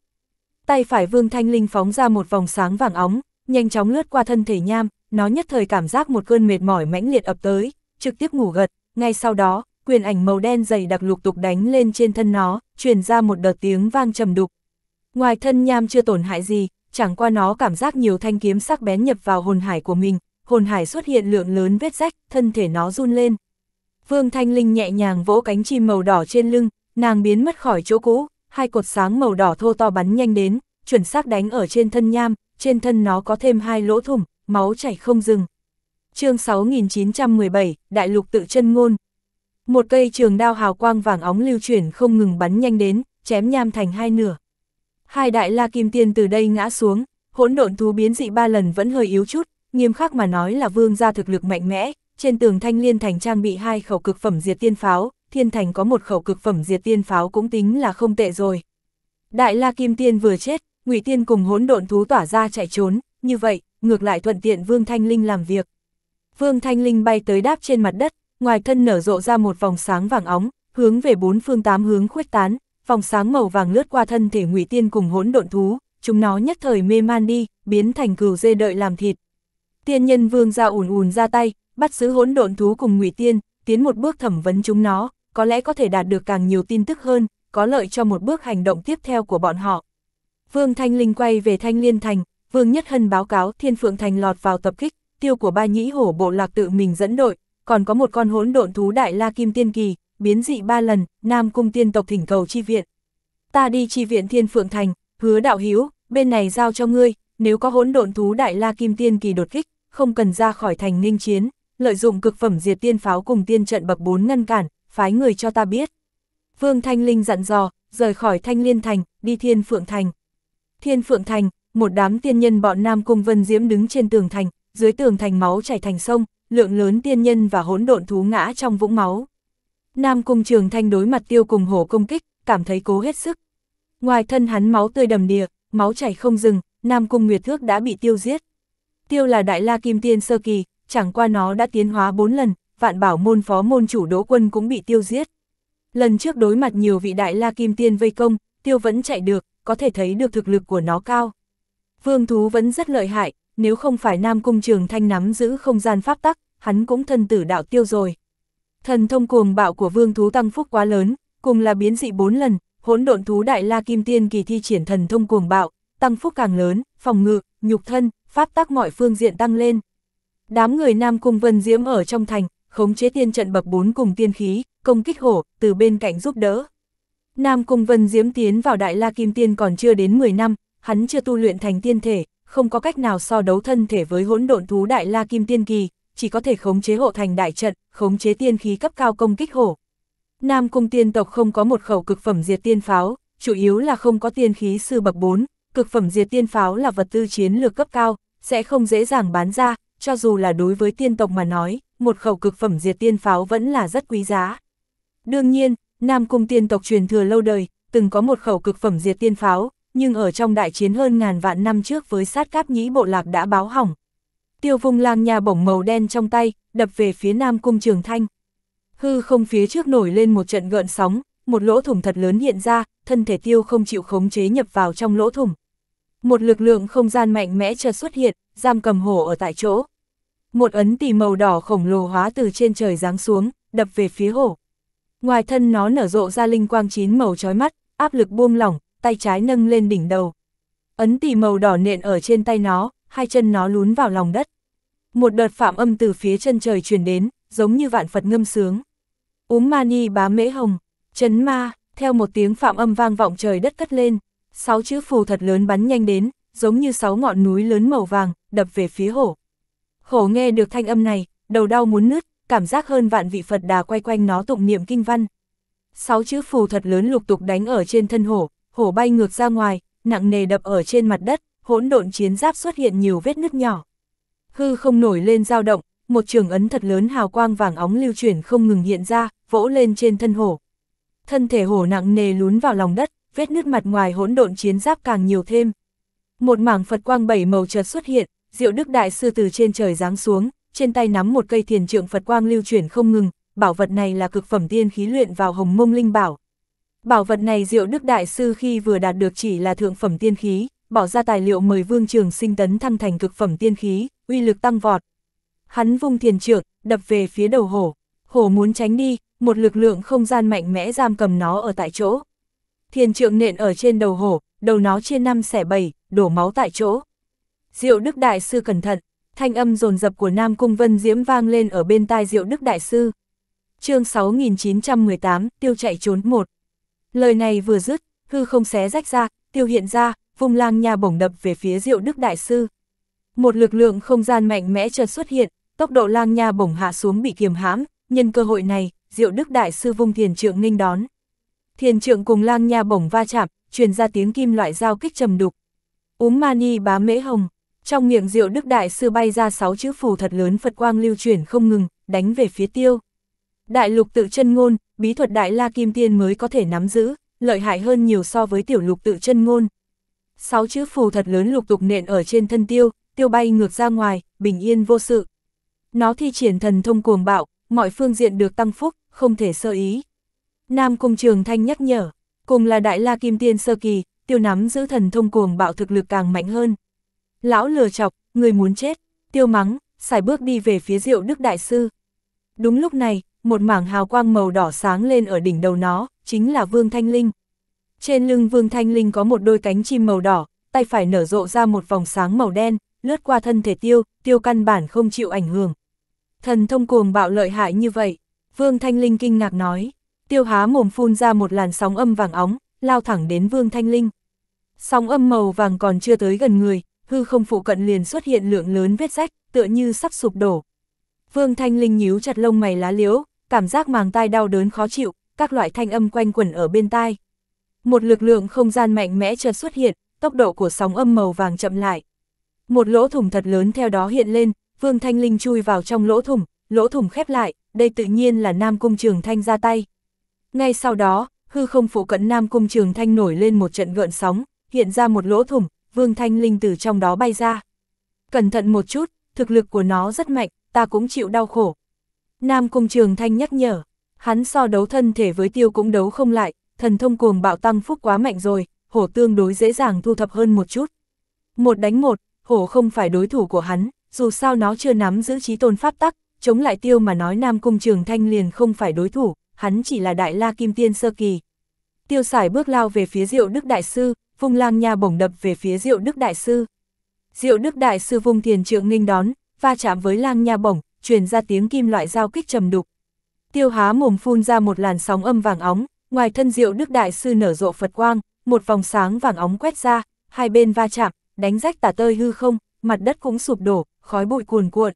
Tay phải Vương Thanh Linh phóng ra một vòng sáng vàng óng, nhanh chóng lướt qua thân thể nham, nó nhất thời cảm giác một cơn mệt mỏi mãnh liệt ập tới, trực tiếp ngủ gật, ngay sau đó, quyền ảnh màu đen dày đặc lục tục đánh lên trên thân nó, truyền ra một đợt tiếng vang trầm đục. Ngoài thân nham chưa tổn hại gì, chẳng qua nó cảm giác nhiều thanh kiếm sắc bén nhập vào hồn hải của mình, hồn hải xuất hiện lượng lớn vết rách, thân thể nó run lên. Vương Thanh Linh nhẹ nhàng vỗ cánh chim màu đỏ trên lưng, nàng biến mất khỏi chỗ cũ, hai cột sáng màu đỏ thô to bắn nhanh đến, chuẩn xác đánh ở trên thân nham, trên thân nó có thêm hai lỗ thủng, máu chảy không dừng. chương 6917, Đại lục tự chân ngôn. Một cây trường đao hào quang vàng óng lưu chuyển không ngừng bắn nhanh đến, chém nham thành hai nửa. Hai đại la kim tiên từ đây ngã xuống, hỗn độn thú biến dị ba lần vẫn hơi yếu chút, nghiêm khắc mà nói là vương gia thực lực mạnh mẽ, trên tường thanh liên thành trang bị hai khẩu cực phẩm diệt tiên pháo, thiên thành có một khẩu cực phẩm diệt tiên pháo cũng tính là không tệ rồi. Đại la kim tiên vừa chết, ngụy tiên cùng hỗn độn thú tỏa ra chạy trốn, như vậy, ngược lại thuận tiện vương thanh linh làm việc. Vương thanh linh bay tới đáp trên mặt đất, ngoài thân nở rộ ra một vòng sáng vàng óng, hướng về bốn phương tám hướng khuếch tán, vòng sáng màu vàng lướt qua thân thể ngụy tiên cùng hỗn độn thú, chúng nó nhất thời mê man đi, biến thành cừu dê đợi làm thịt. Tiên nhân vương ra ùn ùn ra tay, bắt giữ hỗn độn thú cùng ngụy tiên, tiến một bước thẩm vấn chúng nó, có lẽ có thể đạt được càng nhiều tin tức hơn, có lợi cho một bước hành động tiếp theo của bọn họ. Vương Thanh Linh quay về Thanh Liên Thành, Vương Nhất Hân báo cáo Thiên Phượng Thành lọt vào tập kích, tiêu của ba nhĩ hổ bộ lạc tự mình dẫn đội, còn có một con hỗn độn thú đại la kim tiên kỳ, biến dị ba lần, Nam Cung tiên tộc thỉnh cầu chi viện. Ta đi chi viện Thiên Phượng Thành, hứa đạo hiếu, bên này giao cho ngươi, nếu có hỗn độn thú đại la kim tiên kỳ đột kích, không cần ra khỏi thành ninh chiến, lợi dụng cực phẩm diệt tiên pháo cùng tiên trận bậc 4 ngăn cản, phái người cho ta biết. Vương Thanh Linh dặn dò, rời khỏi Thanh Liên Thành, đi Thiên Phượng Thành. Thiên Phượng Thành, một đám tiên nhân bọn Nam Cung Vân Diễm đứng trên tường thành, dưới tường thành máu chảy thành sông, lượng lớn tiên nhân và hỗn độn thú ngã trong vũng máu. Nam Cung Trường Thanh đối mặt tiêu cùng hổ công kích, cảm thấy cố hết sức. Ngoài thân hắn máu tươi đầm đìa, máu chảy không dừng, Nam Cung Nguyệt Thước đã bị tiêu giết. Tiêu là đại la kim tiên sơ kỳ, chẳng qua nó đã tiến hóa 4 lần, vạn bảo môn phó môn chủ đỗ quân cũng bị tiêu giết. Lần trước đối mặt nhiều vị đại la kim tiên vây công, tiêu vẫn chạy được, có thể thấy được thực lực của nó cao. Vương thú vẫn rất lợi hại, nếu không phải Nam Cung Trường Thanh nắm giữ không gian pháp tắc, hắn cũng thân tử đạo tiêu rồi. Thần thông cuồng bạo của vương thú tăng phúc quá lớn, cùng là biến dị 4 lần, hỗn độn thú đại la kim tiên kỳ thi triển thần thông cuồng bạo, tăng phúc càng lớn, phòng ngự, nhục thân, pháp tắc mọi phương diện tăng lên. Đám người Nam Cung Vân Diễm ở trong thành, khống chế tiên trận bập bốn cùng tiên khí, công kích hổ, từ bên cạnh giúp đỡ. Nam Cung Vân Diễm tiến vào Đại La Kim Tiên còn chưa đến 10 năm, hắn chưa tu luyện thành tiên thể, không có cách nào so đấu thân thể với hỗn độn thú Đại La Kim Tiên kỳ, chỉ có thể khống chế hộ thành đại trận, khống chế tiên khí cấp cao công kích hổ. Nam Cung tiên tộc không có một khẩu cực phẩm diệt tiên pháo, chủ yếu là không có tiên khí sư bậc 4, cực phẩm diệt tiên pháo là vật tư chiến lược cấp cao, sẽ không dễ dàng bán ra, cho dù là đối với tiên tộc mà nói, một khẩu cực phẩm diệt tiên pháo vẫn là rất quý giá. Đương nhiên, Nam Cung tiên tộc truyền thừa lâu đời, từng có một khẩu cực phẩm diệt tiên pháo, nhưng ở trong đại chiến hơn ngàn vạn năm trước với sát cáp nhĩ bộ lạc đã báo hỏng. Tiêu vùng lang nhà bổng màu đen trong tay, đập về phía Nam Cung Trường Thanh. Hư không phía trước nổi lên một trận gợn sóng, một lỗ thủng thật lớn hiện ra, thân thể tiêu không chịu khống chế nhập vào trong lỗ thủng một lực lượng không gian mạnh mẽ chợt xuất hiện, giam cầm hổ ở tại chỗ. Một ấn tỷ màu đỏ khổng lồ hóa từ trên trời giáng xuống, đập về phía hổ. Ngoài thân nó nở rộ ra linh quang chín màu chói mắt, áp lực buông lỏng, tay trái nâng lên đỉnh đầu. Ấn tỷ màu đỏ nện ở trên tay nó, hai chân nó lún vào lòng đất. Một đợt phạm âm từ phía chân trời truyền đến, giống như vạn Phật ngâm sướng. Úm mani bá mễ hồng, chấn ma, theo một tiếng phạm âm vang vọng trời đất cất lên, sáu chữ phù thật lớn bắn nhanh đến, giống như sáu ngọn núi lớn màu vàng, đập về phía hổ. Hổ nghe được thanh âm này, đầu đau muốn nứt, cảm giác hơn vạn vị Phật đà quay quanh nó tụng niệm kinh văn. Sáu chữ phù thật lớn lục tục đánh ở trên thân hổ, hổ bay ngược ra ngoài, nặng nề đập ở trên mặt đất, hỗn độn chiến giáp xuất hiện nhiều vết nứt nhỏ. Hư không nổi lên dao động, một trường ấn thật lớn hào quang vàng óng lưu chuyển không ngừng hiện ra, vỗ lên trên thân hổ. Thân thể hổ nặng nề lún vào lòng đất, vết nứt mặt ngoài hỗn độn chiến giáp càng nhiều thêm. Một mảng Phật quang bảy màu chợt xuất hiện, Diệu Đức Đại Sư từ trên trời giáng xuống, trên tay nắm một cây thiền trượng Phật quang lưu chuyển không ngừng, bảo vật này là cực phẩm tiên khí luyện vào hồng mông linh bảo. Bảo vật này Diệu Đức Đại Sư khi vừa đạt được chỉ là thượng phẩm tiên khí, bỏ ra tài liệu mời Vương Trường sinh tấn thăng thành cực phẩm tiên khí, uy lực tăng vọt. Hắn vung thiền trượng, đập về phía đầu hổ. Hổ muốn tránh đi, một lực lượng không gian mạnh mẽ giam cầm nó ở tại chỗ thiên trượng nện ở trên đầu hổ, đầu nó chia năm xẻ bảy, đổ máu tại chỗ. Diệu Đức Đại Sư cẩn thận, thanh âm rồn rập của Nam Cung Vân Diễm vang lên ở bên tai Diệu Đức Đại Sư. chương 6918, tiêu chạy trốn một. Lời này vừa dứt, hư không xé rách ra, tiêu hiện ra, vùng lang nhà bổng đập về phía Diệu Đức Đại Sư. Một lực lượng không gian mạnh mẽ chợt xuất hiện, tốc độ lang nha bổng hạ xuống bị kiềm hãm, nhân cơ hội này, Diệu Đức Đại Sư vung thiền trượng ninh đón. Thiền trượng cùng lang nha bổng va chạm, truyền ra tiếng kim loại giao kích trầm đục. Uống mani bá mễ hồng, trong miệng rượu đức đại sư bay ra sáu chữ phù thật lớn Phật quang lưu chuyển không ngừng, đánh về phía tiêu. Đại lục tự chân ngôn, bí thuật đại la kim tiên mới có thể nắm giữ, lợi hại hơn nhiều so với tiểu lục tự chân ngôn. Sáu chữ phù thật lớn lục tục nện ở trên thân tiêu, tiêu bay ngược ra ngoài, bình yên vô sự. Nó thi triển thần thông cuồng bạo, mọi phương diện được tăng phúc, không thể sơ ý. Nam Cung Trường Thanh nhắc nhở, cùng là Đại La Kim Tiên Sơ Kỳ, tiêu nắm giữ thần thông cuồng bạo thực lực càng mạnh hơn. Lão lừa chọc, người muốn chết, tiêu mắng, xài bước đi về phía diệu Đức Đại Sư. Đúng lúc này, một mảng hào quang màu đỏ sáng lên ở đỉnh đầu nó, chính là Vương Thanh Linh. Trên lưng Vương Thanh Linh có một đôi cánh chim màu đỏ, tay phải nở rộ ra một vòng sáng màu đen, lướt qua thân thể tiêu, tiêu căn bản không chịu ảnh hưởng. Thần thông cuồng bạo lợi hại như vậy, Vương Thanh Linh kinh ngạc nói tiêu há mồm phun ra một làn sóng âm vàng óng, lao thẳng đến Vương Thanh Linh. Sóng âm màu vàng còn chưa tới gần người, hư không phụ cận liền xuất hiện lượng lớn vết rách, tựa như sắp sụp đổ. Vương Thanh Linh nhíu chặt lông mày lá liễu, cảm giác màng tai đau đớn khó chịu, các loại thanh âm quanh quẩn ở bên tai. Một lực lượng không gian mạnh mẽ chợt xuất hiện, tốc độ của sóng âm màu vàng chậm lại. Một lỗ thủng thật lớn theo đó hiện lên, Vương Thanh Linh chui vào trong lỗ thủng, lỗ thủng khép lại, đây tự nhiên là Nam Cung Trường Thanh ra tay. Ngay sau đó, hư không phụ cận Nam Cung Trường Thanh nổi lên một trận gợn sóng, hiện ra một lỗ thủng, Vương Thanh Linh từ trong đó bay ra. Cẩn thận một chút, thực lực của nó rất mạnh, ta cũng chịu đau khổ. Nam Cung Trường Thanh nhắc nhở, hắn so đấu thân thể với tiêu cũng đấu không lại, thần thông cuồng bạo tăng phúc quá mạnh rồi, hổ tương đối dễ dàng thu thập hơn một chút. Một đánh một, hổ không phải đối thủ của hắn, dù sao nó chưa nắm giữ trí tôn pháp tắc, chống lại tiêu mà nói Nam Cung Trường Thanh liền không phải đối thủ hắn chỉ là đại la kim tiên sơ kỳ. Tiêu sải bước lao về phía diệu đức đại sư, vung lang nha bổng đập về phía diệu đức đại sư. Diệu đức đại sư vung thiền trượng nghinh đón, va chạm với lang nha bổng, truyền ra tiếng kim loại giao kích trầm đục. Tiêu há mồm phun ra một làn sóng âm vàng óng, ngoài thân diệu đức đại sư nở rộ Phật quang, một vòng sáng vàng óng quét ra, hai bên va chạm, đánh rách tả tơi hư không, mặt đất cũng sụp đổ, khói bụi cuồn cuộn.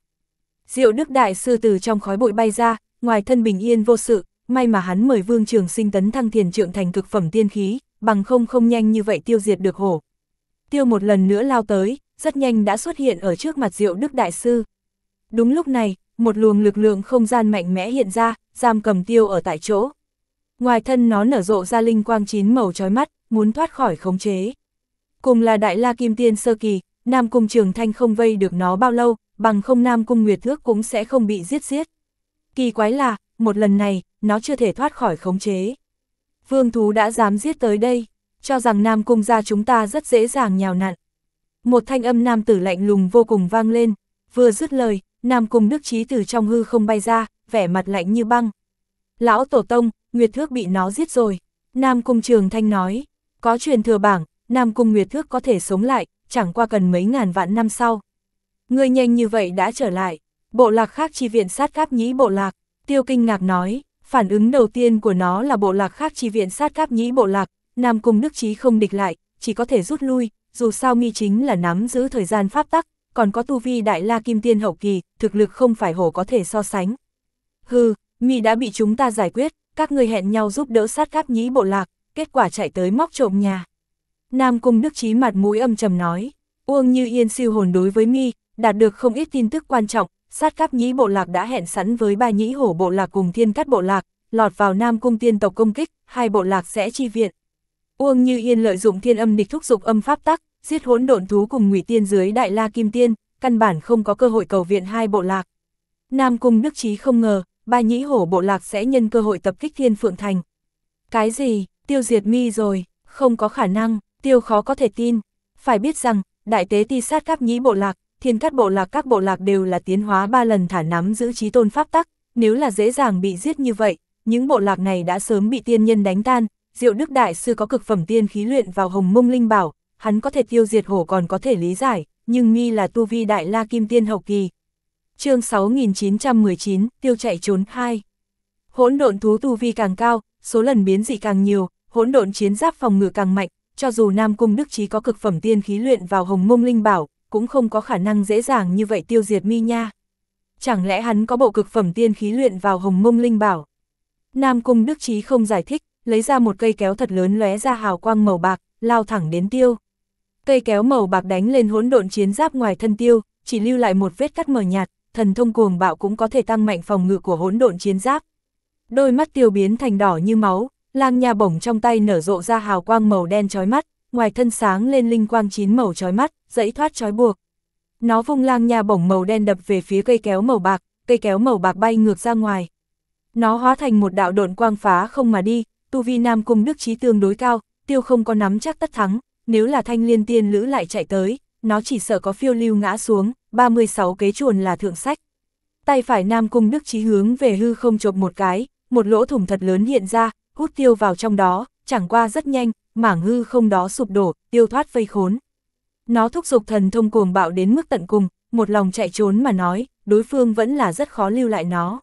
Diệu đức đại sư từ trong khói bụi bay ra, ngoài thân bình yên vô sự, may mà hắn mời Vương Trường Sinh tấn thăng thiền trượng thành cực phẩm tiên khí, bằng không không nhanh như vậy tiêu diệt được hổ. Tiêu một lần nữa lao tới, rất nhanh đã xuất hiện ở trước mặt Diệu Đức Đại Sư. Đúng lúc này, một luồng lực lượng không gian mạnh mẽ hiện ra, giam cầm tiêu ở tại chỗ. Ngoài thân nó nở rộ ra linh quang chín màu trói mắt, muốn thoát khỏi khống chế. Cùng là Đại La Kim Tiên Sơ Kỳ, Nam Cung Trường Thanh không vây được nó bao lâu, bằng không Nam Cung Nguyệt Thước cũng sẽ không bị giết giết. Kỳ quái là, một lần này, nó chưa thể thoát khỏi khống chế. Vương thú đã dám giết tới đây, cho rằng Nam Cung gia chúng ta rất dễ dàng nhào nặn. Một thanh âm nam tử lạnh lùng vô cùng vang lên, vừa dứt lời, Nam Cung Đức Trí từ trong hư không bay ra, vẻ mặt lạnh như băng. Lão Tổ Tông, Nguyệt Thước bị nó giết rồi. Nam Cung Trường Thanh nói, có truyền thừa bảng, Nam Cung Nguyệt Thước có thể sống lại, chẳng qua cần mấy ngàn vạn năm sau. Người nhanh như vậy đã trở lại, bộ lạc khác chi viện sát cáp nhĩ bộ lạc, Tiêu kinh ngạc nói, phản ứng đầu tiên của nó là bộ lạc khác chi viện sát cáp nhĩ bộ lạc, Nam Cung Đức trí không địch lại, chỉ có thể rút lui, dù sao Mi chính là nắm giữ thời gian pháp tắc, còn có tu vi đại la kim tiên hậu kỳ, thực lực không phải hổ có thể so sánh. Hừ, mi đã bị chúng ta giải quyết, các người hẹn nhau giúp đỡ sát cáp nhĩ bộ lạc, kết quả chạy tới móc trộm nhà. Nam Cung Đức trí mặt mũi âm trầm nói, Uông Như Yên siêu hồn đối với mi đạt được không ít tin tức quan trọng, sát cáp nhĩ bộ lạc đã hẹn sẵn với ba nhĩ hổ bộ lạc cùng thiên cắt bộ lạc, lọt vào Nam Cung tiên tộc công kích, hai bộ lạc sẽ chi viện. Uông Như Yên lợi dụng thiên âm địch thúc dục âm pháp tắc, giết hỗn độn thú cùng ngụy tiên dưới đại la kim tiên, căn bản không có cơ hội cầu viện hai bộ lạc. Nam Cung đức trí không ngờ, ba nhĩ hổ bộ lạc sẽ nhân cơ hội tập kích thiên phượng thành. Cái gì, tiêu diệt mi rồi, không có khả năng, tiêu khó có thể tin. Phải biết rằng, đại tế ti sát cáp nhĩ bộ lạc, thiên cát bộ lạc các bộ lạc đều là tiến hóa ba lần thả nắm giữ trí tôn pháp tắc, nếu là dễ dàng bị giết như vậy, những bộ lạc này đã sớm bị tiên nhân đánh tan, Diệu Đức Đại Sư có cực phẩm tiên khí luyện vào hồng mông linh bảo, hắn có thể tiêu diệt hổ còn có thể lý giải, nhưng nghi là tu vi Đại La Kim Tiên hậu kỳ. chương 6919, tiêu chạy trốn 2 Hỗn độn thú tu vi càng cao, số lần biến dị càng nhiều, hỗn độn chiến giáp phòng ngự càng mạnh, cho dù Nam Cung Đức Trí có cực phẩm tiên khí luyện vào hồng mông linh bảo, cũng không có khả năng dễ dàng như vậy tiêu diệt mi nha. Chẳng lẽ hắn có bộ cực phẩm tiên khí luyện vào hồng mông linh bảo? Nam Cung Đức Trí không giải thích, lấy ra một cây kéo thật lớn lóe ra hào quang màu bạc, lao thẳng đến tiêu. Cây kéo màu bạc đánh lên hỗn độn chiến giáp ngoài thân tiêu, chỉ lưu lại một vết cắt mờ nhạt, thần thông cuồng bạo cũng có thể tăng mạnh phòng ngự của hỗn độn chiến giáp. Đôi mắt tiêu biến thành đỏ như máu, lang nha bổng trong tay nở rộ ra hào quang màu đen chói mắt, ngoài thân sáng lên linh quang chín màu chói mắt, dẫy thoát trói buộc. Nó vung lang nha bổng màu đen đập về phía cây kéo màu bạc, cây kéo màu bạc bay ngược ra ngoài. Nó hóa thành một đạo độn quang phá không mà đi, tu vi Nam Cung Đức Trí tương đối cao, tiêu không có nắm chắc tất thắng, nếu là thanh liên tiên lữ lại chạy tới, nó chỉ sợ có phiêu lưu ngã xuống, 36 kế chuồn là thượng sách. Tay phải Nam Cung Đức Trí hướng về hư không chộp một cái, một lỗ thủng thật lớn hiện ra, hút tiêu vào trong đó, chẳng qua rất nhanh, mảng hư không đó sụp đổ, tiêu thoát vây khốn. Nó thúc giục thần thông cuồng bạo đến mức tận cùng, một lòng chạy trốn mà nói, đối phương vẫn là rất khó lưu lại nó.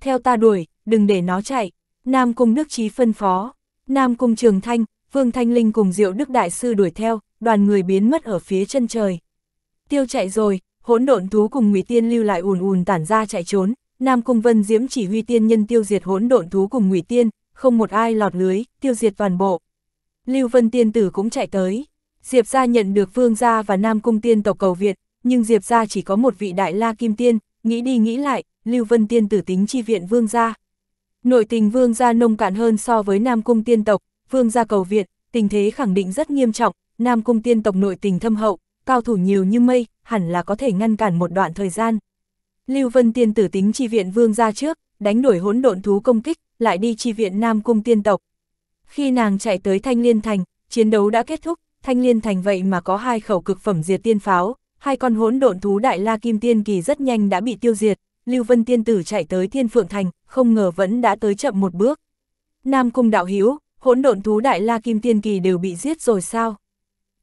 Theo ta đuổi, đừng để nó chạy. Nam Cung Đức Trí phân phó. Nam Cung Trường Thanh, Vương Thanh Linh cùng Diệu Đức Đại Sư đuổi theo, đoàn người biến mất ở phía chân trời. Tiêu chạy rồi, hỗn độn thú cùng Ngụy Tiên lưu lại ùn ùn tản ra chạy trốn, Nam Cung Vân Diễm chỉ huy tiên nhân tiêu diệt hỗn độn thú cùng Ngụy Tiên, không một ai lọt lưới, tiêu diệt toàn bộ. Lưu Vân Tiên Tử cũng chạy tới. Diệp gia nhận được Vương gia và Nam Cung tiên tộc cầu viện, nhưng Diệp gia chỉ có một vị đại la kim tiên, nghĩ đi nghĩ lại, Lưu Vân tiên tử tính chi viện Vương gia. Nội tình Vương gia nông cạn hơn so với Nam Cung tiên tộc, Vương gia cầu viện, tình thế khẳng định rất nghiêm trọng, Nam Cung tiên tộc nội tình thâm hậu, cao thủ nhiều như mây, hẳn là có thể ngăn cản một đoạn thời gian. Lưu Vân tiên tử tính chi viện Vương gia trước, đánh đuổi hỗn độn thú công kích, lại đi chi viện Nam Cung tiên tộc. Khi nàng chạy tới Thanh Liên Thành, chiến đấu đã kết thúc, thanh liên thành vậy mà có hai khẩu cực phẩm diệt tiên pháo, hai con hỗn độn thú đại la kim tiên kỳ rất nhanh đã bị tiêu diệt, Lưu Vân tiên tử chạy tới Thiên Phượng Thành, không ngờ vẫn đã tới chậm một bước. Nam Cung Đạo Hiếu, hỗn độn thú đại la kim tiên kỳ đều bị giết rồi sao?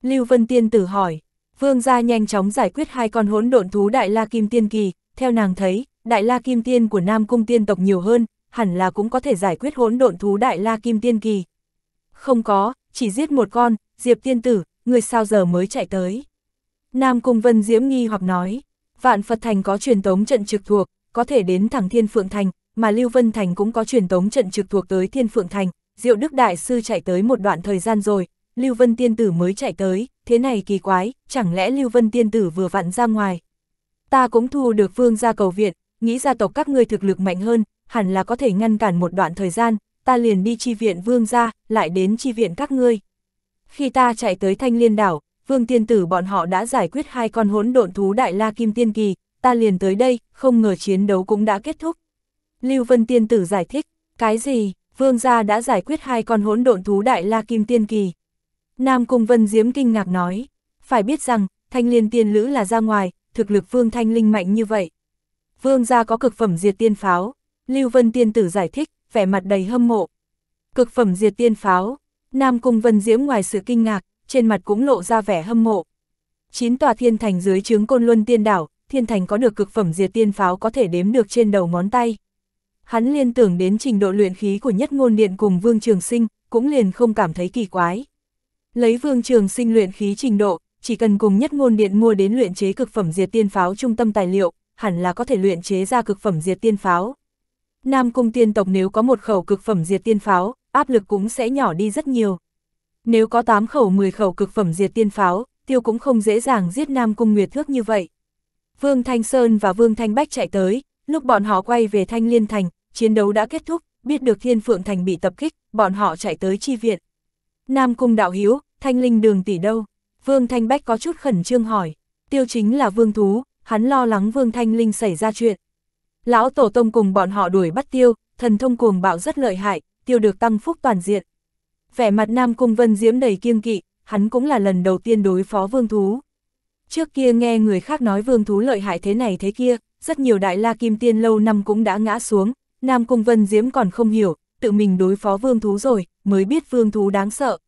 Lưu Vân tiên tử hỏi, vương gia nhanh chóng giải quyết hai con hỗn độn thú đại la kim tiên kỳ, theo nàng thấy, đại la kim tiên của Nam Cung tiên tộc nhiều hơn, hẳn là cũng có thể giải quyết hỗn độn thú đại la kim tiên kỳ. Không có, chỉ giết một con, Diệp tiên tử, người sao giờ mới chạy tới. Nam Cung Vân Diễm nghi hoặc nói, vạn Phật Thành có truyền tống trận trực thuộc, có thể đến thẳng Thiên Phượng Thành, mà Lưu Vân Thành cũng có truyền tống trận trực thuộc tới Thiên Phượng Thành, Diệu Đức Đại Sư chạy tới một đoạn thời gian rồi, Lưu Vân Tiên Tử mới chạy tới, thế này kỳ quái, chẳng lẽ Lưu Vân Tiên Tử vừa vặn ra ngoài. Ta cũng thu được vương gia cầu viện, nghĩ gia tộc các ngươi thực lực mạnh hơn, hẳn là có thể ngăn cản một đoạn thời gian, ta liền đi chi viện vương gia, lại đến chi viện các ngươi. Khi ta chạy tới thanh liên đảo, vương tiên tử bọn họ đã giải quyết hai con hỗn độn thú đại la kim tiên kỳ, ta liền tới đây, không ngờ chiến đấu cũng đã kết thúc. Lưu Vân tiên tử giải thích, cái gì, vương gia đã giải quyết hai con hỗn độn thú đại la kim tiên kỳ. Nam Cung Vân Diếm kinh ngạc nói, phải biết rằng, thanh liên tiên lữ là ra ngoài, thực lực vương thanh linh mạnh như vậy. Vương gia có cực phẩm diệt tiên pháo, Lưu Vân tiên tử giải thích, vẻ mặt đầy hâm mộ. Cực phẩm diệt tiên pháo, Nam Cung Vân Diễm ngoài sự kinh ngạc, trên mặt cũng lộ ra vẻ hâm mộ. Chín tòa thiên thành dưới chướng côn luân tiên đảo, thiên thành có được cực phẩm diệt tiên pháo có thể đếm được trên đầu ngón tay. Hắn liên tưởng đến trình độ luyện khí của nhất ngôn điện cùng Vương Trường Sinh, cũng liền không cảm thấy kỳ quái. Lấy Vương Trường Sinh luyện khí trình độ, chỉ cần cùng nhất ngôn điện mua đến luyện chế cực phẩm diệt tiên pháo trung tâm tài liệu, hẳn là có thể luyện chế ra cực phẩm diệt tiên pháo. Nam cung tiên tộc nếu có một khẩu cực phẩm diệt tiên pháo, áp lực cũng sẽ nhỏ đi rất nhiều. Nếu có 8 khẩu 10 khẩu cực phẩm diệt tiên pháo, tiêu cũng không dễ dàng giết Nam Cung Nguyệt Thước như vậy. Vương Thanh Sơn và Vương Thanh Bách chạy tới, lúc bọn họ quay về Thanh Liên Thành, chiến đấu đã kết thúc, biết được Thiên Phượng Thành bị tập kích, bọn họ chạy tới chi viện. Nam Cung Đạo Hiếu, Thanh Linh Đường tỷ đâu? Vương Thanh Bách có chút khẩn trương hỏi. Tiêu chính là Vương Thú, hắn lo lắng Vương Thanh Linh xảy ra chuyện. Lão Tổ Tông cùng bọn họ đuổi bắt Tiêu, thần thông cuồng bạo rất lợi hại, tiêu được tăng phúc toàn diện. Vẻ mặt Nam Cung Vân Diễm đầy kiêng kỵ, hắn cũng là lần đầu tiên đối phó vương thú. Trước kia nghe người khác nói vương thú lợi hại thế này thế kia, rất nhiều đại la kim tiên lâu năm cũng đã ngã xuống, Nam Cung Vân Diễm còn không hiểu, tự mình đối phó vương thú rồi, mới biết vương thú đáng sợ,